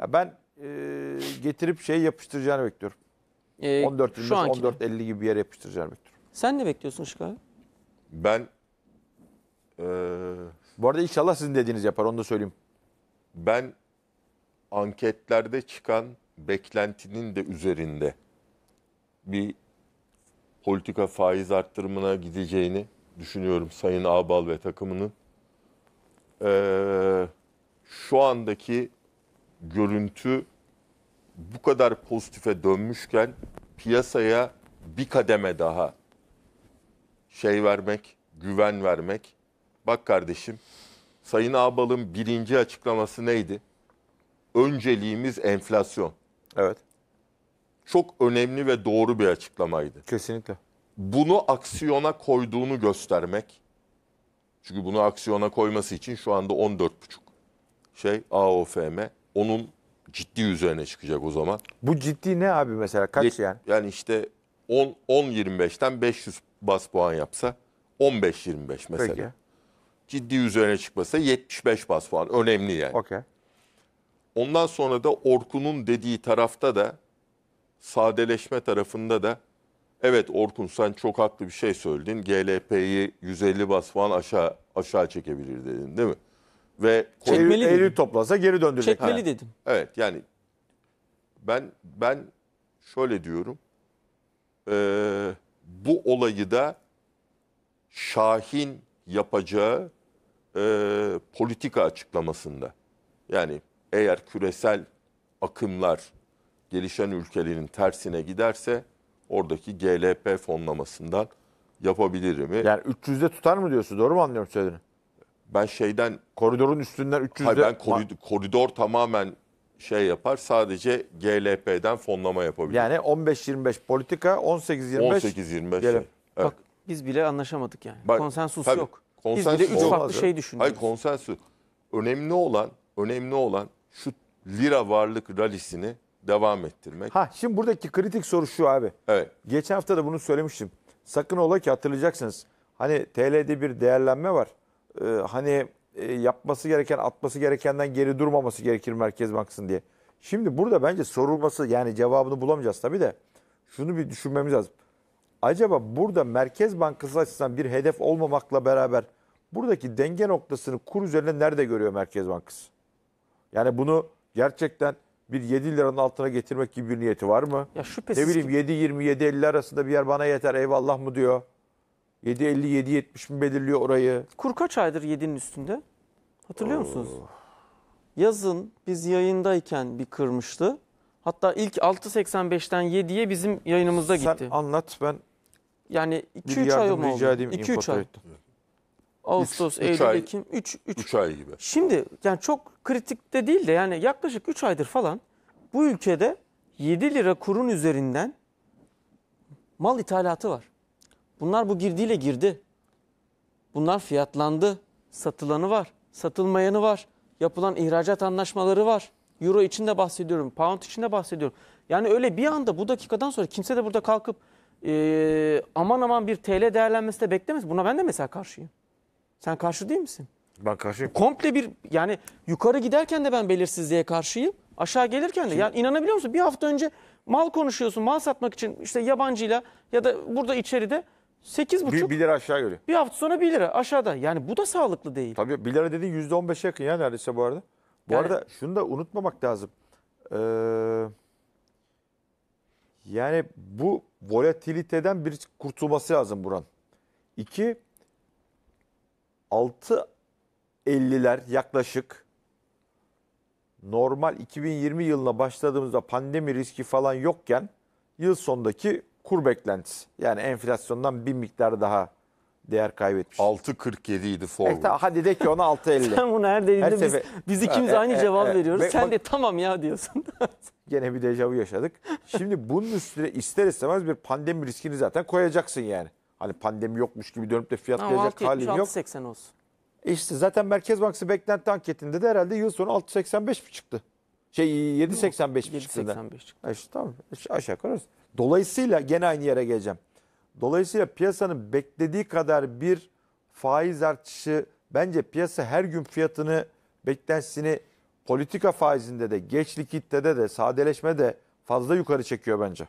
Ya ben e, getirip şey yapıştıracağını bekliyorum. E, ee, 14 şu anki. 14.50 gibi bir yere yapıştıracağını bekliyorum.
Sen ne bekliyorsun Işık abi?
Ben e, Bu arada
inşallah sizin dediğiniz yapar onu da söyleyeyim. ben anketlerde çıkan beklentinin de üzerinde bir politika faiz arttırımına gideceğini düşünüyorum Sayın Ağbal ve takımının. Ee, şu andaki görüntü bu kadar pozitife dönmüşken piyasaya bir kademe daha şey vermek, güven vermek. Bak kardeşim, Sayın Ağbal'ın birinci açıklaması neydi? Önceliğimiz enflasyon. Evet. Çok önemli ve doğru bir açıklamaydı. Kesinlikle. Bunu aksiyona koyduğunu göstermek. Çünkü bunu aksiyona koyması için şu anda 14,5 şey AOFM. Onun ciddi üzerine çıkacak o zaman. Bu ciddi ne abi mesela kaç yani? Yani işte 10 25ten 500 bas puan yapsa 15-25 mesela. Peki. Ciddi üzerine çıkmasa 75 bas puan. Önemli yani. Okey. Ondan sonra da Orkun'un dediği tarafta da sadeleşme tarafında da evet Orkun sen çok haklı bir şey söyledin. GLP'yi 150 bas puan aşağı aşağı çekebilir dedin değil mi? Ve Çekmeli Eylül, dedim. toplasa geri döndürecek. Çekmeli Ha. dedim. Evet yani ben ben şöyle diyorum. Ee, bu olayı da Şahin yapacağı e, politika açıklamasında. Yani eğer küresel akımlar gelişen ülkelerin tersine giderse oradaki GLP fonlamasından yapabilir mi? Yani 300'de tutar mı diyorsun? Doğru mu anlıyorum söylediğini? Ben şeyden...
Koridorun üstünden 300'de... Hayır ben koridor,
koridor tamamen şey yapar. Sadece GLP'den fonlama yapabilir. Yani
15-25 politika, 18-25 18-25. GLP. Evet. Bak biz
bile anlaşamadık yani.
Bak, konsensus tabii, yok.
Konsensus biz bile üç farklı
şey düşünüyoruz. Hayır konsensus. Önemli olan, önemli olan şu lira varlık ralisini
devam ettirmek. Ha şimdi buradaki kritik soru şu abi. Evet. Geçen hafta da bunu söylemiştim. Sakın ola ki hatırlayacaksınız. Hani TL'de bir değerlenme var. Ee, hani e, yapması gereken, atması gerekenden geri durmaması gerekir Merkez Bankası'nın diye. Şimdi burada bence sorulması yani cevabını bulamayacağız tabii de şunu bir düşünmemiz lazım. Acaba burada Merkez Bankası açısından bir hedef olmamakla beraber buradaki denge noktasını kur üzerinde nerede görüyor Merkez Bankası? Yani bunu gerçekten bir 7 liranın altına getirmek gibi bir niyeti var mı? Ya şüphesiz ne bileyim ki... 7-20-7-50 arasında bir yer bana yeter eyvallah mı diyor. 7.50-7.70 mi belirliyor orayı?
Kur kaç aydır 7'nin üstünde? Hatırlıyor Oo. musunuz? Yazın biz yayındayken bir kırmıştı. Hatta ilk 6.85'ten 7'ye bizim yayınımızda Sen gitti. Sen anlat ben yani 2-3 ay mı oldu? 2-3 ay. Ağustos, üç, Eylül, üç ay, Ekim
3 ay gibi.
Şimdi yani çok kritik de değil de yani yaklaşık 3 aydır falan bu ülkede 7 lira kurun üzerinden mal ithalatı var. Bunlar bu girdiyle girdi. Bunlar fiyatlandı. Satılanı var, satılmayanı var. Yapılan ihracat anlaşmaları var. Euro için de bahsediyorum, pound için de bahsediyorum. Yani öyle bir anda bu dakikadan sonra kimse de burada kalkıp e, aman aman bir TL değerlenmesi de beklemez. Buna ben de mesela karşıyım. Sen karşı değil misin? Ben karşıyım. Komple bir yani yukarı giderken de ben belirsizliğe karşıyım. Aşağı gelirken de. yani inanabiliyor musun? Bir hafta önce mal konuşuyorsun. Mal satmak için işte yabancıyla ya da burada içeride
8,5 bir lira aşağı görüyor. bir hafta sonra 1 lira aşağıda. Yani bu da sağlıklı değil. Tabii 1 lira dediğin %15'e yakın ya neredeyse bu arada. Bu Yani- arada şunu da unutmamak lazım. Ee, yani bu volatiliteden bir kurtulması lazım buran. İki, 6.50'ler yaklaşık normal 2020 yılına başladığımızda pandemi riski falan yokken yıl sondaki kur beklentisi. Yani enflasyondan bir miktar daha değer kaybetmiş. 6.47 idi forward. E, ta, hadi de ki ona 6.50. Sen bunu her dediğinde Her biz, sefer- biz ikimiz e, aynı e, e, cevap veriyoruz. Sen de tamam ya diyorsun. Gene bir dejavu yaşadık. Şimdi bunun üstüne ister istemez bir pandemi riskini zaten koyacaksın yani. Hani pandemi yokmuş gibi dönüp de fiyatlayacak halin yok. 6.80 olsun. İşte zaten Merkez Bankası beklenti anketinde de herhalde yıl sonu 6.85 mi çıktı? Şey 7.85 mi çıktı? 7.85 çıktı. Ha İşte tamam. İşte aşağı yukarı. orası. Dolayısıyla gene aynı yere geleceğim. Dolayısıyla piyasanın beklediği kadar bir faiz artışı bence piyasa her gün fiyatını beklentisini politika faizinde de geç likitte de sadeleşme de fazla yukarı çekiyor bence.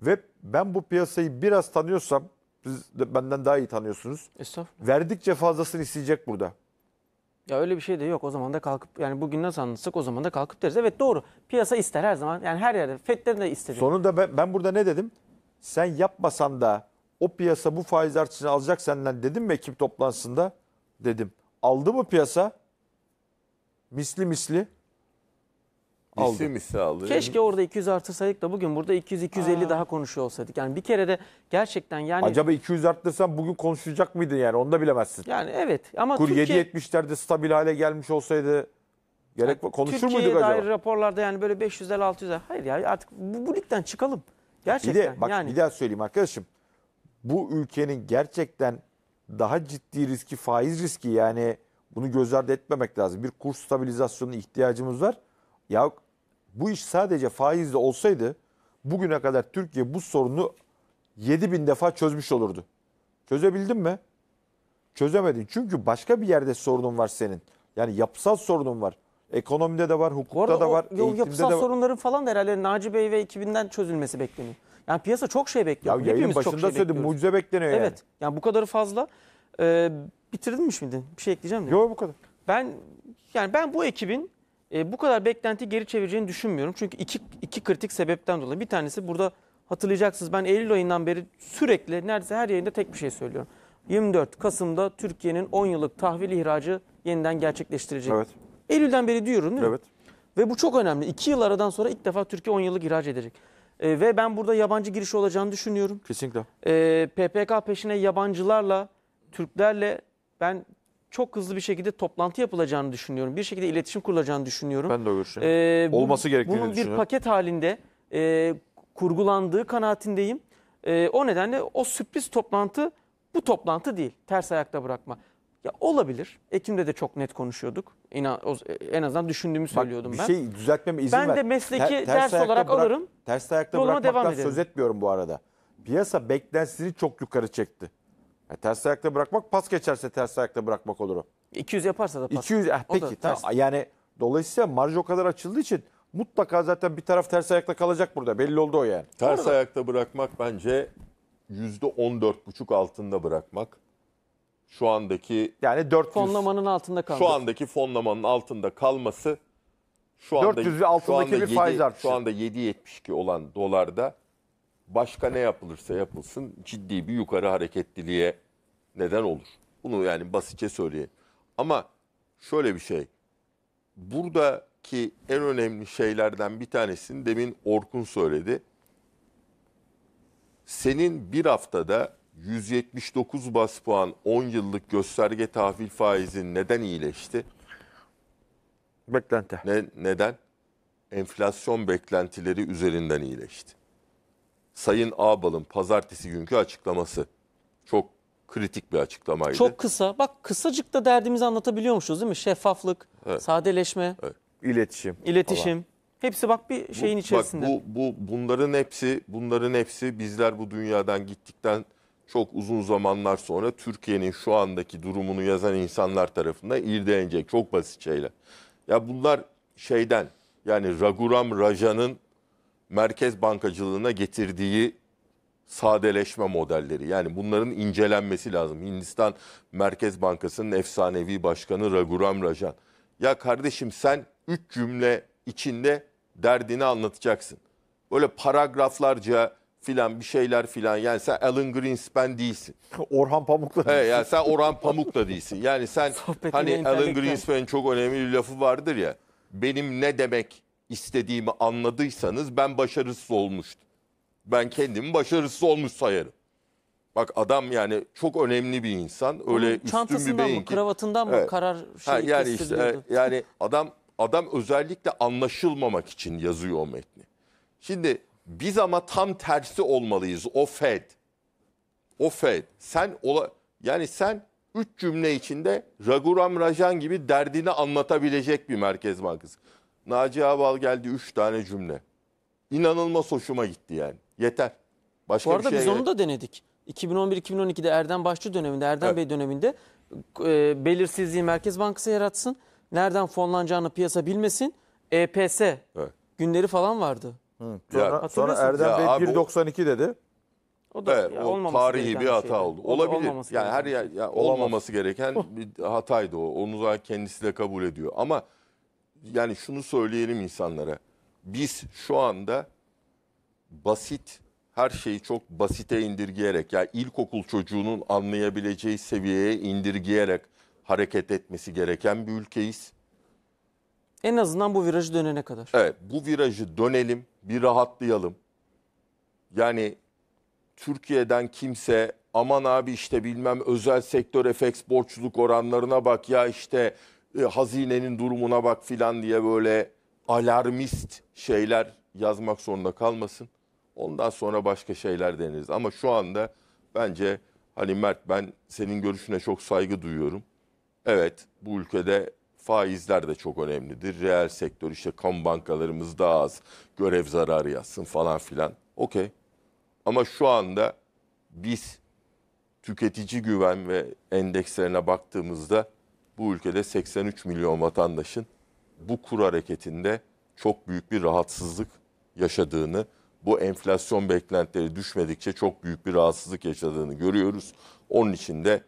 Ve ben bu piyasayı biraz tanıyorsam siz de benden daha iyi tanıyorsunuz. Estağfurullah. Verdikçe fazlasını isteyecek burada.
Ya öyle bir şey de yok. O zaman da kalkıp yani bugün nasıl anlatsak o zaman da kalkıp deriz. Evet doğru. Piyasa ister her zaman. Yani her yerde. FED'lerin de istediği.
Sonunda ben, ben burada ne dedim? Sen yapmasan da o piyasa bu faiz artışını alacak senden dedim mi ekip toplantısında? Dedim. Aldı mı piyasa? Misli misli aldı. İsim Keşke
orada 200 artırsaydık da bugün burada 200-250 daha konuşuyor olsaydık. Yani bir kere de gerçekten yani... Acaba
200 arttırsan bugün konuşacak mıydın yani onu da bilemezsin. Yani evet ama Kur Türkiye... 7.70'lerde stabil hale gelmiş olsaydı gerek yani, konuşur Türkiye'ye muyduk acaba? Türkiye'ye
dair raporlarda yani böyle 500'ler 600'ler hayır ya artık bu, bu ligden çıkalım. Gerçekten bir de, bak, yani.
Bir daha söyleyeyim arkadaşım. Bu ülkenin gerçekten daha ciddi riski faiz riski yani bunu göz ardı etmemek lazım. Bir kurs stabilizasyonu ihtiyacımız var. Ya bu iş sadece faizle olsaydı bugüne kadar Türkiye bu sorunu 7 bin defa çözmüş olurdu. Çözebildin mi? Çözemedin. Çünkü başka bir yerde sorunun var senin. Yani yapısal sorunun var. Ekonomide de var, hukukta da var, o, eğitimde yapısal de var.
sorunların falan da herhalde Naci Bey ve ekibinden çözülmesi bekleniyor. Yani piyasa çok şey bekliyor. Ya yayının başında şey söyledim mucize bekleniyor evet. yani. Evet. Yani bu kadarı fazla. Ee, bitirilmiş miydin? Bir şey ekleyeceğim mi? Yok bu kadar. Ben yani ben bu ekibin e, bu kadar beklenti geri çevireceğini düşünmüyorum. Çünkü iki, iki kritik sebepten dolayı. Bir tanesi burada hatırlayacaksınız ben Eylül ayından beri sürekli neredeyse her yayında tek bir şey söylüyorum. 24 Kasım'da Türkiye'nin 10 yıllık tahvil ihracı yeniden gerçekleştirecek. Evet. Eylül'den beri diyorum değil mi? Evet. Ve bu çok önemli. 2 yıl aradan sonra ilk defa Türkiye 10 yıllık ihraç edecek. E, ve ben burada yabancı girişi olacağını düşünüyorum. Kesinlikle. E, PPK peşine yabancılarla, Türklerle ben çok hızlı bir şekilde toplantı yapılacağını düşünüyorum. Bir şekilde iletişim kurulacağını düşünüyorum. Ben de o görüşteyim. Ee, Olması gerektiğini bunun düşünüyorum. Bunun bir paket halinde e, kurgulandığı kanaatindeyim. E, o nedenle o sürpriz toplantı bu toplantı değil. Ters ayakta bırakma. Ya olabilir. Ekim'de de çok net konuşuyorduk. E, en azından düşündüğümü Bak, söylüyordum bir ben. Bir şey düzeltmeme izin ben ver. Ben de mesleki Ter, ters ders olarak bırak, alırım.
Ters ayakta Yoluma bırakmaktan devam edelim. söz etmiyorum bu arada. Piyasa beklentisini çok yukarı çekti. Yani ters ayakta bırakmak pas geçerse ters ayakta bırakmak olur o. 200 yaparsa da pas. 200 eh, ah, O da peki ters. Yani dolayısıyla marj o kadar açıldığı için mutlaka zaten bir taraf ters ayakta kalacak burada. Belli oldu o yani. Ters ayakta bırakmak bence
%14,5 altında bırakmak. Şu andaki Yani 400. Fonlamanın altında kalması. şu andaki fonlamanın altında kalması şu anda 400 ve altındaki bir faiz artışı. Şu anda 7.72 olan dolarda başka ne yapılırsa yapılsın ciddi bir yukarı hareketliliğe neden olur. Bunu yani basitçe söyleyeyim. Ama şöyle bir şey. Buradaki en önemli şeylerden bir tanesini demin Orkun söyledi. Senin bir haftada 179 bas puan 10 yıllık gösterge tahvil faizin neden iyileşti? Beklenti. Ne, neden? Enflasyon beklentileri üzerinden iyileşti. Sayın Ağbal'ın pazartesi günkü açıklaması çok kritik bir açıklamaydı. Çok
kısa. Bak kısacık da derdimizi anlatabiliyormuşuz değil mi? Şeffaflık, evet. sadeleşme, evet.
iletişim. İletişim. Falan. Hepsi bak bir şeyin bu, içerisinde. Bak bu, bu bunların hepsi bunların hepsi bizler bu dünyadan gittikten çok uzun zamanlar sonra Türkiye'nin şu andaki durumunu yazan insanlar tarafından irdelenecek çok basit şeyler. Ya bunlar şeyden yani Raguram Raja'nın merkez bankacılığına getirdiği sadeleşme modelleri. Yani bunların incelenmesi lazım. Hindistan Merkez Bankası'nın efsanevi başkanı Raghuram Rajan. Ya kardeşim sen üç cümle içinde derdini anlatacaksın. Böyle paragraflarca filan bir şeyler filan. Yani sen Alan Greenspan değilsin.
Orhan Pamuk da değilsin. He, yani sen Orhan
Pamuk da değilsin. Yani sen Sohbetine hani Alan Greenspan'ın çok önemli bir lafı vardır ya. Benim ne demek istediğimi anladıysanız ben başarısız olmuştum. Ben kendimi başarısız olmuş sayarım. Bak adam yani çok önemli bir insan. Öyle Onun üstün bir beyin. mı, ki... kravatından mı karar şey yani işte e, yani adam adam özellikle anlaşılmamak için yazıyor o metni. Şimdi biz ama tam tersi olmalıyız. O Fed. O Fed. Sen ola yani sen üç cümle içinde Raguram Rajan gibi derdini anlatabilecek bir merkez bankası. Naci Abal geldi 3 tane cümle. İnanılmaz hoşuma gitti yani. Yeter. Başka Bu arada bir şey biz onu
da denedik. 2011-2012'de Erdem Başçı döneminde, Erdem evet. Bey döneminde e, belirsizliği Merkez Bankası yaratsın. Nereden fonlanacağını piyasa bilmesin. EPS evet. günleri falan vardı.
Hı. Sonra, ya, sonra Erdem ya Bey 1.92 dedi. O da evet, ya,
o tarihi bir hata şeydi. oldu. Olabilir. Yani gereken. her
ya, şey. ya olmaması gereken bir hataydı o. Onu zaten kendisi de kabul ediyor. Ama yani şunu söyleyelim insanlara. Biz şu anda basit her şeyi çok basite indirgeyerek yani ilkokul çocuğunun anlayabileceği seviyeye indirgeyerek hareket etmesi gereken bir ülkeyiz.
En azından bu virajı dönene kadar.
Evet bu virajı dönelim bir rahatlayalım. Yani Türkiye'den kimse aman abi işte bilmem özel sektör FX borçluluk oranlarına bak ya işte e, hazinenin durumuna bak filan diye böyle alarmist şeyler yazmak zorunda kalmasın. Ondan sonra başka şeyler deniriz. Ama şu anda bence hani Mert ben senin görüşüne çok saygı duyuyorum. Evet bu ülkede faizler de çok önemlidir. Reel sektör işte kamu bankalarımız daha az görev zararı yazsın falan filan. Okey. Ama şu anda biz tüketici güven ve endekslerine baktığımızda bu ülkede 83 milyon vatandaşın bu kur hareketinde çok büyük bir rahatsızlık yaşadığını, bu enflasyon beklentileri düşmedikçe çok büyük bir rahatsızlık yaşadığını görüyoruz. Onun için de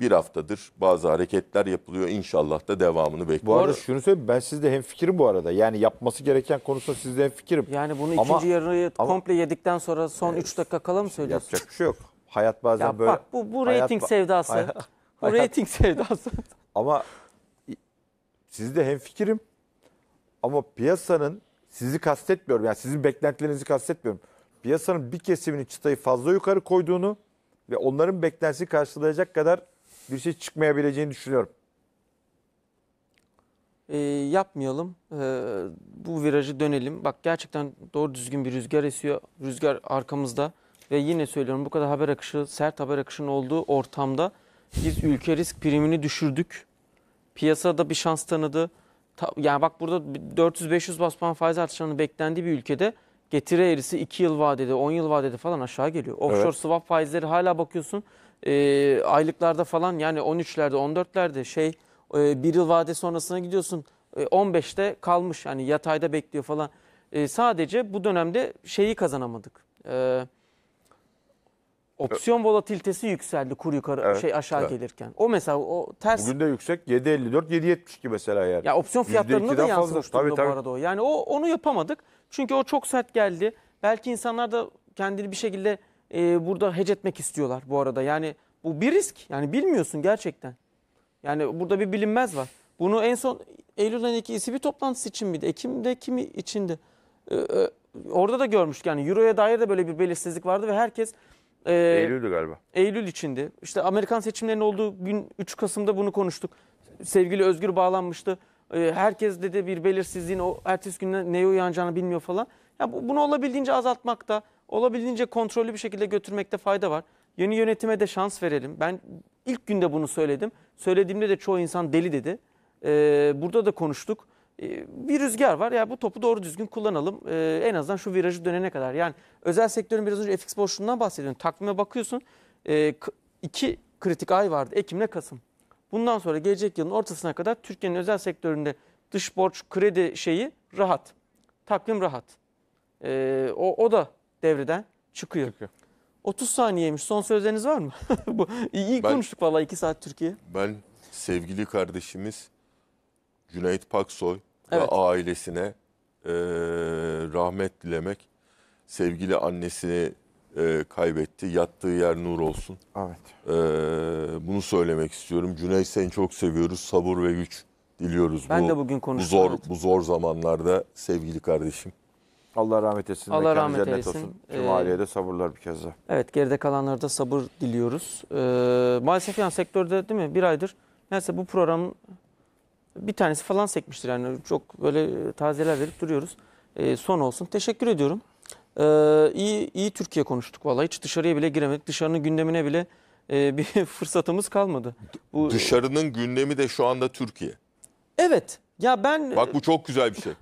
bir haftadır bazı hareketler yapılıyor.
İnşallah da devamını bekliyoruz. Bu arada şunu söyleyeyim ben sizde hem fikrim bu arada. Yani yapması gereken konusunda sizde hem fikirim. Yani bunu ama, ikinci
yarıyı ama, komple yedikten sonra son 3 evet, dakika kala mı söylüyorsun? Yapacak
bir şey yok. Hayat bazen ya böyle. Bak bu, bu reyting sevdası. Hayat, bu reyting sevdası. Ama sizde hem fikrim ama piyasanın sizi kastetmiyorum. Yani sizin beklentilerinizi kastetmiyorum. Piyasanın bir kesiminin çıtayı fazla yukarı koyduğunu ve onların beklentisi karşılayacak kadar bir şey çıkmayabileceğini düşünüyorum.
E, yapmayalım. E, bu virajı dönelim. Bak gerçekten doğru düzgün bir rüzgar esiyor. Rüzgar arkamızda ve yine söylüyorum bu kadar haber akışı, sert haber akışının olduğu ortamda biz ülke risk primini düşürdük. Piyasada bir şans tanıdı. Ta, yani bak burada 400-500 bas puan faiz artışlarının beklendiği bir ülkede getiri eğrisi 2 yıl vadede, 10 yıl vadede falan aşağı geliyor. Offshore evet. swap faizleri hala bakıyorsun e, aylıklarda falan yani 13'lerde, 14'lerde şey e, yıl vade sonrasına gidiyorsun e, 15'te kalmış yani yatayda bekliyor falan. E, sadece bu dönemde şeyi kazanamadık. Evet Opsiyon volatilitesi yükseldi kur yukarı Evet, şey aşağı evet. gelirken. O mesela o
ters Bugün de yüksek 7.54 7.72 mesela yani. ya opsiyon fiyatlarına da %2'den yansımış bu tabii. arada o.
Yani o onu yapamadık. Çünkü o çok sert geldi. Belki insanlar da kendini bir şekilde e, burada hecetmek istiyorlar bu arada. Yani bu bir risk. Yani bilmiyorsun gerçekten. Yani burada bir bilinmez var. Bunu en son Eylül ayındaki ECB toplantısı için miydi? Ekim'de kimi içindi? Ee, orada da görmüştük yani Euro'ya dair de böyle bir belirsizlik vardı ve herkes e, Eylül'dü galiba. Eylül içinde. İşte Amerikan seçimlerinin olduğu gün 3 Kasım'da bunu konuştuk. Sevgili Özgür bağlanmıştı. E, herkes dedi bir belirsizliğin o ertesi günde neye uyanacağını bilmiyor falan. Ya bu, bunu olabildiğince azaltmakta, olabildiğince kontrollü bir şekilde götürmekte fayda var. Yeni yönetime de şans verelim. Ben ilk günde bunu söyledim. Söylediğimde de çoğu insan deli dedi. E, burada da konuştuk. Ee, bir rüzgar var. Ya bu topu doğru düzgün kullanalım. Ee, en azından şu virajı dönene kadar. Yani özel sektörün biraz önce FX boşluğundan bahsediyorum. Takvime bakıyorsun. Ee, iki kritik ay vardı. Ekim'le Kasım. Bundan sonra gelecek yılın ortasına kadar Türkiye'nin özel sektöründe dış borç kredi şeyi rahat. Takvim rahat. o, o da devreden çıkıyor. çıkıyor. 30 saniyeymiş Son sözleriniz var mı? bu iyi ben, konuştuk vallahi 2 saat Türkiye.
Ben sevgili kardeşimiz Cüneyt Paksoy evet. ve ailesine e, rahmet dilemek. Sevgili annesini e, kaybetti. Yattığı yer nur olsun. Evet. E, bunu söylemek istiyorum. Cüneyt seni çok seviyoruz. Sabır ve güç diliyoruz. Ben bu, de bugün konuştum. Bu zor, bu zor zamanlarda sevgili kardeşim.
Allah rahmet etsin. Allah rahmet cennet eylesin. olsun. Cumaliye de sabırlar bir kez daha.
Evet geride kalanlara da sabır diliyoruz. Ee, maalesef yani sektörde değil mi bir aydır neyse bu programın bir tanesi falan sekmiştir yani çok böyle e, tazeler verip duruyoruz. E, son olsun. Teşekkür ediyorum. E, iyi, iyi Türkiye konuştuk vallahi hiç dışarıya bile giremedik. Dışarının gündemine bile e, bir fırsatımız kalmadı.
Bu, Dışarının gündemi de şu anda Türkiye.
Evet. Ya ben
Bak bu çok güzel bir şey.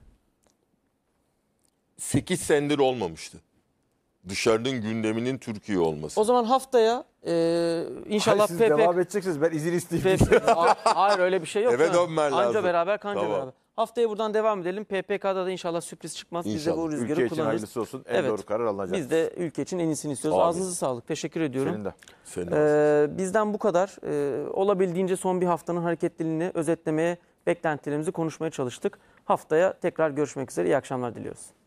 8 senedir olmamıştı. Dışarının gündeminin Türkiye olması. o
zaman haftaya ee, inşallah Hayır, siz PP... devam edeceksiniz. Ben izin isteyeyim. PP... Hayır öyle bir şey yok. Eve canım. dönmen Anca beraber kanca tamam. beraber. Haftaya buradan devam edelim. PPK'da da inşallah sürpriz çıkmaz. İnşallah. Biz de bu rüzgarı ülke kullanırız. Ülke için hayırlısı olsun. En evet. doğru karar alınacak. Biz de ülke için en iyisini istiyoruz. Abi. Ağzınıza sağlık. Teşekkür ediyorum. Senin de. Senin ee, de ee, bizden bu kadar. Ee, olabildiğince son bir haftanın hareketliliğini özetlemeye, beklentilerimizi konuşmaya çalıştık. Haftaya tekrar görüşmek üzere. İyi akşamlar diliyoruz.